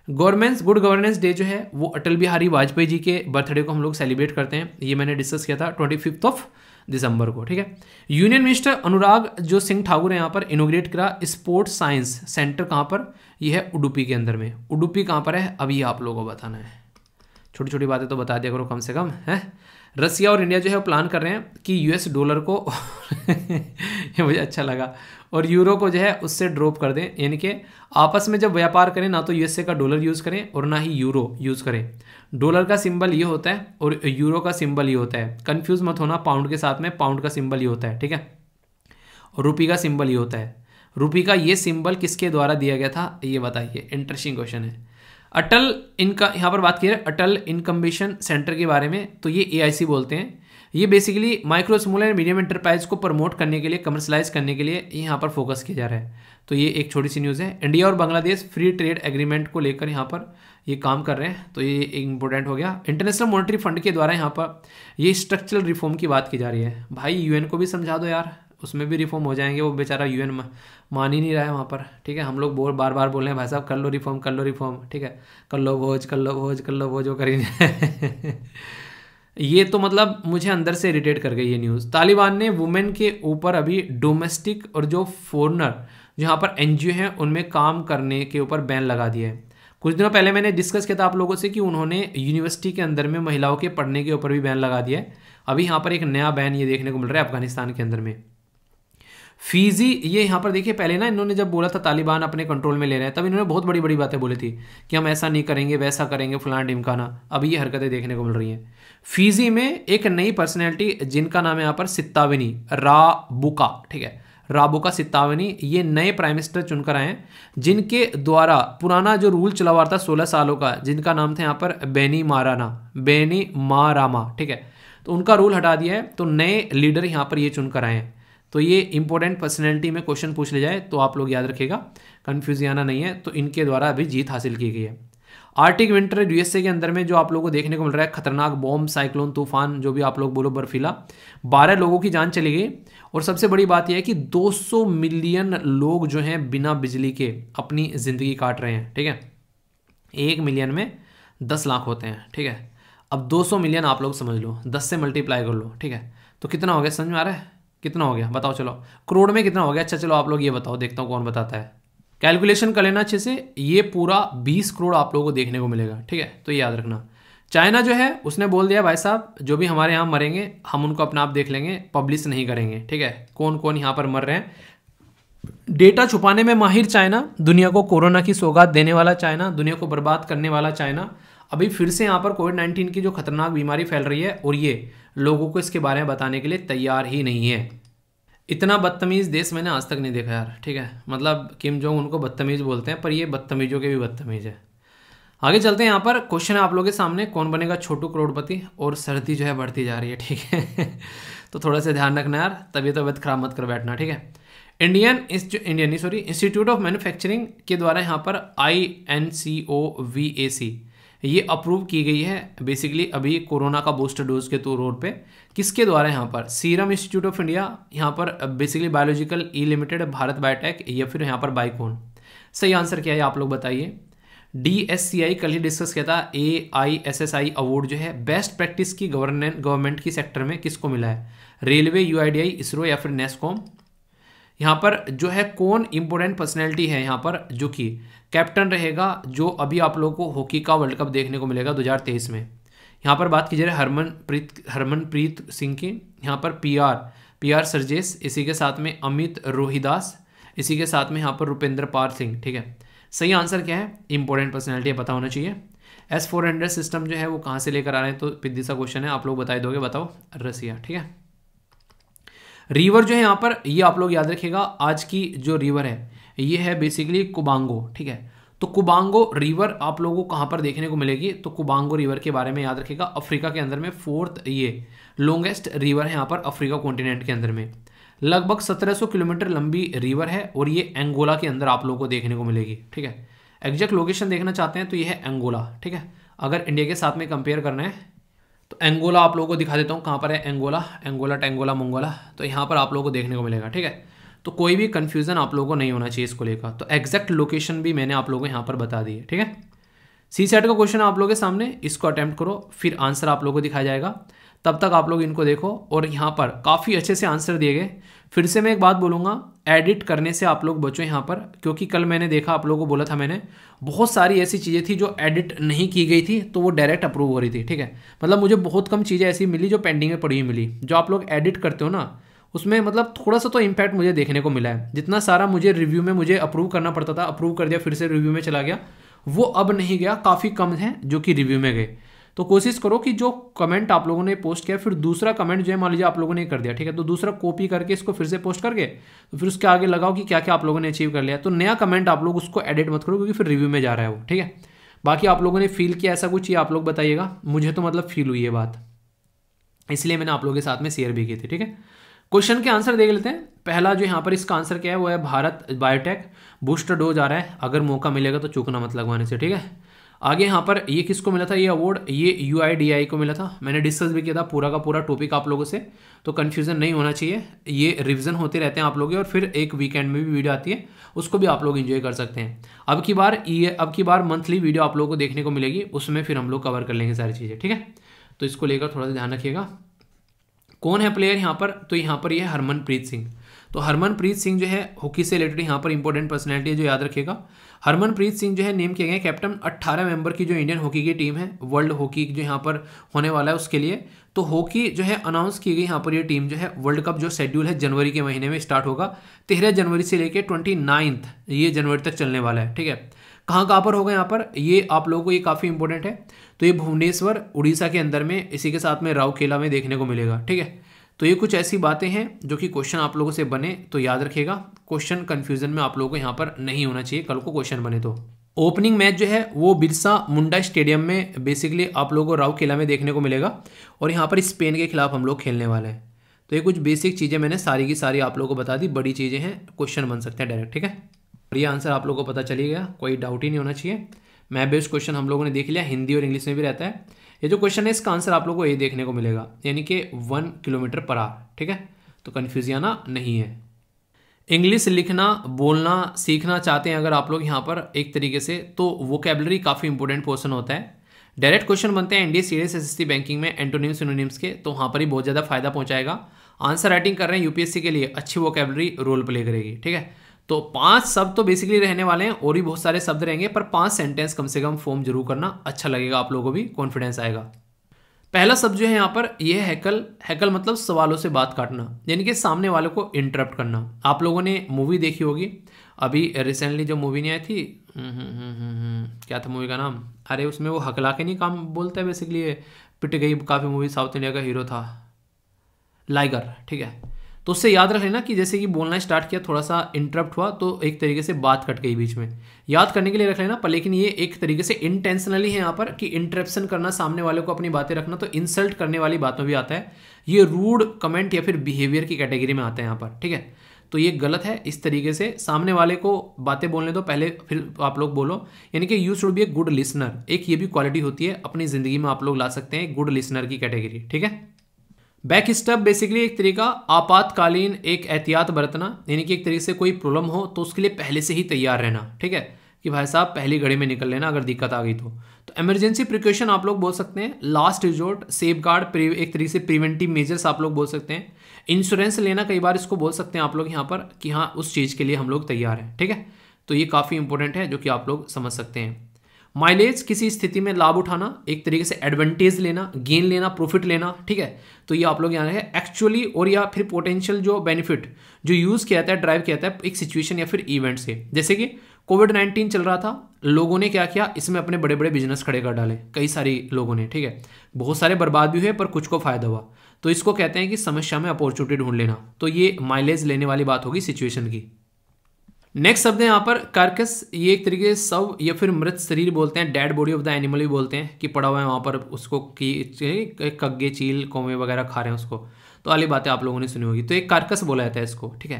गवर्नमेंट्स गुड गवर्नेंस डे जो है वो अटल बिहारी वाजपेयी जी के बर्थडे को हम लोग सेलिब्रेट करते हैं ये मैंने डिस्कस किया था ट्वेंटी फिफ्थ ऑफ दिसंबर को ठीक है यूनियन मिनिस्टर अनुराग जो सिंह ठाकुर ने यहाँ पर इनोग्रेट करा स्पोर्ट्स साइंस सेंटर कहाँ पर ये है उडुपी के अंदर में उडुपी कहाँ पर है अभी आप लोगों को बताना है छोटी छोटी बातें तो बता दिया करो कम से कम है रसिया और इंडिया जो है प्लान कर रहे हैं कि यूएस डॉलर को ये मुझे अच्छा लगा और यूरो को जो है उससे ड्रॉप कर दें यानी कि आपस में जब व्यापार करें ना तो यूएसए का डॉलर यूज़ करें और ना ही यूरो यूज़ करें डॉलर का सिंबल ये होता है और यूरो का सिंबल ये होता है कन्फ्यूज़ मत होना पाउंड के साथ में पाउंड का सिंबल ये होता है ठीक है और रुपी का सिंबल ये होता है रुपी का ये सिंबल किसके द्वारा दिया गया था ये बताइए इंटरेस्टिंग क्वेश्चन है अटल इनका यहाँ पर बात की है अटल इनकम्बिशन सेंटर के बारे में तो ये ए बोलते हैं ये basically micro small and medium enterprise को प्रमोट करने के लिए कमर्शलाइज करने के लिए यहाँ पर फोकस किया जा रहा है तो ये एक छोटी सी न्यूज़ है इंडिया और बांग्लादेश फ्री ट्रेड एग्रीमेंट को लेकर यहाँ पर ये काम कर रहे हैं तो ये एक इंपॉर्टेंट हो गया इंटरनेशनल मॉनिटरी फंड के द्वारा यहाँ पर ये स्ट्रक्चरल रिफॉर्म की बात की जा रही है भाई यूएन को भी समझा दो यार उसमें भी रिफॉर्म हो जाएंगे वो बेचारा यूएन मान ही नहीं रहा है वहाँ पर ठीक है हम लोग बोल बार बार बोल रहे हैं भाई साहब कर लो रिफॉर्म कर लो रिफॉर्म ठीक है कर लो भोज कर लो भोज कर लो भोज वो कर ये तो मतलब मुझे अंदर से इरिटेट कर गई ये न्यूज़ तालिबान ने वुमेन के ऊपर अभी डोमेस्टिक और जो फॉरनर जहाँ पर एन हैं उनमें काम करने के ऊपर बैन लगा दिया है कुछ दिनों पहले मैंने डिस्कस किया था आप लोगों से कि उन्होंने यूनिवर्सिटी के अंदर में महिलाओं के पढ़ने के ऊपर भी बैन लगा दिया है अभी यहाँ पर एक नया बैन ये देखने को मिल रहा है अफगानिस्तान के अंदर में फीजी ये यहाँ पर देखिए पहले ना इन्होंने जब बोला था तालिबान अपने कंट्रोल में ले रहे हैं तब इन्होंने बहुत बड़ी बड़ी बातें बोली थी कि हम ऐसा नहीं करेंगे वैसा करेंगे फलान ढिमकाना अब ये हरकतें देखने को मिल रही हैं फीजी में एक नई पर्सनैलिटी जिनका नाम है यहाँ पर सित्ताविनी राबुका ठीक है राबुका सित्तावनी ये नए प्राइम मिनिस्टर चुनकर आए हैं जिनके द्वारा पुराना जो रूल चला हुआ था सोलह सालों का जिनका नाम था यहाँ पर बेनी माराना बेनी मारामा ठीक है तो उनका रूल हटा दिया है तो नए लीडर यहाँ पर ये चुनकर आए हैं तो ये इंपॉर्टेंट पर्सनैलिटी में क्वेश्चन पूछ ले जाए तो आप लोग याद रखेगा कन्फ्यूज आना नहीं है तो इनके द्वारा अभी जीत हासिल की गई है आर्टिक विंटर यूएसए के अंदर में जो आप लोगों को देखने को मिल रहा है खतरनाक बॉम्ब साइक्लोन तूफान जो भी आप लोग बोलो बर्फीला बारह लोगों की जान चली गई और सबसे बड़ी बात यह है कि 200 मिलियन लोग जो हैं बिना बिजली के अपनी ज़िंदगी काट रहे हैं ठीक है एक मिलियन में दस लाख होते हैं ठीक है अब 200 मिलियन आप लोग समझ लो दस से मल्टीप्लाई कर लो ठीक है तो कितना हो गया समझ में आ रहा है कितना हो गया बताओ चलो करोड़ में कितना हो गया अच्छा चलो आप लोग ये बताओ देखता हूँ कौन बताता है कैलकुलेशन कर लेना अच्छे से ये पूरा 20 करोड़ आप लोगों को देखने को मिलेगा ठीक है तो ये याद रखना चाइना जो है उसने बोल दिया भाई साहब जो भी हमारे यहाँ मरेंगे हम उनको अपना आप देख लेंगे पब्लिश नहीं करेंगे ठीक है कौन कौन यहाँ पर मर रहे हैं डेटा छुपाने में माहिर चाइना दुनिया को कोरोना की सौगात देने वाला चाइना दुनिया को बर्बाद करने वाला चाइना अभी फिर से यहाँ पर कोविड नाइन्टीन की जो खतरनाक बीमारी फैल रही है और ये लोगों को इसके बारे में बताने के लिए तैयार ही नहीं है इतना बदतमीज़ देश मैंने आज तक नहीं देखा यार ठीक है मतलब किम जोंग उनको बदतमीज़ बोलते हैं पर ये बदतमीज़ों के भी बदतमीज़ है आगे चलते हैं यहाँ पर क्वेश्चन है आप लोगों के सामने कौन बनेगा छोटू करोड़पति और सर्दी जो है बढ़ती जा रही है ठीक है तो थोड़ा सा ध्यान रखना यार तभी तबियत खराब मत कर बैठना ठीक है Indian Indian sorry institute of manufacturing के द्वारा यहाँ पर I N C O V A सी ये अप्रूव की गई है बेसिकली अभी कोरोना का बूस्टर डोज के तौर तो पे किसके द्वारा यहाँ पर सीरम इंस्टीट्यूट ऑफ इंडिया यहाँ पर basically biological E limited Bharat biotech या फिर यहाँ पर बाइकोन सही आंसर क्या है आप लोग बताइए डी एस सी आई कल ही डिस्कस किया था A I S S I award जो है बेस्ट प्रैक्टिस की गवर्नेंस गवर्नमेंट की सेक्टर में किसको मिला है railway U I D I ISRO या फिर नेस्कॉम यहाँ पर जो है कौन इंपोर्टेंट पर्सनैलिटी है यहाँ पर जो कि कैप्टन रहेगा जो अभी आप लोगों को हॉकी का वर्ल्ड कप देखने को मिलेगा 2023 में यहाँ पर बात की जा रही है हरमनप्रीत हरमनप्रीत सिंह की यहाँ पर पीआर पीआर सरजेस इसी के साथ में अमित रोहिदास इसी के साथ में यहाँ पर रुपेंद्र पार सिंह ठीक है सही आंसर क्या है इंपॉर्टेंट पर्सनैलिटी पता होना चाहिए एस फोर हंड्रेड सिस्टम जो है वो कहाँ से लेकर आ रहे हैं तो पिद्दी सा क्वेश्चन है आप लोग बताए दोगे बताओ रसिया ठीक है रिवर जो है यहाँ पर ये आप लोग याद रखिएगा आज की जो रिवर है ये है बेसिकली कुबांगो ठीक है तो कुबांगो रिवर आप लोगों को कहाँ पर देखने को मिलेगी तो कुबांगो रिवर के बारे में याद रखेगा अफ्रीका के अंदर में फोर्थ ये लॉन्गेस्ट रिवर है यहाँ पर अफ्रीका कॉन्टिनेंट के अंदर में लगभग 1700 किलोमीटर लंबी रिवर है और ये एंगोला के अंदर आप लोगों को देखने को मिलेगी ठीक है एग्जैक्ट लोकेशन देखना चाहते हैं तो ये है एंगोला ठीक है अगर इंडिया के साथ में कंपेयर करना है तो एंगोला आप लोगों को दिखा देता हूँ कहाँ पर है एंगोला एंगोला टेंगोला मंगोला तो यहाँ पर आप लोगों को देखने को मिलेगा ठीक है तो कोई भी कन्फ्यूज़न आप लोगों को नहीं होना चाहिए इसको लेकर तो एग्जैक्ट लोकेशन भी मैंने आप लोगों को यहाँ पर बता दी है ठीक है सी सेट का क्वेश्चन आप लोगों के सामने इसको अटैम्प्ट करो फिर आंसर आप लोगों को दिखाया जाएगा तब तक आप लोग इनको देखो और यहाँ पर काफ़ी अच्छे से आंसर दिए गए फिर से मैं एक बात बोलूँगा एडिट करने से आप लोग बचो यहाँ पर क्योंकि कल मैंने देखा आप लोगों को बोला था मैंने बहुत सारी ऐसी चीज़ें थी जो एडिट नहीं की गई थी तो वो डायरेक्ट अप्रूव हो रही थी ठीक है मतलब मुझे बहुत कम चीज़ें ऐसी मिली जो पेंडिंग में पड़ी हुई मिली जो आप लोग एडिट करते हो ना उसमें मतलब थोड़ा सा तो इम्पैक्ट मुझे देखने को मिला है जितना सारा मुझे रिव्यू में मुझे अप्रूव करना पड़ता था अप्रूव कर दिया फिर से रिव्यू में चला गया वो अब नहीं गया काफ़ी कम है जो कि रिव्यू में गए तो कोशिश करो कि जो कमेंट आप लोगों ने पोस्ट किया फिर दूसरा कमेंट जो है मान लीजिए आप लोगों ने कर दिया ठीक है तो दूसरा कॉपी करके इसको फिर से पोस्ट करके तो फिर उसके आगे लगाओ कि क्या क्या आप लोगों ने अचीव कर लिया तो नया कमेंट आप लोग उसको एडिट मत करो क्योंकि फिर रिव्यू में जा रहा है वो ठीक है बाकी आप लोगों ने फील किया ऐसा कुछ ये आप लोग बताइएगा मुझे तो मतलब फील हुई है बात इसलिए मैंने आप लोगों के साथ में शेयर भी की थी ठीक है क्वेश्चन के आंसर देख लेते हैं पहला जो यहाँ पर इसका आंसर क्या है वो है भारत बायोटेक बूस्टर डोज आ रहा है अगर मौका मिलेगा तो चूकना मत लगवाने से ठीक है आगे यहाँ पर ये किसको मिला था ये अवार्ड ये यू को मिला था मैंने डिस्कस भी किया था पूरा का पूरा टॉपिक आप लोगों से तो कन्फ्यूज़न नहीं होना चाहिए ये रिविजन होते रहते हैं आप लोगों और फिर एक वीकेंड में भी वीडियो आती है उसको भी आप लोग इन्जॉय कर सकते हैं अब की बार ये अब की बार मंथली वीडियो आप लोगों को देखने को मिलेगी उसमें फिर हम लोग कवर कर लेंगे सारी चीज़ें ठीक है तो इसको लेकर थोड़ा सा ध्यान रखिएगा कौन है प्लेयर यहाँ पर तो यहाँ पर ये यह हरमनप्रीत सिंह तो हरमनप्रीत सिंह जो है हॉकी से रिलेटेड यहाँ पर इंपॉर्टेंट पर्सनैलिटी है जो याद रखेगा हरमनप्रीत सिंह जो है नेम किए गए कैप्टन 18 मेंबर की जो इंडियन हॉकी की टीम है वर्ल्ड हॉकी जो यहाँ पर होने वाला है उसके लिए तो हॉकी जो है अनाउंस की गई यहाँ पर ये टीम जो है वर्ल्ड कप जो शेड्यूल है जनवरी के महीने में स्टार्ट होगा तेरह जनवरी से लेकर ट्वेंटी नाइन्थ ये जनवरी तक चलने वाला है ठीक है कहाँ कहाँ पर होगा यहाँ पर ये आप लोगों को ये काफ़ी इंपॉर्टेंट है तो ये भुवनेश्वर उड़ीसा के अंदर में इसी के साथ में राउकेला में देखने को मिलेगा ठीक है तो ये कुछ ऐसी बातें हैं जो कि क्वेश्चन आप लोगों से बने तो याद रखिएगा क्वेश्चन कन्फ्यूजन में आप लोगों को यहाँ पर नहीं होना चाहिए कल को क्वेश्चन बने तो ओपनिंग मैच जो है वो बिरसा मुंडा स्टेडियम में बेसिकली आप लोगों को किला में देखने को मिलेगा और यहाँ पर स्पेन के खिलाफ हम लोग खेलने वाले हैं तो ये कुछ बेसिक चीज़ें मैंने सारी की सारी आप लोगों को बता दी बड़ी चीज़ें हैं क्वेश्चन बन सकते हैं डायरेक्ट ठीक है और ये आंसर आप लोगों को पता चली गया कोई डाउट ही नहीं होना चाहिए मैप बेस्ड क्वेश्चन हम लोगों ने देख लिया हिंदी और इंग्लिश में भी रहता है ये जो क्वेश्चन है इसका आंसर आप लोग को ये देखने को मिलेगा यानी कि वन किलोमीटर पर आर ठीक है तो कन्फ्यूज आना नहीं है इंग्लिश लिखना बोलना सीखना चाहते हैं अगर आप लोग यहाँ पर एक तरीके से तो वोकेबलरी काफ़ी इंपॉर्टेंट पोर्सन होता है डायरेक्ट क्वेश्चन बनते हैं एनडीए सीरियस एसएससी बैंकिंग में एंटोनिम सिनोनिम्स के तो वहाँ पर ही बहुत ज़्यादा फायदा पहुँचाएगा आंसर राइटिंग कर रहे हैं यूपीएससी के लिए अच्छी वोकेबलरी रोल प्ले करेगी ठीक है तो पाँच शब्द तो बेसिकली रहने वाले हैं और भी बहुत सारे शब्द रहेंगे पर पाँच सेंटेंस कम से कम फॉर्म जरूर करना अच्छा लगेगा आप लोगों को भी कॉन्फिडेंस आएगा पहला शब्द जो है यहाँ पर ये हैकल हैकल मतलब सवालों से बात काटना यानी कि सामने वालों को इंटरप्ट करना आप लोगों ने मूवी देखी होगी अभी रिसेंटली जो मूवी नहीं आई थी हम्म, हम्म, हम्म, क्या था मूवी का नाम अरे उसमें वो हकला के नहीं काम बोलता है बेसिकली पिट गई काफ़ी मूवी साउथ इंडिया का हीरो था लाइगर ठीक है तो उससे याद रख लेना कि जैसे कि बोलना स्टार्ट किया थोड़ा सा इंटरप्ट हुआ तो एक तरीके से बात कट गई बीच में याद करने के लिए रख लेना पर लेकिन ये एक तरीके से इंटेंशनली है यहाँ पर कि इंटरप्शन करना सामने वाले को अपनी बातें रखना तो इंसल्ट करने वाली बातों भी आता है ये रूड कमेंट या फिर बिहेवियर की कैटेगरी में आता है यहाँ पर ठीक है तो ये गलत है इस तरीके से सामने वाले को बातें बोलने दो पहले फिर आप लोग बोलो यानी कि you should be a good listener एक ये भी क्वालिटी होती है अपनी ज़िंदगी में आप लोग ला सकते हैं गुड लिसनर की कैटेगरी ठीक है बैक स्टेप बेसिकली एक तरीका आपातकालीन एक एहतियात बरतना यानी कि एक तरीके से कोई प्रॉब्लम हो तो उसके लिए पहले से ही तैयार रहना ठीक है कि भाई साहब पहली घड़ी में निकल लेना अगर दिक्कत आ गई तो तो इमरजेंसी प्रिकॉशन आप लोग बोल सकते हैं लास्ट रिजोर्ट सेफ गार्ड एक तरीके से प्रिवेंटिव मेजर्स आप लोग बोल सकते हैं इंश्योरेंस लेना कई बार इसको बोल सकते हैं आप लोग यहाँ पर कि हाँ उस चीज़ के लिए हम लोग तैयार हैं ठीक है तो ये काफ़ी इंपॉर्टेंट है जो कि आप लोग समझ सकते हैं माइलेज किसी स्थिति में लाभ उठाना एक तरीके से एडवांटेज लेना गेन लेना प्रॉफिट लेना ठीक है तो ये आप लोग यहाँ है एक्चुअली और या फिर पोटेंशियल जो बेनिफिट जो यूज़ किया जाता है ड्राइव किया जाता है एक सिचुएशन या फिर इवेंट से जैसे कि कोविड नाइन्टीन चल रहा था लोगों ने क्या किया इसमें अपने बड़े बड़े बिजनेस खड़े कर डाले कई सारे लोगों ने ठीक है बहुत सारे बर्बाद भी हुए पर कुछ को फायदा हुआ तो इसको कहते हैं कि समस्या में अपॉर्चुनिटी ढूंढ लेना तो ये माइलेज लेने वाली बात होगी सिचुएशन की नेक्स्ट शब्द है यहाँ पर कार्कस ये एक तरीके से सब या फिर मृत शरीर बोलते हैं dead body of the animal भी बोलते हैं कि पड़ा हुआ है वहाँ पर उसको की कग्गे चील कौवे वगैरह खा रहे हैं उसको तो वाली बातें आप लोगों ने सुनी होगी तो एक कार्कस बोला जाता है इसको ठीक है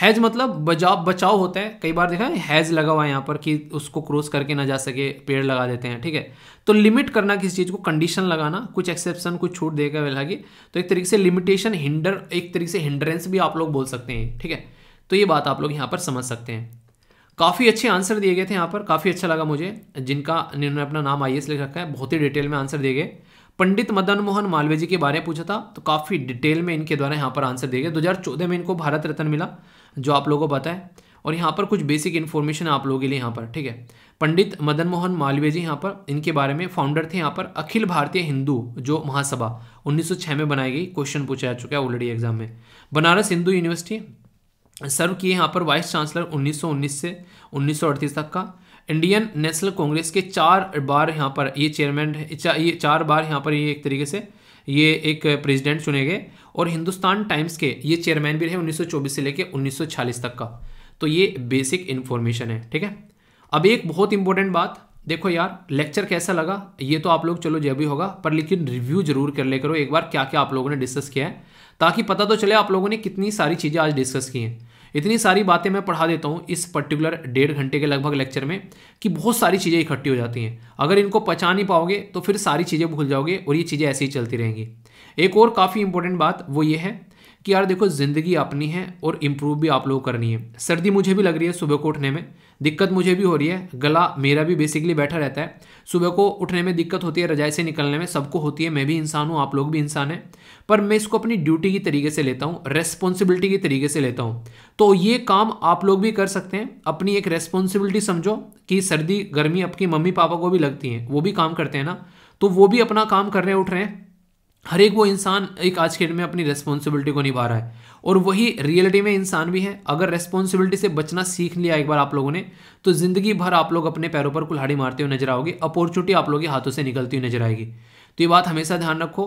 हैज मतलब बचाव बचाव होता है कई बार देखा है हैज लगा हुआ है यहाँ पर कि उसको क्रॉस करके ना जा सके पेड़ लगा देते हैं ठीक है तो लिमिट करना किसी चीज़ को कंडीशन लगाना कुछ एक्सेप्शन कुछ छूट देगा वे की तो एक तरीके से लिमिटेशन हिंडर एक तरीके से हिंड्रेंस भी आप लोग बोल सकते हैं ठीक है तो ये बात आप लोग यहाँ पर समझ सकते हैं काफ़ी अच्छे आंसर दिए गए थे यहाँ पर काफ़ी अच्छा लगा मुझे जिनका जिन्होंने अपना नाम आई लिख रखा है बहुत ही डिटेल में आंसर दिए गए पंडित मदन मोहन मालवीय जी के बारे में पूछा था तो काफ़ी डिटेल में इनके द्वारा यहाँ पर आंसर दिए गए चौदह में इनको भारत रत्न मिला जो आप लोगों को पता है और यहाँ पर कुछ बेसिक इन्फॉर्मेशन आप लोगों के लिए यहाँ पर ठीक है पंडित मदन मोहन मालवीय जी यहाँ पर इनके बारे में फाउंडर थे यहाँ पर अखिल भारतीय हिंदू जो महासभा 1906 में बनाई गई क्वेश्चन पूछा जा चुका है ऑलरेडी एग्जाम में बनारस हिंदू यूनिवर्सिटी सर्व किए यहाँ पर वाइस चांसलर 1919 से उन्नीस तक का इंडियन नेशनल कांग्रेस के चार बार यहाँ पर ये चेयरमैन चा, ये चार बार यहाँ पर ये एक तरीके से ये एक प्रेसिडेंट चुने गए और हिंदुस्तान टाइम्स के ये चेयरमैन भी रहे 1924 से लेके 1946 तक का तो ये बेसिक इन्फॉर्मेशन है ठीक है अब एक बहुत इंपॉर्टेंट बात देखो यार लेक्चर कैसा लगा ये तो आप लोग चलो जब भी होगा पर लेकिन रिव्यू जरूर कर ले करो एक बार क्या क्या आप लोगों ने डिस्कस किया है ताकि पता तो चले आप लोगों ने कितनी सारी चीज़ें आज डिस्कस की हैं इतनी सारी बातें मैं पढ़ा देता हूँ इस पर्टिकुलर डेढ़ घंटे के लगभग लेक्चर में कि बहुत सारी चीज़ें इकट्ठी हो जाती हैं अगर इनको पचा नहीं पाओगे तो फिर सारी चीज़ें भूल जाओगे और ये चीज़ें ऐसे ही चलती रहेंगी एक और काफ़ी इंपॉर्टेंट बात वो ये है कि यार देखो ज़िंदगी अपनी है और इम्प्रूव भी आप लोग करनी है सर्दी मुझे भी लग रही है सुबह को उठने में दिक्कत मुझे भी हो रही है गला मेरा भी बेसिकली बैठा रहता है सुबह को उठने में दिक्कत होती है रजाई से निकलने में सबको होती है मैं भी इंसान हूँ आप लोग भी इंसान हैं पर मैं इसको अपनी ड्यूटी की तरीके से लेता हूँ रेस्पॉन्सिबिलिटी की तरीके से लेता हूँ तो ये काम आप लोग भी कर सकते हैं अपनी एक रेस्पॉन्सिबिलिटी समझो कि सर्दी गर्मी आपकी मम्मी पापा को भी लगती हैं वो भी काम करते हैं ना तो वो भी अपना काम कर रहे उठ रहे हैं हर एक वो इंसान एक आज के डेट में अपनी रेस्पॉन्सिबिलिटी को निभा रहा है और वही रियलिटी में इंसान भी है अगर रेस्पॉन्सिबिलिटी से बचना सीख लिया एक बार आप लोगों ने तो ज़िंदगी भर आप लोग अपने पैरों पर कुल्हाड़ी मारते हुए नजर आओगे अपॉर्चुनिटी आप लोगों के हाथों से निकलती हुई नजर आएगी तो ये बात हमेशा ध्यान रखो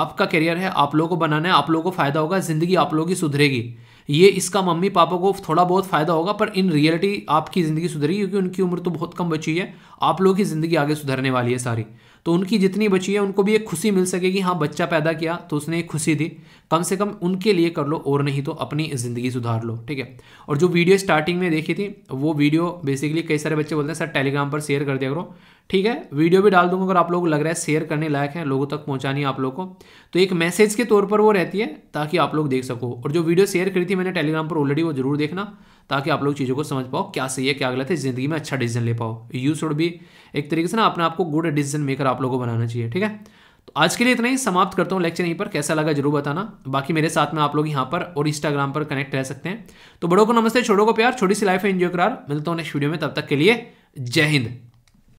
आपका करियर है आप लोगों को बनाना है आप लोगों को फ़ायदा होगा ज़िंदगी आप लोगों की सुधरेगी ये इसका मम्मी पापा को थोड़ा बहुत फ़ायदा होगा पर इन रियलिटी आपकी ज़िंदगी सुधरेगी क्योंकि उनकी उम्र तो बहुत कम बची है आप लोगों की ज़िंदगी आगे सुधरने वाली है सारी तो उनकी जितनी बची है उनको भी एक खुशी मिल सके कि हाँ बच्चा पैदा किया तो उसने एक खुशी दी कम से कम उनके लिए कर लो और नहीं तो अपनी ज़िंदगी सुधार लो ठीक है और जो वीडियो स्टार्टिंग में देखी थी वो वीडियो बेसिकली कई सारे बच्चे बोलते हैं सर टेलीग्राम पर शेयर कर दिया करो ठीक है वीडियो भी डाल दूंगा अगर आप लोग लग रहा है शेयर करने लायक है लोगों तक पहुंचानी है आप लोग को तो एक मैसेज के तौर पर वो रहती है ताकि आप लोग देख सको और जो वीडियो शेयर करी थी मैंने टेलीग्राम पर ऑलरेडी वो जरूर देखना ताकि आप लोग चीज़ों को समझ पाओ क्या सही है क्या गलत है ज़िंदगी में अच्छा डिसीजन ले पाओ यू शुड भी एक तरीके से ना अपने आपको गुड डिसीजन मेकर आप लोगों को बनाना चाहिए ठीक है तो आज के लिए इतना ही समाप्त करता हूँ लेक्चर यहीं पर कैसा लगा जरूर बताना बाकी मेरे साथ में आप लोग यहाँ पर और इंस्टाग्राम पर कनेक्ट रह सकते हैं तो बड़ों को नमस्ते छोड़ों को प्यार छोटी सी लाइफ है इंजॉय करार मिलता हूँ नेक्स्ट वीडियो में तब तक के लिए जय हिंद